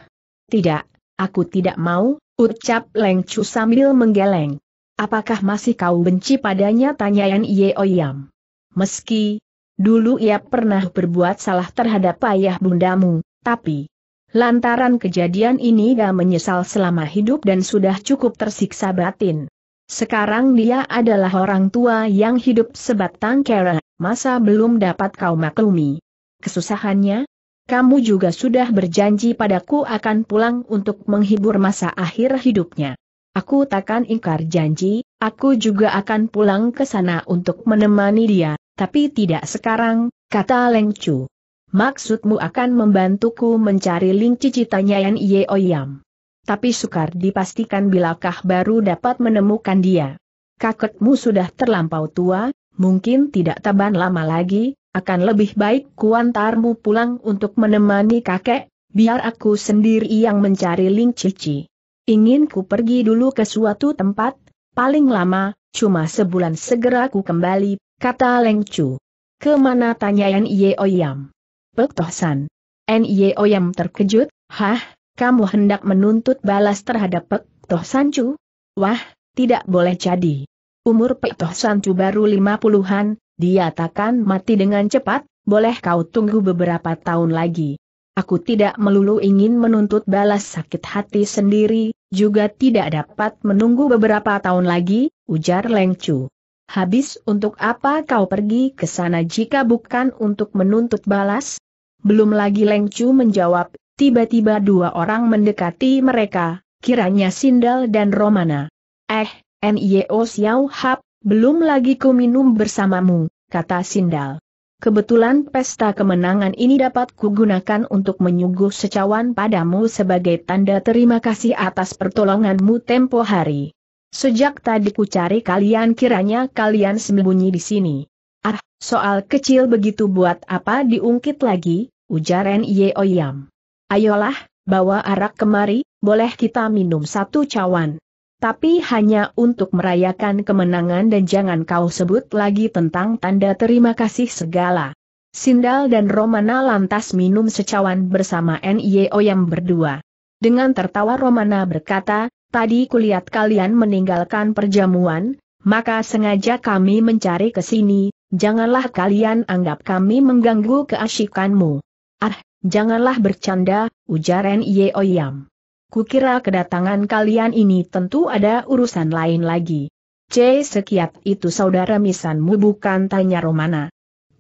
Tidak, aku tidak mau, ucap Leng Chu sambil menggeleng. Apakah masih kau benci padanya tanya Yan Ye Oyam? Meski dulu ia pernah berbuat salah terhadap ayah bundamu, tapi lantaran kejadian ini dia menyesal selama hidup dan sudah cukup tersiksa batin. Sekarang dia adalah orang tua yang hidup sebatang kera, masa belum dapat kau maklumi. Kesusahannya? Kamu juga sudah berjanji padaku akan pulang untuk menghibur masa akhir hidupnya. Aku takkan ingkar janji, aku juga akan pulang ke sana untuk menemani dia, tapi tidak sekarang, kata Leng Chu. Maksudmu akan membantuku mencari Cici tanya Yan Ye Oyam. Tapi sukar dipastikan bilakah baru dapat menemukan dia. Kakekmu sudah terlampau tua, mungkin tidak taban lama lagi, akan lebih baik kuantarmu pulang untuk menemani kakek, biar aku sendiri yang mencari Cici. Ingin ku pergi dulu ke suatu tempat, paling lama, cuma sebulan segera ku kembali, kata Leng Chu. Kemana tanya Yan Ye Oyam? Pek Tohsan. N.I.O. yang terkejut, hah, kamu hendak menuntut balas terhadap Pek Tohsan Chu? Wah, tidak boleh jadi. Umur Pek Tohsan Chu baru lima puluhan, dia takkan mati dengan cepat, boleh kau tunggu beberapa tahun lagi. Aku tidak melulu ingin menuntut balas sakit hati sendiri, juga tidak dapat menunggu beberapa tahun lagi, ujar Leng Chu. Habis untuk apa kau pergi ke sana jika bukan untuk menuntut balas? Belum lagi Lengcu menjawab, tiba-tiba dua orang mendekati mereka, kiranya Sindal dan Romana. Eh, Nio Xiao Hap, belum lagi ku minum bersamamu, kata Sindal. Kebetulan pesta kemenangan ini dapat kugunakan untuk menyuguh secawan padamu sebagai tanda terima kasih atas pertolonganmu tempo hari. Sejak tadi ku cari kalian kiranya kalian sembunyi di sini. Ah, soal kecil begitu buat apa diungkit lagi, ujar Nye Oyam. Ayolah, bawa arak kemari, boleh kita minum satu cawan. Tapi hanya untuk merayakan kemenangan dan jangan kau sebut lagi tentang tanda terima kasih segala. Sindal dan Romana lantas minum secawan bersama Nye Oyam berdua. Dengan tertawa Romana berkata, Tadi kulihat kalian meninggalkan perjamuan, maka sengaja kami mencari ke sini, janganlah kalian anggap kami mengganggu keasyikanmu. Ah, janganlah bercanda, ujar Nye Oyam. Kukira kedatangan kalian ini tentu ada urusan lain lagi. C. Sekiat itu saudara misanmu bukan tanya Romana.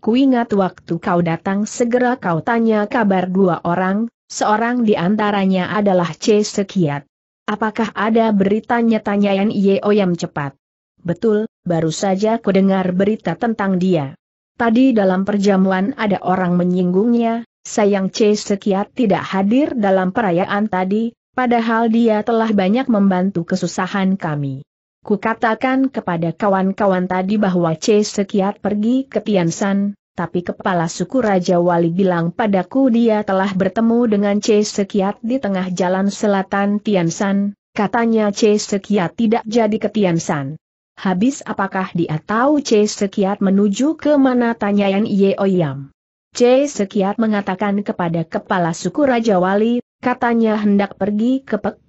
Kuingat waktu kau datang segera kau tanya kabar dua orang, seorang di antaranya adalah C. Sekiat. Apakah ada berita beritanya tanya Yeoyam cepat? Betul, baru saja ku dengar berita tentang dia. Tadi dalam perjamuan ada orang menyinggungnya, sayang C. Sekiat tidak hadir dalam perayaan tadi, padahal dia telah banyak membantu kesusahan kami. Kukatakan kepada kawan-kawan tadi bahwa C. Sekiat pergi ke Tiansan, tapi kepala suku Raja Wali bilang padaku dia telah bertemu dengan C. Sekiat di tengah jalan selatan Tiansan, katanya C. Sekiat tidak jadi ke Tiansan. Habis apakah dia tahu C. Sekiat menuju ke mana tanya yang Ye Oyam. C. Sekiat mengatakan kepada kepala suku Raja Wali, katanya hendak pergi ke Pek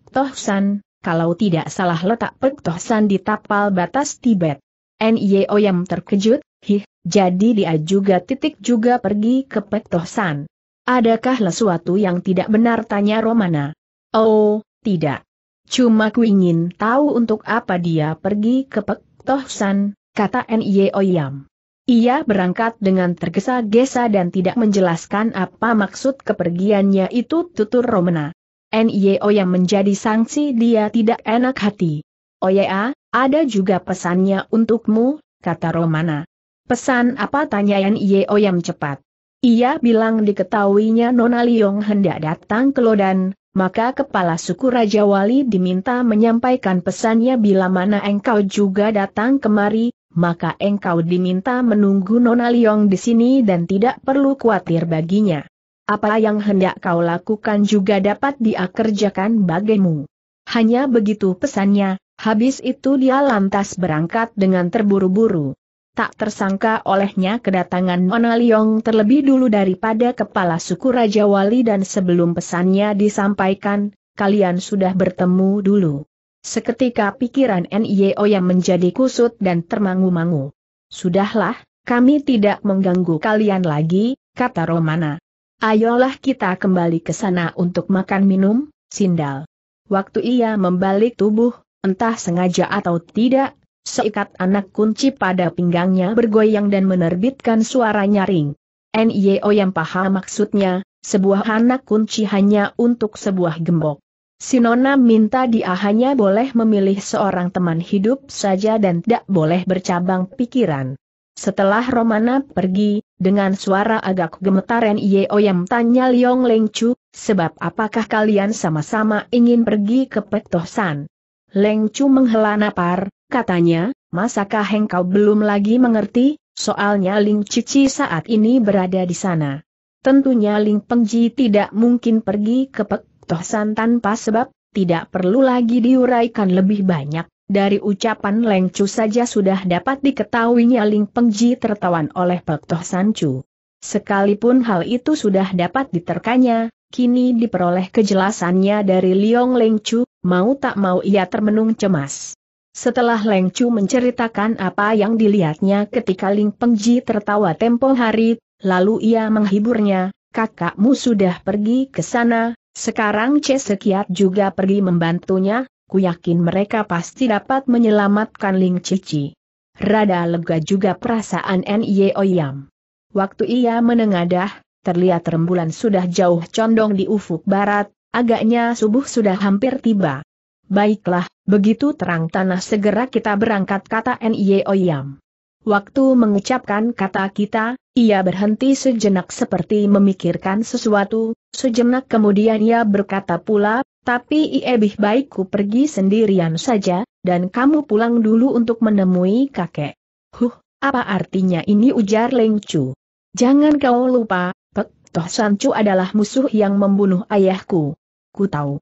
kalau tidak salah letak Pek di tapal batas Tibet. Nye yang terkejut, Hih, jadi dia juga titik juga pergi ke Pektohsan. Adakah sesuatu yang tidak benar tanya Romana? Oh, tidak. Cuma ku ingin tahu untuk apa dia pergi ke Pektohsan, kata Nye Oyam. Ia berangkat dengan tergesa-gesa dan tidak menjelaskan apa maksud kepergiannya itu tutur Romana. NIO yang menjadi sanksi dia tidak enak hati. Oya, oh ada juga pesannya untukmu, kata Romana. Pesan apa tanyaan Ye Oyam cepat. Ia bilang diketahuinya Nona Liong hendak datang ke Lodan, maka kepala suku Raja Wali diminta menyampaikan pesannya bila mana engkau juga datang kemari, maka engkau diminta menunggu Nona Liong di sini dan tidak perlu khawatir baginya. Apa yang hendak kau lakukan juga dapat dia bagimu. Hanya begitu pesannya, habis itu dia lantas berangkat dengan terburu-buru tak tersangka olehnya kedatangan Nona Liong terlebih dulu daripada kepala suku Raja Wali dan sebelum pesannya disampaikan, kalian sudah bertemu dulu. Seketika pikiran NIO yang menjadi kusut dan termangu-mangu. Sudahlah, kami tidak mengganggu kalian lagi, kata Romana. Ayolah kita kembali ke sana untuk makan minum, sindal. Waktu ia membalik tubuh, entah sengaja atau tidak, Seikat anak kunci pada pinggangnya bergoyang dan menerbitkan suara nyaring. NIO yang paham maksudnya, sebuah anak kunci hanya untuk sebuah gembok. Sinona minta dia hanya boleh memilih seorang teman hidup saja dan tidak boleh bercabang pikiran. Setelah Romana pergi, dengan suara agak gemetar NIO yang tanya Liong Leng Chu, sebab apakah kalian sama-sama ingin pergi ke Pektosan? Leng Chu menghela napar, katanya, masakah engkau belum lagi mengerti, soalnya Ling Cici saat ini berada di sana. Tentunya Ling Pengji tidak mungkin pergi ke Pek Tohsan tanpa sebab, tidak perlu lagi diuraikan lebih banyak. Dari ucapan Leng Chu saja sudah dapat diketahuinya Ling Pengji tertawan oleh Pek Tohsan Chu. Sekalipun hal itu sudah dapat diterkanya, kini diperoleh kejelasannya dari Liong Leng Chu, mau tak mau ia termenung cemas. Setelah Leng Chu menceritakan apa yang dilihatnya ketika Ling Pengji tertawa tempo hari, lalu ia menghiburnya, kakakmu sudah pergi ke sana, sekarang Che Sekiat juga pergi membantunya, ku yakin mereka pasti dapat menyelamatkan Ling Cici. Rada lega juga perasaan Nye Oyam. Waktu ia menengadah, terlihat rembulan sudah jauh condong di ufuk barat, agaknya subuh sudah hampir tiba. Baiklah, begitu terang tanah segera kita berangkat kata N.I.E. Oyam. Waktu mengucapkan kata kita, ia berhenti sejenak seperti memikirkan sesuatu, sejenak kemudian ia berkata pula, tapi lebih baik ku pergi sendirian saja, dan kamu pulang dulu untuk menemui kakek. Huh, apa artinya ini ujar Leng Chu? Jangan kau lupa, Pek Toh San Chu adalah musuh yang membunuh ayahku. Ku tahu,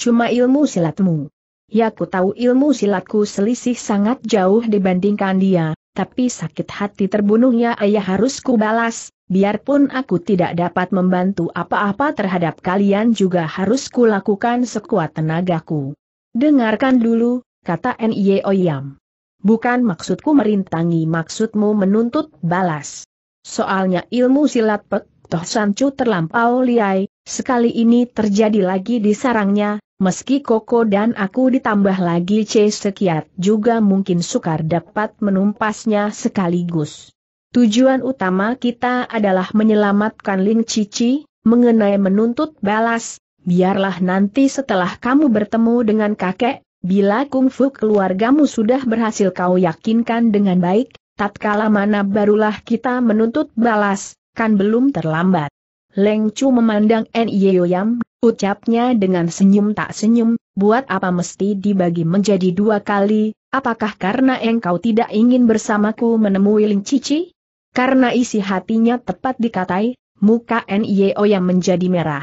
cuma ilmu silatmu. Ya ku tahu ilmu silatku selisih sangat jauh dibandingkan dia, tapi sakit hati terbunuhnya ayah harus ku balas, biarpun aku tidak dapat membantu apa-apa terhadap kalian juga harus ku lakukan sekuat tenagaku. Dengarkan dulu, kata Nye Oyam. Bukan maksudku merintangi maksudmu menuntut balas. Soalnya ilmu silat Pek Toh Sancu terlampau liai, sekali ini terjadi lagi di sarangnya, Meski Koko dan aku ditambah lagi C sekiat juga mungkin sukar dapat menumpasnya sekaligus. Tujuan utama kita adalah menyelamatkan Ling Cici, mengenai menuntut balas, biarlah nanti setelah kamu bertemu dengan kakek, bila kungfu keluargamu sudah berhasil kau yakinkan dengan baik, tatkala mana barulah kita menuntut balas, kan belum terlambat. Leng Chu memandang Yoyam, ucapnya dengan senyum tak senyum, buat apa mesti dibagi menjadi dua kali, apakah karena engkau tidak ingin bersamaku menemui Ling Cici? Karena isi hatinya tepat dikatai, muka Yoyam menjadi merah.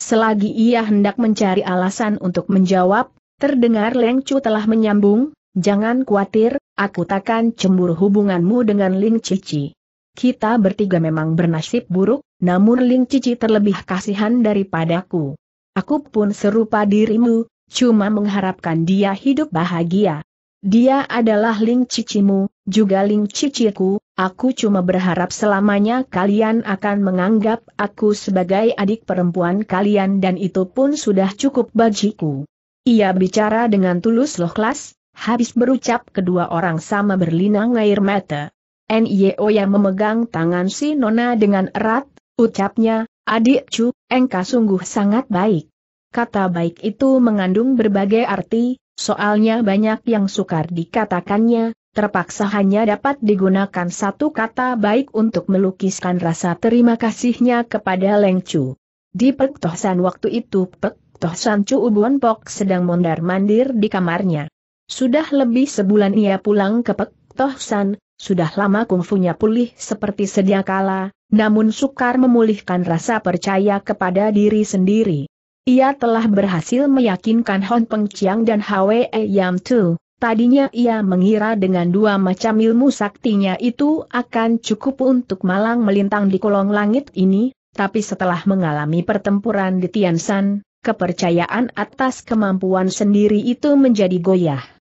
Selagi ia hendak mencari alasan untuk menjawab, terdengar Leng Chu telah menyambung, Jangan khawatir, aku takkan cemburu hubunganmu dengan Ling Cici. Kita bertiga memang bernasib buruk, namun Ling Cici terlebih kasihan daripadaku. Aku pun serupa dirimu, cuma mengharapkan dia hidup bahagia. Dia adalah Ling Cicimu, juga Ling Ciciku, aku cuma berharap selamanya kalian akan menganggap aku sebagai adik perempuan kalian dan itu pun sudah cukup bagiku. Ia bicara dengan tulus loh kelas, habis berucap kedua orang sama berlinang air mata. NIO yang memegang tangan si Nona dengan erat Ucapnya, adik cu, engkau sungguh sangat baik. Kata baik itu mengandung berbagai arti, soalnya banyak yang sukar dikatakannya, terpaksa hanya dapat digunakan satu kata baik untuk melukiskan rasa terima kasihnya kepada Leng Chu. Di Pek Tohsan waktu itu Pek Tohsan Cu Ubuan Pok sedang mondar-mandir di kamarnya. Sudah lebih sebulan ia pulang ke Pek Tohsan, sudah lama kungfunya pulih seperti sedia kala, namun sukar memulihkan rasa percaya kepada diri sendiri. Ia telah berhasil meyakinkan Hon Peng Chiang dan Hwe Yam Tu. Tadinya ia mengira dengan dua macam ilmu saktinya itu akan cukup untuk malang melintang di kolong langit ini, tapi setelah mengalami pertempuran di Tiansan, kepercayaan atas kemampuan sendiri itu menjadi goyah.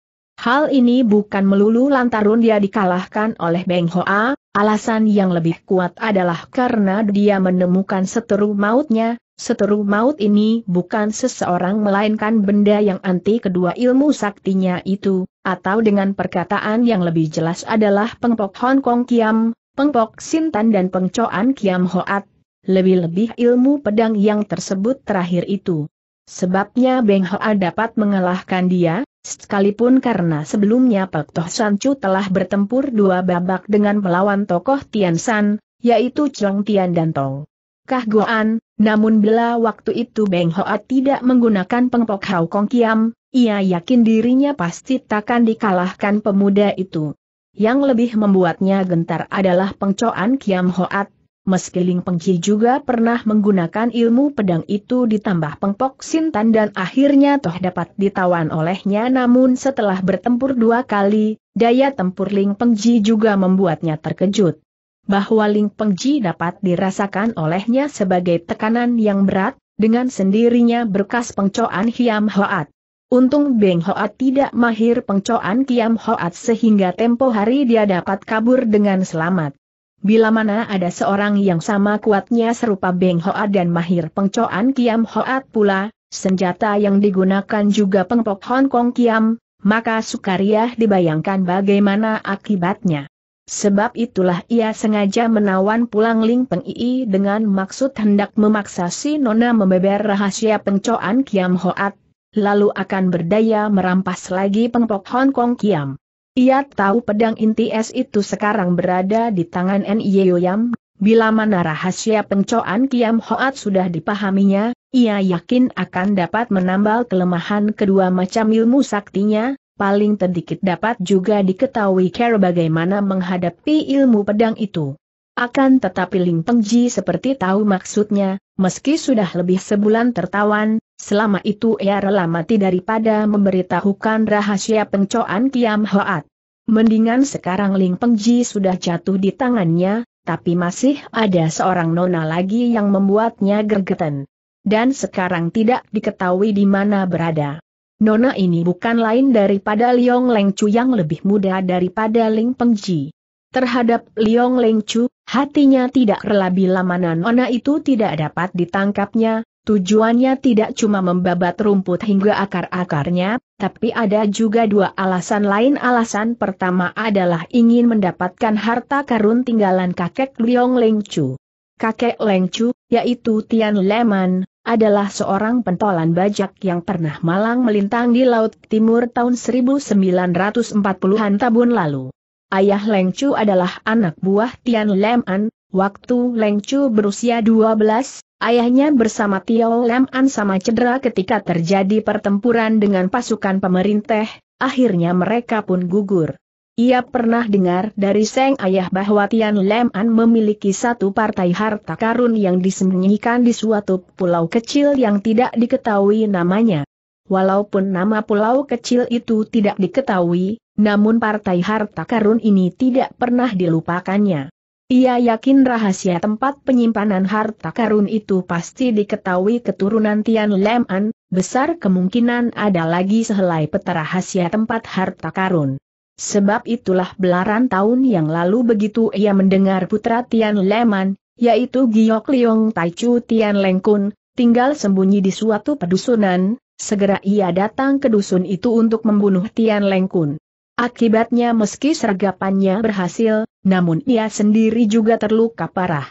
Hal ini bukan melulu lantaran dia dikalahkan oleh Beng Hoa, alasan yang lebih kuat adalah karena dia menemukan seteru mautnya, seteru maut ini bukan seseorang melainkan benda yang anti kedua ilmu saktinya itu, atau dengan perkataan yang lebih jelas adalah pengpok Hong Kong Kiam, pengpok Sintan dan pengcoan Kiam Hoat, lebih-lebih ilmu pedang yang tersebut terakhir itu. Sebabnya Beng Hoa dapat mengalahkan dia, Sekalipun karena sebelumnya Pak Toh Chu telah bertempur dua babak dengan melawan tokoh Tian San, yaitu Chong Tian dan Tong Kah Goan, namun bila waktu itu Beng Hoa tidak menggunakan pengpok Hau Kong Kiam, ia yakin dirinya pasti takkan dikalahkan pemuda itu. Yang lebih membuatnya gentar adalah pengcoan Kiam Hoat, Meski Ling Pengji juga pernah menggunakan ilmu pedang itu ditambah pengpok Sintan dan akhirnya toh dapat ditawan olehnya namun setelah bertempur dua kali, daya tempur Ling Pengji juga membuatnya terkejut. Bahwa Ling Pengji dapat dirasakan olehnya sebagai tekanan yang berat, dengan sendirinya berkas pengcoan Hiam Hoat. Untung Beng Hoat tidak mahir pengcoan Kiam Hoat sehingga tempo hari dia dapat kabur dengan selamat. Bila mana ada seorang yang sama kuatnya serupa Beng Hoa dan mahir pengcoan Kiam Hoat pula, senjata yang digunakan juga pengpok Hong Kong Kiam, maka sukariah dibayangkan bagaimana akibatnya. Sebab itulah ia sengaja menawan pulang Ling Peng Ii dengan maksud hendak memaksa si Nona membeber rahasia pengcoan Kiam Hoat, lalu akan berdaya merampas lagi pengpok Hong Kong Kiam. Ia tahu pedang inti es itu sekarang berada di tangan Nye Yam, bila mana rahasia pencoan Kiam Hoat sudah dipahaminya, ia yakin akan dapat menambal kelemahan kedua macam ilmu saktinya, paling sedikit dapat juga diketahui cara bagaimana menghadapi ilmu pedang itu. Akan tetapi Ling Pengji seperti tahu maksudnya, meski sudah lebih sebulan tertawan, Selama itu ia rela mati daripada memberitahukan rahasia pencoan Kiam Hoat. Mendingan sekarang Ling Pengji sudah jatuh di tangannya, tapi masih ada seorang nona lagi yang membuatnya gergeten. Dan sekarang tidak diketahui di mana berada. Nona ini bukan lain daripada Liong Lengchu yang lebih muda daripada Ling Pengji. Terhadap Liong Lengchu, hatinya tidak rela bila mana nona itu tidak dapat ditangkapnya, Tujuannya tidak cuma membabat rumput hingga akar-akarnya, tapi ada juga dua alasan lain. Alasan pertama adalah ingin mendapatkan harta karun tinggalan kakek Liong Lengchu. Kakek Lengchu, yaitu Tian Leman, adalah seorang pentolan bajak yang pernah malang melintang di Laut Timur tahun 1940-an tahun lalu. Ayah Lengchu adalah anak buah Tian Leman, Waktu Leng Chu berusia 12, ayahnya bersama Tio Lam An sama cedera ketika terjadi pertempuran dengan pasukan pemerintah, akhirnya mereka pun gugur. Ia pernah dengar dari Seng Ayah bahwa Tian Lam An memiliki satu partai harta karun yang disembunyikan di suatu pulau kecil yang tidak diketahui namanya. Walaupun nama pulau kecil itu tidak diketahui, namun partai harta karun ini tidak pernah dilupakannya. Ia yakin rahasia tempat penyimpanan harta karun itu pasti diketahui keturunan Tian Leman. besar kemungkinan ada lagi sehelai peta rahasia tempat harta karun. Sebab itulah belaran tahun yang lalu begitu ia mendengar putra Tian Leman, yaitu Giok Liong Taichu Tian Lengkun, tinggal sembunyi di suatu pedusunan, segera ia datang ke dusun itu untuk membunuh Tian Lengkun. Akibatnya meski sergapannya berhasil, namun ia sendiri juga terluka parah.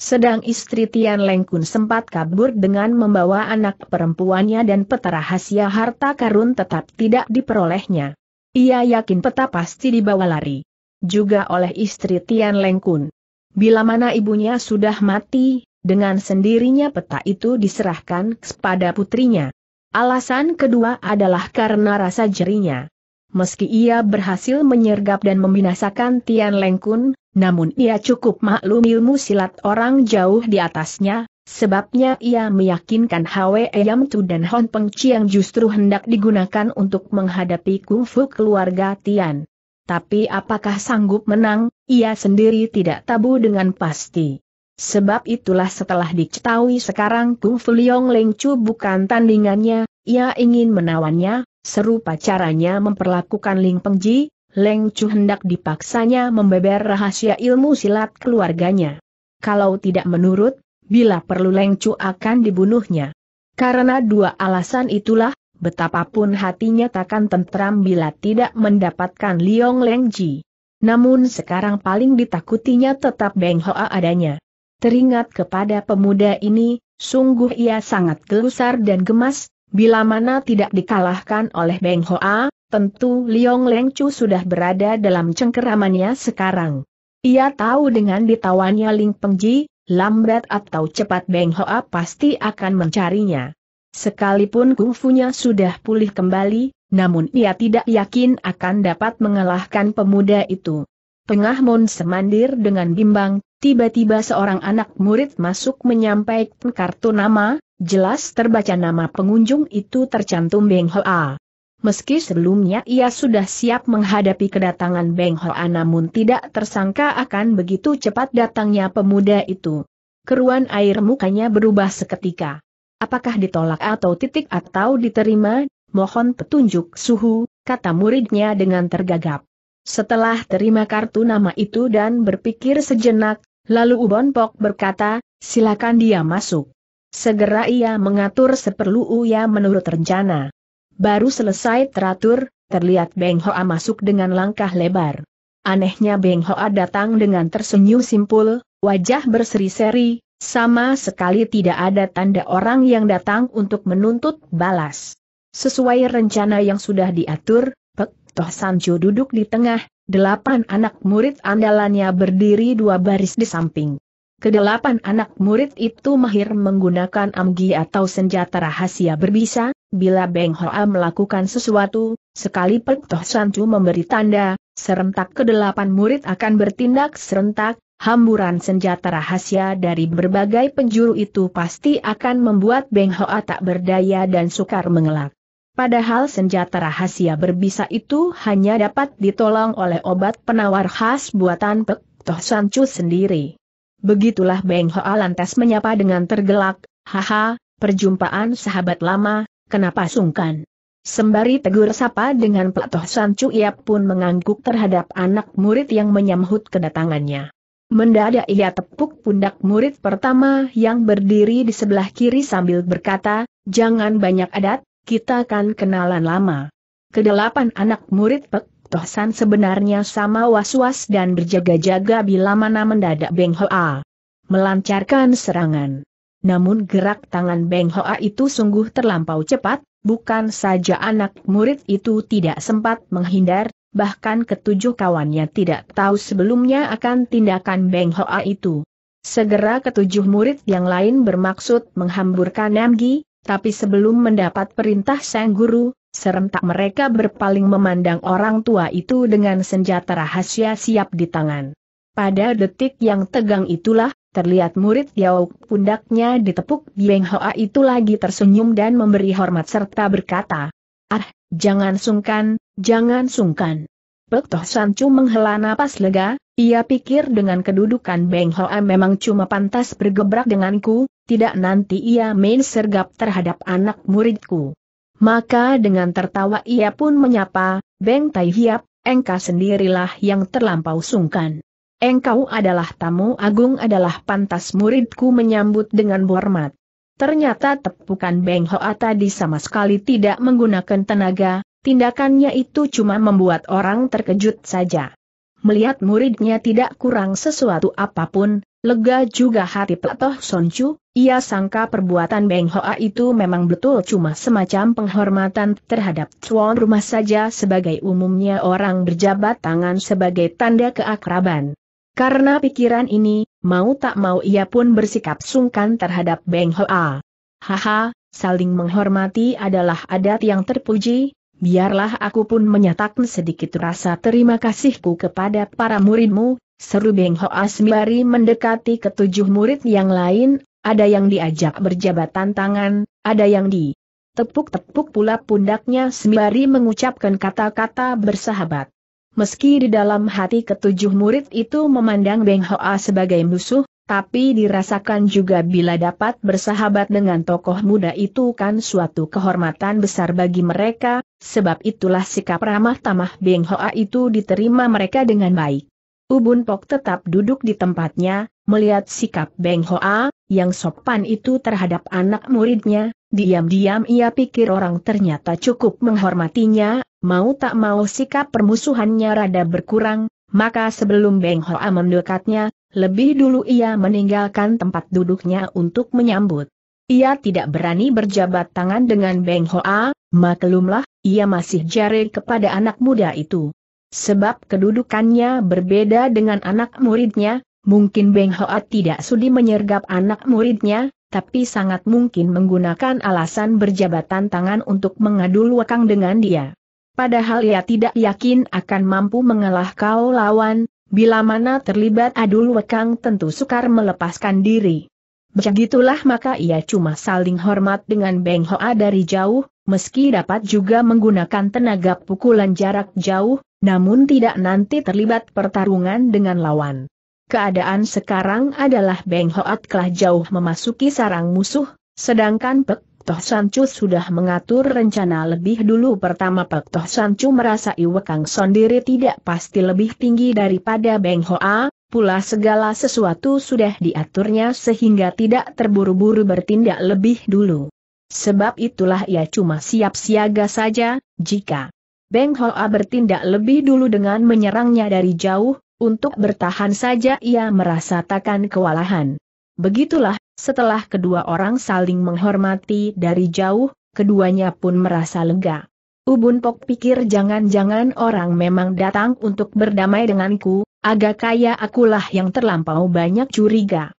Sedang istri Tian Lengkun sempat kabur dengan membawa anak perempuannya dan peta rahasia harta karun tetap tidak diperolehnya. Ia yakin peta pasti dibawa lari. Juga oleh istri Tian Lengkun. Bila mana ibunya sudah mati, dengan sendirinya peta itu diserahkan kepada putrinya. Alasan kedua adalah karena rasa jerinya meski ia berhasil menyergap dan membinasakan Tian Lengkun, namun ia cukup maklum ilmu silat orang jauh di atasnya, sebabnya ia meyakinkan Hwe Yam Tu dan Hon Peng Chiang justru hendak digunakan untuk menghadapi kungfu keluarga Tian. Tapi apakah sanggup menang, ia sendiri tidak tabu dengan pasti. Sebab itulah setelah diketahui sekarang Kung Fu Leong Leng Chu bukan tandingannya, ia ingin menawannya, Serupa caranya memperlakukan Ling Pengji, Leng Chu hendak dipaksanya membeber rahasia ilmu silat keluarganya. Kalau tidak menurut, bila perlu Leng Chu akan dibunuhnya. Karena dua alasan itulah, betapapun hatinya takkan tentram bila tidak mendapatkan Liong Leng Ji. Namun sekarang paling ditakutinya tetap Beng Hoa adanya. Teringat kepada pemuda ini, sungguh ia sangat gelusar dan gemas, Bila mana tidak dikalahkan oleh Beng Hoa, tentu Liong Leng Chu sudah berada dalam cengkeramannya sekarang. Ia tahu dengan ditawannya Ling Pengji, lambat atau cepat Beng Hoa pasti akan mencarinya. Sekalipun kungfunya sudah pulih kembali, namun ia tidak yakin akan dapat mengalahkan pemuda itu. Pengah Mon semandir dengan bimbang, tiba-tiba seorang anak murid masuk menyampaikan kartu nama, Jelas terbaca nama pengunjung itu tercantum Beng Hoa. Meski sebelumnya ia sudah siap menghadapi kedatangan Beng Hoa namun tidak tersangka akan begitu cepat datangnya pemuda itu. Keruan air mukanya berubah seketika. Apakah ditolak atau titik atau diterima, mohon petunjuk suhu, kata muridnya dengan tergagap. Setelah terima kartu nama itu dan berpikir sejenak, lalu Ubon Pok berkata, silakan dia masuk. Segera ia mengatur seperlu Uya menurut rencana. Baru selesai teratur, terlihat Beng Hoa masuk dengan langkah lebar. Anehnya Beng Hoa datang dengan tersenyum simpul, wajah berseri-seri, sama sekali tidak ada tanda orang yang datang untuk menuntut balas. Sesuai rencana yang sudah diatur, Pek Toh Sancho duduk di tengah, delapan anak murid andalannya berdiri dua baris di samping. Kedelapan anak murid itu mahir menggunakan amgi atau senjata rahasia berbisa, bila Beng Hoa melakukan sesuatu, sekali Pek Toh Sancu memberi tanda, serentak kedelapan murid akan bertindak serentak, hamburan senjata rahasia dari berbagai penjuru itu pasti akan membuat Beng Hoa tak berdaya dan sukar mengelak. Padahal senjata rahasia berbisa itu hanya dapat ditolong oleh obat penawar khas buatan Pek Toh Sancu sendiri. Begitulah Beng Hoa lantas menyapa dengan tergelak, haha, perjumpaan sahabat lama, kenapa sungkan? Sembari tegur sapa dengan pelatoh sancu ia pun mengangguk terhadap anak murid yang menyambut kedatangannya. Mendadak ia tepuk pundak murid pertama yang berdiri di sebelah kiri sambil berkata, jangan banyak adat, kita kan kenalan lama. Kedelapan anak murid pek Toh sebenarnya sama was-was dan berjaga-jaga bila mana mendadak Beng Hoa melancarkan serangan. Namun gerak tangan Beng Hoa itu sungguh terlampau cepat, bukan saja anak murid itu tidak sempat menghindar, bahkan ketujuh kawannya tidak tahu sebelumnya akan tindakan Beng Hoa itu. Segera ketujuh murid yang lain bermaksud menghamburkan Namgi, tapi sebelum mendapat perintah sang guru, Serentak mereka berpaling memandang orang tua itu dengan senjata rahasia siap di tangan. Pada detik yang tegang itulah, terlihat murid Yao pundaknya ditepuk Bieng Hoa itu lagi tersenyum dan memberi hormat serta berkata, Ah, jangan sungkan, jangan sungkan. Pek Toh Sancu menghela napas lega, ia pikir dengan kedudukan Beng Hoa memang cuma pantas bergebrak denganku, tidak nanti ia main sergap terhadap anak muridku. Maka dengan tertawa ia pun menyapa, Beng Tai Hiap, engkau sendirilah yang terlampau sungkan. Engkau adalah tamu agung adalah pantas muridku menyambut dengan hormat. Ternyata tepukan Beng Hoa tadi sama sekali tidak menggunakan tenaga, tindakannya itu cuma membuat orang terkejut saja. Melihat muridnya tidak kurang sesuatu apapun, Lega juga hati Pak Toh Son Chu, ia sangka perbuatan Beng Hoa itu memang betul cuma semacam penghormatan terhadap tuan rumah saja sebagai umumnya orang berjabat tangan sebagai tanda keakraban. Karena pikiran ini, mau tak mau ia pun bersikap sungkan terhadap Beng Hoa. Haha, saling menghormati adalah adat yang terpuji, biarlah aku pun menyatakan sedikit rasa terima kasihku kepada para muridmu, Seru Beng Ho Asmiari mendekati ketujuh murid yang lain, ada yang diajak berjabatan tangan, ada yang di tepuk-tepuk pula pundaknya sembari mengucapkan kata-kata bersahabat. Meski di dalam hati ketujuh murid itu memandang Beng Hoa sebagai musuh, tapi dirasakan juga bila dapat bersahabat dengan tokoh muda itu kan suatu kehormatan besar bagi mereka, sebab itulah sikap ramah tamah Beng Hoa itu diterima mereka dengan baik. Ubun Pok tetap duduk di tempatnya, melihat sikap Beng Hoa, yang sopan itu terhadap anak muridnya, diam-diam ia pikir orang ternyata cukup menghormatinya, mau tak mau sikap permusuhannya rada berkurang, maka sebelum Beng Hoa mendekatnya, lebih dulu ia meninggalkan tempat duduknya untuk menyambut. Ia tidak berani berjabat tangan dengan Beng Hoa, maklumlah, ia masih jari kepada anak muda itu. Sebab kedudukannya berbeda dengan anak muridnya, mungkin Beng Hoa tidak sudi menyergap anak muridnya, tapi sangat mungkin menggunakan alasan berjabatan tangan untuk mengadul wakang dengan dia. Padahal ia tidak yakin akan mampu mengalah kau lawan, bila mana terlibat adul wakang tentu sukar melepaskan diri. Begitulah maka ia cuma saling hormat dengan Beng Hoa dari jauh, meski dapat juga menggunakan tenaga pukulan jarak jauh, namun tidak nanti terlibat pertarungan dengan lawan. Keadaan sekarang adalah Beng Hoat telah jauh memasuki sarang musuh, sedangkan Pek Toh Sancu sudah mengatur rencana lebih dulu pertama Pek Toh Sancu merasa Iwekang sendiri tidak pasti lebih tinggi daripada Beng Hoa, pula segala sesuatu sudah diaturnya sehingga tidak terburu-buru bertindak lebih dulu. Sebab itulah ia cuma siap siaga saja, jika Beng Hoa bertindak lebih dulu dengan menyerangnya dari jauh, untuk bertahan saja ia merasa takkan kewalahan. Begitulah, setelah kedua orang saling menghormati dari jauh, keduanya pun merasa lega. Ubun Pok pikir jangan-jangan orang memang datang untuk berdamai denganku, agak kaya akulah yang terlampau banyak curiga.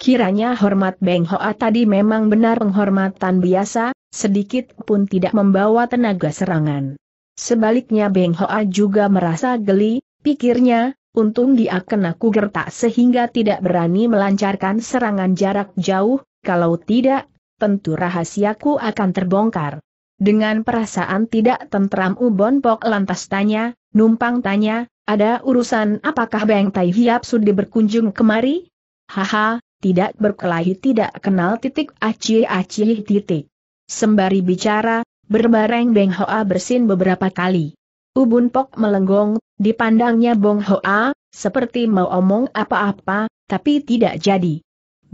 Kiranya hormat Beng Hoa tadi memang benar penghormatan biasa, sedikit pun tidak membawa tenaga serangan. Sebaliknya Beng Hoa juga merasa geli, pikirnya, untung dia kena kugertak sehingga tidak berani melancarkan serangan jarak jauh, kalau tidak, tentu rahasiaku akan terbongkar. Dengan perasaan tidak tentram Ubon Pok lantas tanya, numpang tanya, ada urusan apakah Beng Tai Hiap sudah berkunjung kemari? Haha, tidak berkelahi tidak kenal titik aci aci titik. Sembari bicara, Berbareng Beng Hoa bersin beberapa kali. Ubun Pok melenggong, dipandangnya Bong Hoa, seperti mau omong apa-apa, tapi tidak jadi.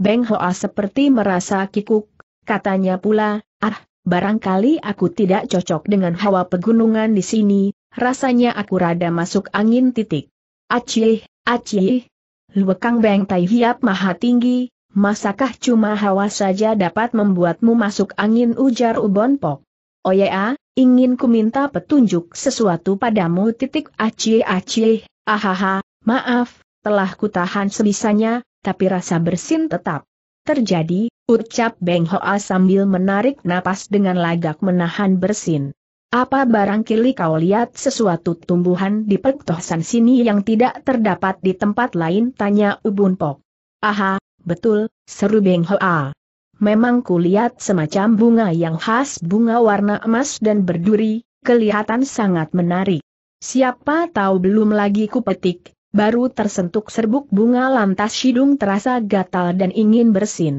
Beng Hoa seperti merasa kikuk, katanya pula, ah, barangkali aku tidak cocok dengan hawa pegunungan di sini, rasanya aku rada masuk angin titik. Acih, acih. Luekang Beng Tai Hiap maha tinggi, masakah cuma hawa saja dapat membuatmu masuk angin ujar Ubon Pok. Oya, oh ah, ingin ku minta petunjuk sesuatu padamu titik aci-aci. ahaha, maaf, telah kutahan sebisanya, tapi rasa bersin tetap terjadi, ucap Beng Hoa sambil menarik napas dengan lagak menahan bersin. Apa barangkali kau lihat sesuatu tumbuhan di pektohsan sini yang tidak terdapat di tempat lain? Tanya Ubun Pok. Aha, betul, seru Beng Hoa memang kulihat semacam bunga yang khas bunga warna emas dan berduri, kelihatan sangat menarik. Siapa tahu belum lagi kupetik, baru tersentuh serbuk bunga lantas hidung terasa gatal dan ingin bersin.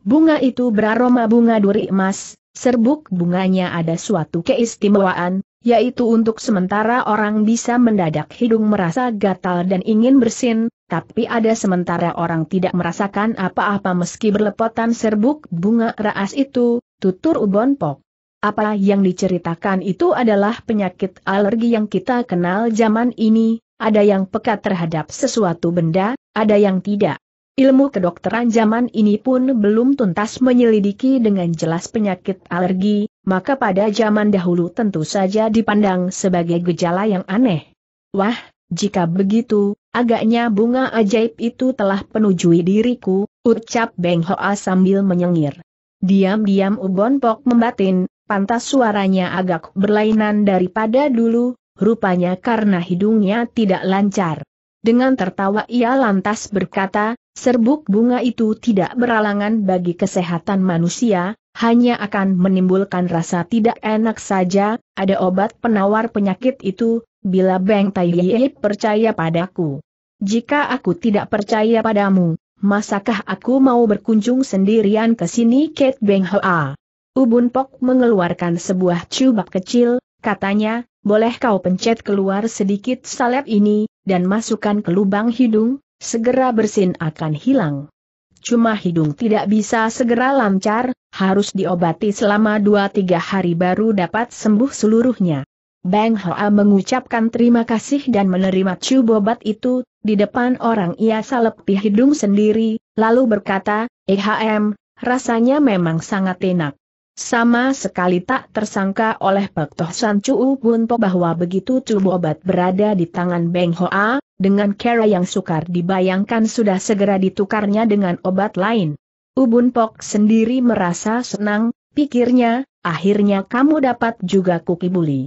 Bunga itu beraroma bunga duri emas, serbuk bunganya ada suatu keistimewaan, yaitu untuk sementara orang bisa mendadak hidung merasa gatal dan ingin bersin, tapi ada sementara orang tidak merasakan apa-apa meski berlepotan serbuk bunga raas itu, tutur Ubon Pok. Apa yang diceritakan itu adalah penyakit alergi yang kita kenal zaman ini, ada yang pekat terhadap sesuatu benda, ada yang tidak. Ilmu kedokteran zaman ini pun belum tuntas menyelidiki dengan jelas penyakit alergi, maka pada zaman dahulu tentu saja dipandang sebagai gejala yang aneh. Wah, jika begitu, agaknya bunga ajaib itu telah penujui diriku, ucap Beng Hoa sambil menyengir. Diam-diam Ubon Pok membatin, pantas suaranya agak berlainan daripada dulu, rupanya karena hidungnya tidak lancar. Dengan tertawa ia lantas berkata, serbuk bunga itu tidak beralangan bagi kesehatan manusia, hanya akan menimbulkan rasa tidak enak saja, ada obat penawar penyakit itu, bila Beng Tai percaya padaku. Jika aku tidak percaya padamu, masakah aku mau berkunjung sendirian ke sini Kate Beng Hoa? Ubun Pok mengeluarkan sebuah cubak kecil, katanya, boleh kau pencet keluar sedikit salep ini, dan masukkan ke lubang hidung, segera bersin akan hilang. Cuma hidung tidak bisa segera lancar, harus diobati selama 2-3 hari baru dapat sembuh seluruhnya. Bang Hoa mengucapkan terima kasih dan menerima cubobat itu, di depan orang ia salepi hidung sendiri, lalu berkata, EHM, rasanya memang sangat enak. Sama sekali tak tersangka oleh Pak Toh San Chu Bunpo bahwa begitu cubobat berada di tangan Bang Hoa, dengan cara yang sukar dibayangkan sudah segera ditukarnya dengan obat lain. Ubun Pok sendiri merasa senang, pikirnya, akhirnya kamu dapat juga kuki bully.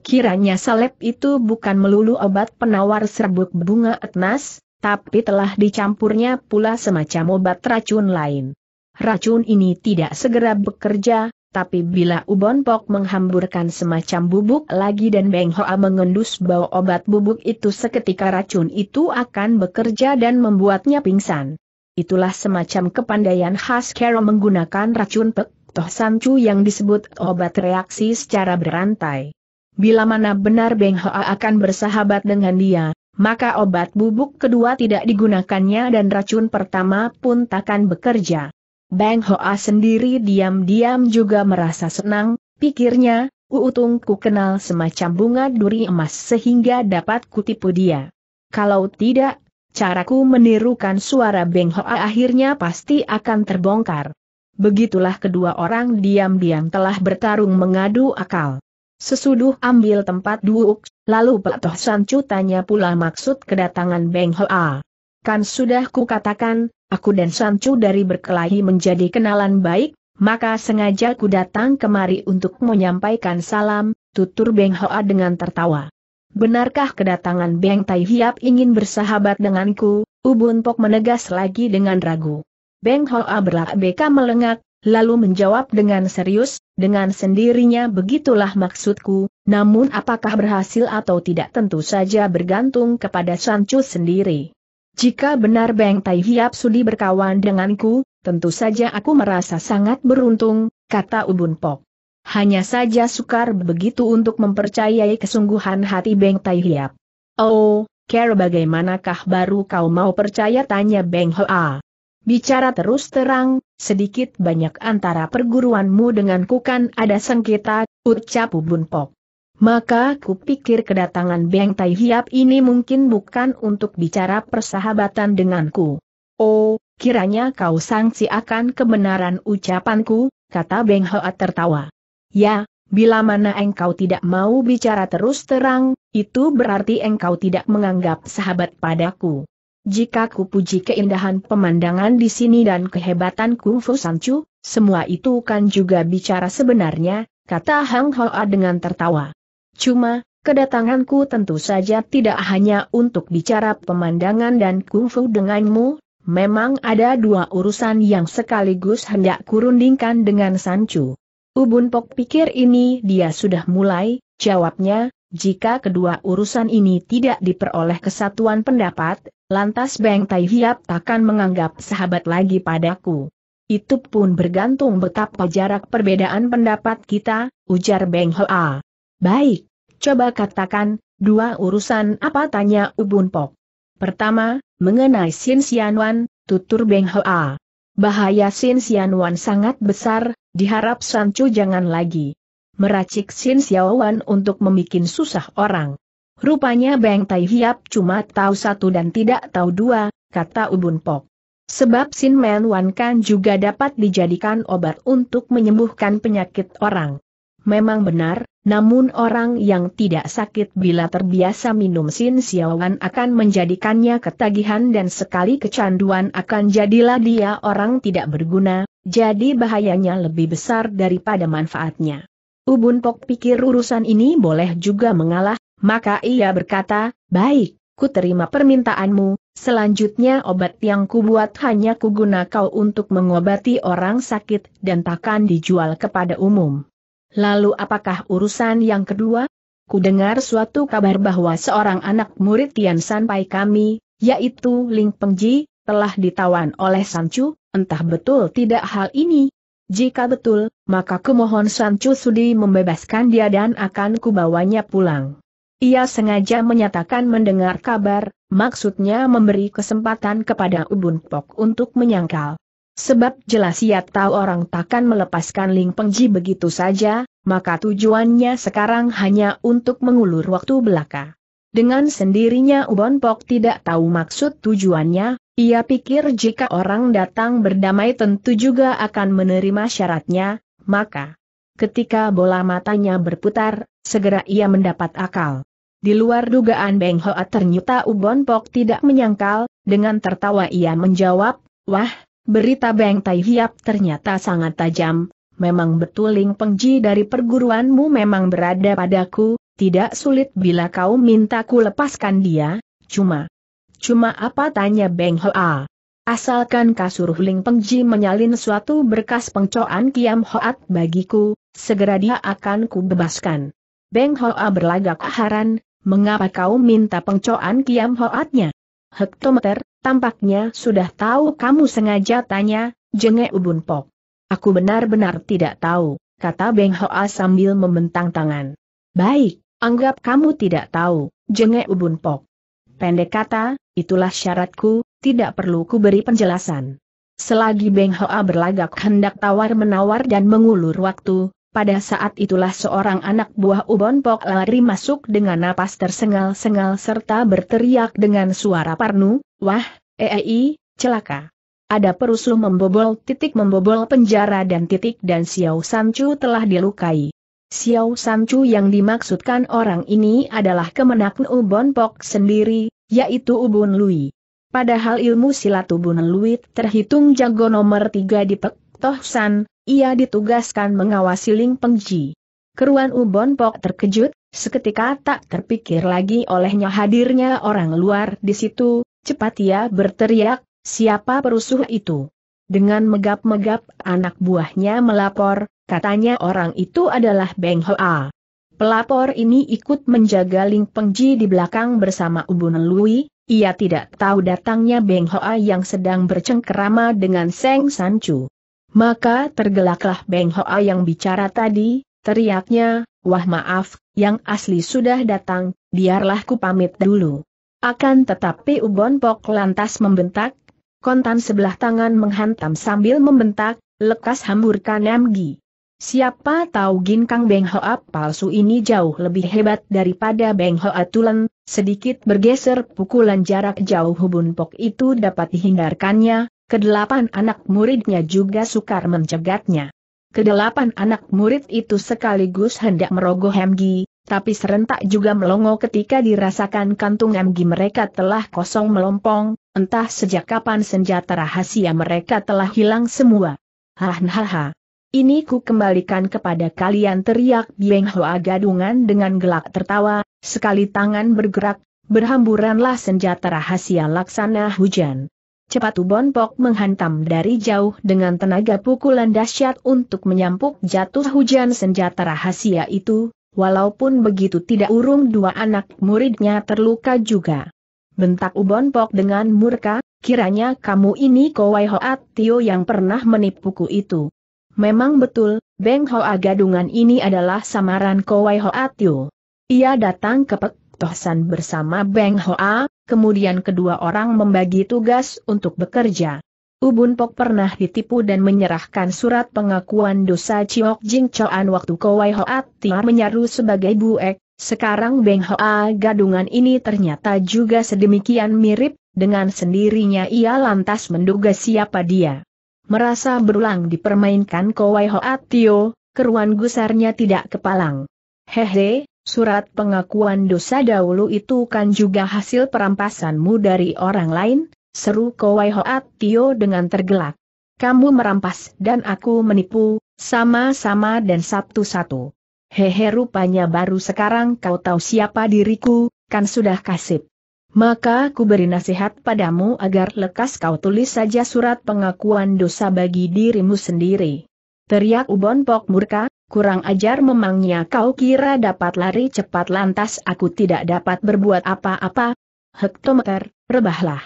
Kiranya salep itu bukan melulu obat penawar serbuk bunga etnas, tapi telah dicampurnya pula semacam obat racun lain. Racun ini tidak segera bekerja, tapi bila Ubon Pok menghamburkan semacam bubuk lagi dan Beng Hoa mengendus bau obat bubuk itu seketika racun itu akan bekerja dan membuatnya pingsan. Itulah semacam kepandaian khas Kero menggunakan racun Pek Toh Sancu yang disebut obat reaksi secara berantai. Bila mana benar Beng Hoa akan bersahabat dengan dia, maka obat bubuk kedua tidak digunakannya dan racun pertama pun takkan bekerja. Beng Hoa sendiri diam-diam juga merasa senang, pikirnya, uutungku kenal semacam bunga duri emas sehingga dapat kutipu dia. Kalau tidak, caraku menirukan suara Beng Hoa akhirnya pasti akan terbongkar. Begitulah kedua orang diam-diam telah bertarung mengadu akal. Sesuduh ambil tempat duduk, lalu Pak Toh Sancu tanya pula maksud kedatangan Beng Hoa. Kan sudah katakan aku dan Sancu dari berkelahi menjadi kenalan baik, maka sengaja ku datang kemari untuk menyampaikan salam, tutur Beng Hoa dengan tertawa. Benarkah kedatangan Beng Tai Hiap ingin bersahabat denganku? Ubun Pok menegas lagi dengan ragu. Beng Hoa berlak beka melengak, lalu menjawab dengan serius, dengan sendirinya begitulah maksudku, namun apakah berhasil atau tidak tentu saja bergantung kepada Sancu sendiri. Jika benar Beng Tai Hiap sudi berkawan denganku, tentu saja aku merasa sangat beruntung, kata Ubun Pok. Hanya saja sukar begitu untuk mempercayai kesungguhan hati Beng Tai Hiap. Oh, Care bagaimanakah baru kau mau percaya tanya Beng Hoa. Bicara terus terang, sedikit banyak antara perguruanmu ku kan ada sengketa, ucap Ubun Pok. Maka kupikir kedatangan Beng Tai Hiap ini mungkin bukan untuk bicara persahabatan denganku. Oh, kiranya kau sangsi akan kebenaran ucapanku, kata Beng Hoa tertawa. Ya, bila mana engkau tidak mau bicara terus terang, itu berarti engkau tidak menganggap sahabat padaku. Jika ku puji keindahan pemandangan di sini dan kehebatan Kung Fu Sancu, semua itu kan juga bicara sebenarnya, kata Hang Hoa dengan tertawa. Cuma, kedatanganku tentu saja tidak hanya untuk bicara pemandangan dan kungfu denganmu, memang ada dua urusan yang sekaligus hendak kurundingkan dengan Sancu. Ubun Pok pikir ini dia sudah mulai, jawabnya, jika kedua urusan ini tidak diperoleh kesatuan pendapat, Lantas Beng Tai Hiap takkan menganggap sahabat lagi padaku. Itu pun bergantung betapa jarak perbedaan pendapat kita, ujar Beng Hoa. Baik, coba katakan, dua urusan apa tanya Ubun Pok. Pertama, mengenai Sin Xianwan, tutur Beng Hoa. Bahaya Sin Xianwan sangat besar, diharap Sancu jangan lagi meracik Sin Xiaowan untuk membuat susah orang. Rupanya Beng Tai Hiap cuma tahu satu dan tidak tahu dua, kata Ubun Pok. Sebab Sin Men Wan Kan juga dapat dijadikan obat untuk menyembuhkan penyakit orang. Memang benar, namun orang yang tidak sakit bila terbiasa minum Sin siawan akan menjadikannya ketagihan dan sekali kecanduan akan jadilah dia orang tidak berguna, jadi bahayanya lebih besar daripada manfaatnya. Ubun Pok pikir urusan ini boleh juga mengalah, maka ia berkata, baik, ku terima permintaanmu, selanjutnya obat yang kubuat hanya kuguna kau untuk mengobati orang sakit dan takkan dijual kepada umum. Lalu apakah urusan yang kedua? Ku dengar suatu kabar bahwa seorang anak murid Tian Sanpai kami, yaitu Ling Pengji, telah ditawan oleh Sancu, entah betul tidak hal ini. Jika betul, maka kumohon Sancu sudi membebaskan dia dan akan kubawanya pulang. Ia sengaja menyatakan mendengar kabar, maksudnya memberi kesempatan kepada Ubun Pok untuk menyangkal. Sebab jelas ia tahu orang takkan melepaskan Ling Pengji begitu saja, maka tujuannya sekarang hanya untuk mengulur waktu belaka. Dengan sendirinya Ubon Pok tidak tahu maksud tujuannya, ia pikir jika orang datang berdamai tentu juga akan menerima syaratnya, maka ketika bola matanya berputar, segera ia mendapat akal. Di luar dugaan Beng Hoa ternyata Ubon Pok tidak menyangkal, dengan tertawa ia menjawab, Wah, berita Beng Tai Hiap ternyata sangat tajam, memang betul Ling Pengji dari perguruanmu memang berada padaku, tidak sulit bila kau minta ku lepaskan dia, cuma. Cuma apa tanya Beng Hoa? Asalkan kasur Ling Pengji menyalin suatu berkas pengcoan Kiam Hoat bagiku, segera dia akan kubebaskan. Beng Hoa berlagak aharan, mengapa kau minta pengcoan kiam hoatnya? Hektometer, tampaknya sudah tahu kamu sengaja tanya, jengek ubun pok. Aku benar-benar tidak tahu, kata Beng Hoa sambil membentang tangan. Baik, anggap kamu tidak tahu, jengek ubun pok. Pendek kata, itulah syaratku, tidak perlu ku beri penjelasan. Selagi Beng Hoa berlagak hendak tawar-menawar dan mengulur waktu, pada saat itulah seorang anak buah Ubon Pok lari masuk dengan napas tersengal-sengal serta berteriak dengan suara parnu, Wah, EEI, celaka. Ada perusuh membobol titik membobol penjara dan titik dan Xiao Sanchu telah dilukai. Xiao Sanchu yang dimaksudkan orang ini adalah kemenak Ubon Pok sendiri, yaitu Ubun Lui. Padahal ilmu silat Ubun Lui terhitung jago nomor tiga di Pek Toh San, ia ditugaskan mengawasi Ling Pengji. Keruan Ubon Pok terkejut, seketika tak terpikir lagi olehnya hadirnya orang luar di situ, cepat ia berteriak, siapa perusuh itu? Dengan megap-megap anak buahnya melapor, katanya orang itu adalah Beng Hoa. Pelapor ini ikut menjaga Ling Pengji di belakang bersama Ubun Lui, ia tidak tahu datangnya Beng Hoa yang sedang bercengkerama dengan Seng Sanju. Maka tergelaklah Beng Hoa yang bicara tadi, teriaknya, wah maaf, yang asli sudah datang, biarlah ku pamit dulu. Akan tetapi Ubon Pok lantas membentak, kontan sebelah tangan menghantam sambil membentak, lekas hamburkan Namgi. Siapa tahu ginkang Beng Hoa palsu ini jauh lebih hebat daripada Beng Hoa Tulen, sedikit bergeser pukulan jarak jauh Hubun Pok itu dapat dihindarkannya, Kedelapan anak muridnya juga sukar mencegatnya. Kedelapan anak murid itu sekaligus hendak merogoh Hemgi, tapi serentak juga melongo ketika dirasakan kantung Hemgi mereka telah kosong melompong, entah sejak kapan senjata rahasia mereka telah hilang semua. Hahaha. Ini ku kembalikan kepada kalian teriak Bieng Hoa gadungan dengan gelak tertawa, sekali tangan bergerak, berhamburanlah senjata rahasia laksana hujan. Cepat Ubon Pok menghantam dari jauh dengan tenaga pukulan dahsyat untuk menyampuk jatuh hujan senjata rahasia itu, walaupun begitu tidak urung dua anak muridnya terluka juga. Bentak Ubon Pok dengan murka, kiranya kamu ini Kowai Hoat Tio yang pernah menipuku itu. Memang betul, Beng Hoa Gadungan ini adalah samaran Kowai Hoat Tio. Ia datang ke Pek Tohsan bersama Beng Hoa, kemudian kedua orang membagi tugas untuk bekerja. Ubun Pok pernah ditipu dan menyerahkan surat pengakuan dosa Chiok Jing Choan waktu Kowai Hoa Tia menyaru sebagai Bu buek, sekarang Beng Hoa gadungan ini ternyata juga sedemikian mirip, dengan sendirinya ia lantas menduga siapa dia. Merasa berulang dipermainkan Kowai Hoa Tio, keruan gusarnya tidak kepalang. Hehe, Surat pengakuan dosa dahulu itu kan juga hasil perampasanmu dari orang lain, seru Kowai Hoat Tio dengan tergelak. Kamu merampas dan aku menipu, sama-sama dan satu-satu. Hehe rupanya baru sekarang kau tahu siapa diriku, kan sudah kasip. Maka ku beri nasihat padamu agar lekas kau tulis saja surat pengakuan dosa bagi dirimu sendiri. Teriak Ubon Pok murka, kurang ajar memangnya kau kira dapat lari cepat lantas aku tidak dapat berbuat apa-apa. Hektometer, rebahlah.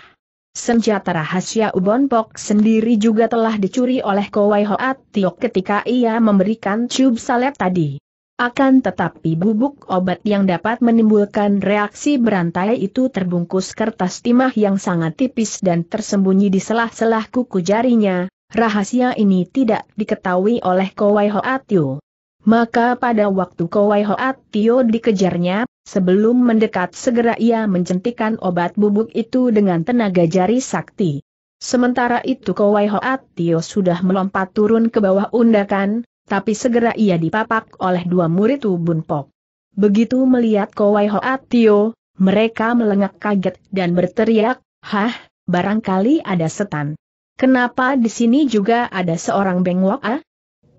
Senjata rahasia Ubon Pok sendiri juga telah dicuri oleh Kowai Hoat Tio ketika ia memberikan cub salep tadi. Akan tetapi bubuk obat yang dapat menimbulkan reaksi berantai itu terbungkus kertas timah yang sangat tipis dan tersembunyi di selah-selah kuku jarinya, rahasia ini tidak diketahui oleh Kowai Hoatio. Maka pada waktu Kowai Hoatio dikejarnya, sebelum mendekat segera ia mencentikan obat bubuk itu dengan tenaga jari sakti. Sementara itu Kowai Hoatio sudah melompat turun ke bawah undakan, tapi segera ia dipapak oleh dua murid Ubun Pok. Begitu melihat Kowai Hoatio, mereka melengak kaget dan berteriak, Hah, barangkali ada setan. Kenapa di sini juga ada seorang Beng ah?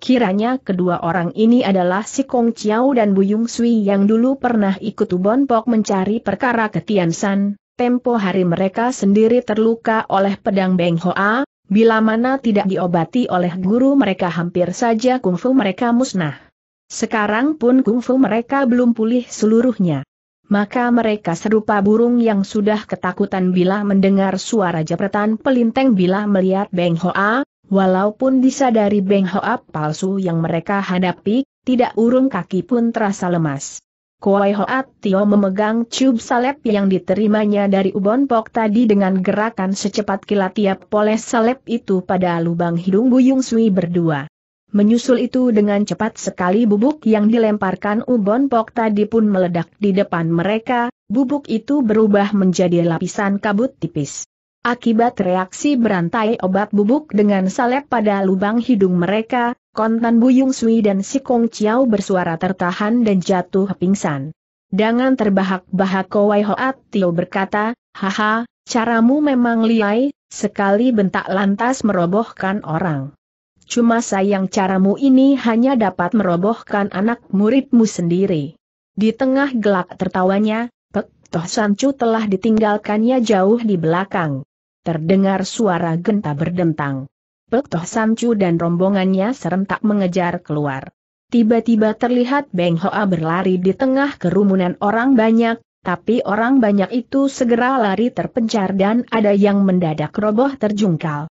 Kiranya kedua orang ini adalah si Kong Chiao dan Bu Yung Sui yang dulu pernah ikut Ubon Pok mencari perkara ke San. Tempo hari mereka sendiri terluka oleh pedang Beng Hoa, bila mana tidak diobati oleh guru mereka hampir saja kungfu mereka musnah. Sekarang pun kungfu mereka belum pulih seluruhnya maka mereka serupa burung yang sudah ketakutan bila mendengar suara jepretan pelinteng bila melihat Beng Hoa, walaupun disadari Beng Hoa palsu yang mereka hadapi, tidak urung kaki pun terasa lemas. Kuai Hoa Tio memegang cub salep yang diterimanya dari Ubon Pok tadi dengan gerakan secepat kilat tiap poles salep itu pada lubang hidung Buyung Sui berdua menyusul itu dengan cepat sekali bubuk yang dilemparkan Ubon Pok tadi pun meledak di depan mereka, bubuk itu berubah menjadi lapisan kabut tipis. Akibat reaksi berantai obat bubuk dengan salep pada lubang hidung mereka, kontan Buyung Sui dan si Kong Chiao bersuara tertahan dan jatuh pingsan. Dengan terbahak-bahak Kowai Hoat Tio berkata, Haha, caramu memang liai, sekali bentak lantas merobohkan orang. Cuma sayang caramu ini hanya dapat merobohkan anak muridmu sendiri. Di tengah gelak tertawanya, Pek Toh Sancu telah ditinggalkannya jauh di belakang. Terdengar suara genta berdentang. Pek Toh Sancu dan rombongannya serentak mengejar keluar. Tiba-tiba terlihat Beng Hoa berlari di tengah kerumunan orang banyak, tapi orang banyak itu segera lari terpencar dan ada yang mendadak roboh terjungkal.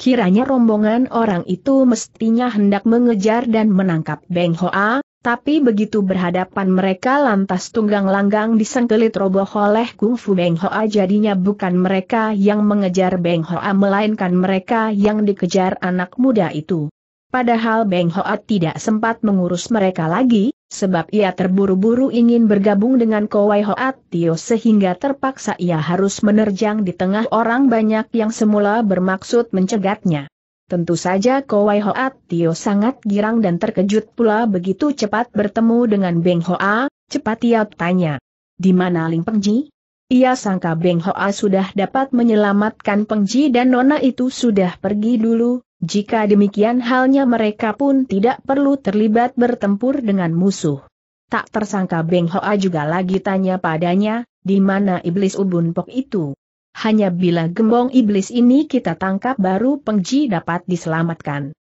Kiranya rombongan orang itu mestinya hendak mengejar dan menangkap Beng Hoa, tapi begitu berhadapan mereka lantas tunggang langgang disengkelit roboh oleh kungfu Beng Hoa jadinya bukan mereka yang mengejar Beng Hoa melainkan mereka yang dikejar anak muda itu. Padahal Beng Hoat tidak sempat mengurus mereka lagi, sebab ia terburu-buru ingin bergabung dengan Kowai Hoat Tio sehingga terpaksa ia harus menerjang di tengah orang banyak yang semula bermaksud mencegatnya. Tentu saja Kowai Hoat Tio sangat girang dan terkejut pula begitu cepat bertemu dengan Beng Hoa, cepat ia tanya. Di mana Ling Pengji? Ia sangka Beng Hoa sudah dapat menyelamatkan Pengji dan Nona itu sudah pergi dulu, jika demikian halnya mereka pun tidak perlu terlibat bertempur dengan musuh. Tak tersangka Beng Hoa juga lagi tanya padanya, di mana iblis ubun pok itu? Hanya bila gembong iblis ini kita tangkap baru pengji dapat diselamatkan.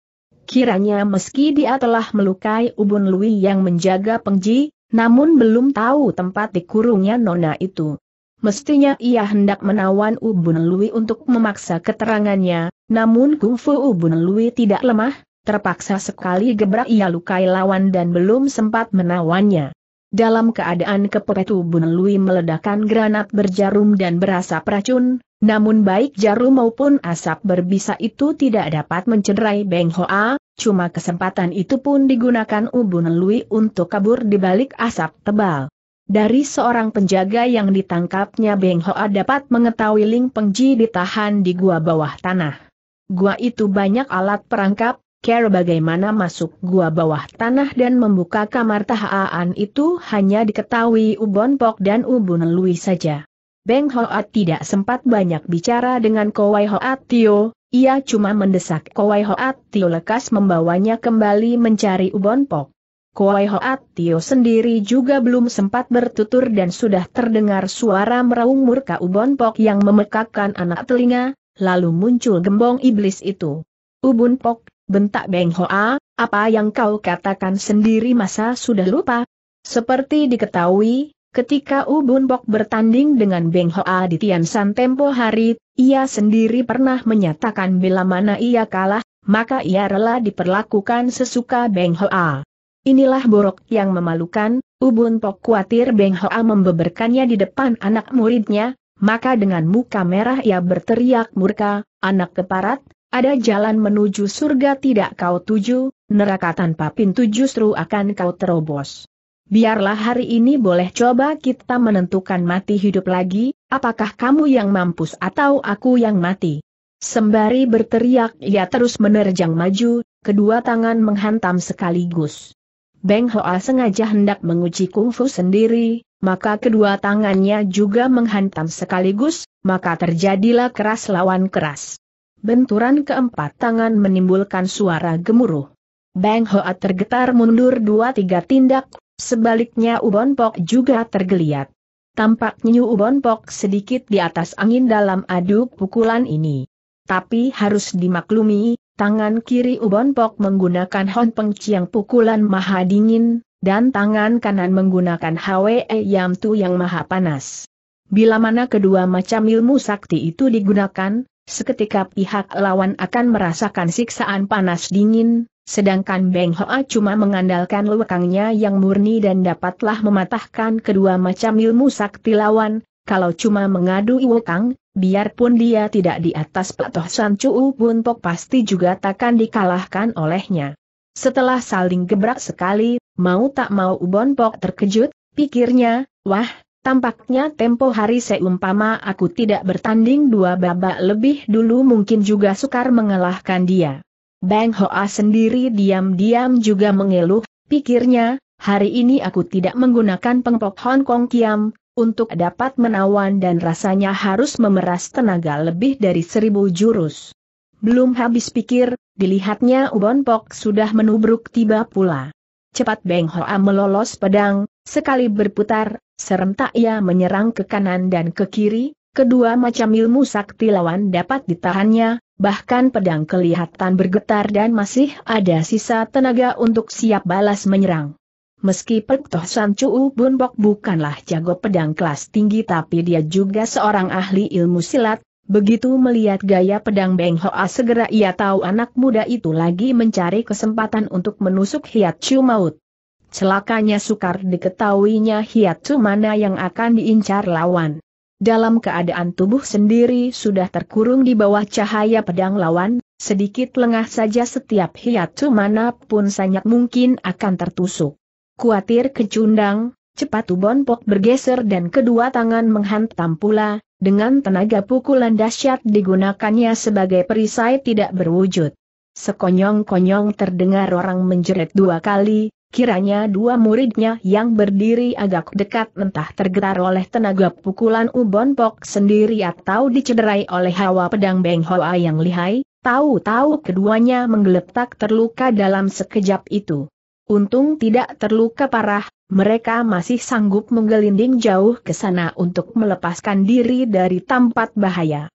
Kiranya meski dia telah melukai ubun Lui yang menjaga pengji, namun belum tahu tempat dikurungnya nona itu. Mestinya ia hendak menawan Ubun Lui untuk memaksa keterangannya, namun kungfu Ubun Lui tidak lemah, terpaksa sekali gebrak ia lukai lawan dan belum sempat menawannya. Dalam keadaan kepepet Ubun Lui meledakkan granat berjarum dan berasap racun, namun baik jarum maupun asap berbisa itu tidak dapat mencederai Beng Hoa, cuma kesempatan itu pun digunakan Ubun Lui untuk kabur di balik asap tebal. Dari seorang penjaga yang ditangkapnya Beng Hoa dapat mengetahui Ling Pengji ditahan di gua bawah tanah. Gua itu banyak alat perangkap, Care bagaimana masuk gua bawah tanah dan membuka kamar tahaan itu hanya diketahui Ubon Pok dan Ubun Lui saja. Beng Hoat tidak sempat banyak bicara dengan Kowai Hoat Tio, ia cuma mendesak Kowai Hoat Tio lekas membawanya kembali mencari Ubon Pok. Kuai Hoat Tio sendiri juga belum sempat bertutur dan sudah terdengar suara meraung murka Ubon Pok yang memekakkan anak telinga, lalu muncul gembong iblis itu. Ubon Pok, bentak Beng Hoa, apa yang kau katakan sendiri masa sudah lupa? Seperti diketahui, ketika Ubon Pok bertanding dengan Beng Hoa di Tian San Tempo hari, ia sendiri pernah menyatakan bila mana ia kalah, maka ia rela diperlakukan sesuka Beng Hoa. Inilah borok yang memalukan, Ubun Pok khawatir Beng Hoa membeberkannya di depan anak muridnya, maka dengan muka merah ia berteriak murka, anak keparat, ada jalan menuju surga tidak kau tuju, neraka tanpa pintu justru akan kau terobos. Biarlah hari ini boleh coba kita menentukan mati hidup lagi, apakah kamu yang mampus atau aku yang mati. Sembari berteriak ia terus menerjang maju, kedua tangan menghantam sekaligus. Beng Hoa sengaja hendak menguji kungfu sendiri, maka kedua tangannya juga menghantam sekaligus, maka terjadilah keras lawan keras. Benturan keempat tangan menimbulkan suara gemuruh. Beng Hoa tergetar mundur dua tiga tindak, sebaliknya Ubon Pok juga tergeliat. Tampaknya Ubon Pok sedikit di atas angin dalam adu pukulan ini. Tapi harus dimaklumi, Tangan kiri Ubon Pok menggunakan Hon Peng Chiang pukulan maha dingin, dan tangan kanan menggunakan Hwe Yam Tu yang maha panas. Bila mana kedua macam ilmu sakti itu digunakan, seketika pihak lawan akan merasakan siksaan panas dingin, sedangkan Beng Hoa cuma mengandalkan lewekangnya yang murni dan dapatlah mematahkan kedua macam ilmu sakti lawan, kalau cuma mengadu Iwokang, biarpun dia tidak di atas Patoh San Chu pok pasti juga takkan dikalahkan olehnya. Setelah saling gebrak sekali, mau tak mau pok terkejut, pikirnya, wah, tampaknya tempo hari seumpama aku tidak bertanding dua babak lebih dulu mungkin juga sukar mengalahkan dia. Bang Hoa sendiri diam-diam juga mengeluh, pikirnya, hari ini aku tidak menggunakan pengpok Hong Kong Kiam, untuk dapat menawan dan rasanya harus memeras tenaga lebih dari seribu jurus. Belum habis pikir, dilihatnya Ubon Pok sudah menubruk tiba pula. Cepat Beng Hoa melolos pedang, sekali berputar, serentak ia menyerang ke kanan dan ke kiri, kedua macam ilmu sakti lawan dapat ditahannya, bahkan pedang kelihatan bergetar dan masih ada sisa tenaga untuk siap balas menyerang. Meski Pek Toh San Chu Bun Bok bukanlah jago pedang kelas tinggi tapi dia juga seorang ahli ilmu silat, begitu melihat gaya pedang Beng Hoa segera ia tahu anak muda itu lagi mencari kesempatan untuk menusuk Hiat Chu Maut. Celakanya sukar diketahuinya Hiat Chu mana yang akan diincar lawan. Dalam keadaan tubuh sendiri sudah terkurung di bawah cahaya pedang lawan, sedikit lengah saja setiap Hiat Chu mana pun sangat mungkin akan tertusuk. Kuatir kecundang, cepat Ubon Pok bergeser dan kedua tangan menghantam pula, dengan tenaga pukulan dahsyat digunakannya sebagai perisai tidak berwujud. Sekonyong-konyong terdengar orang menjerit dua kali, kiranya dua muridnya yang berdiri agak dekat entah tergetar oleh tenaga pukulan Ubon Pok sendiri atau dicederai oleh hawa pedang Beng Hoa yang lihai, tahu-tahu keduanya menggeletak terluka dalam sekejap itu. Untung tidak terluka parah, mereka masih sanggup menggelinding jauh ke sana untuk melepaskan diri dari tempat bahaya.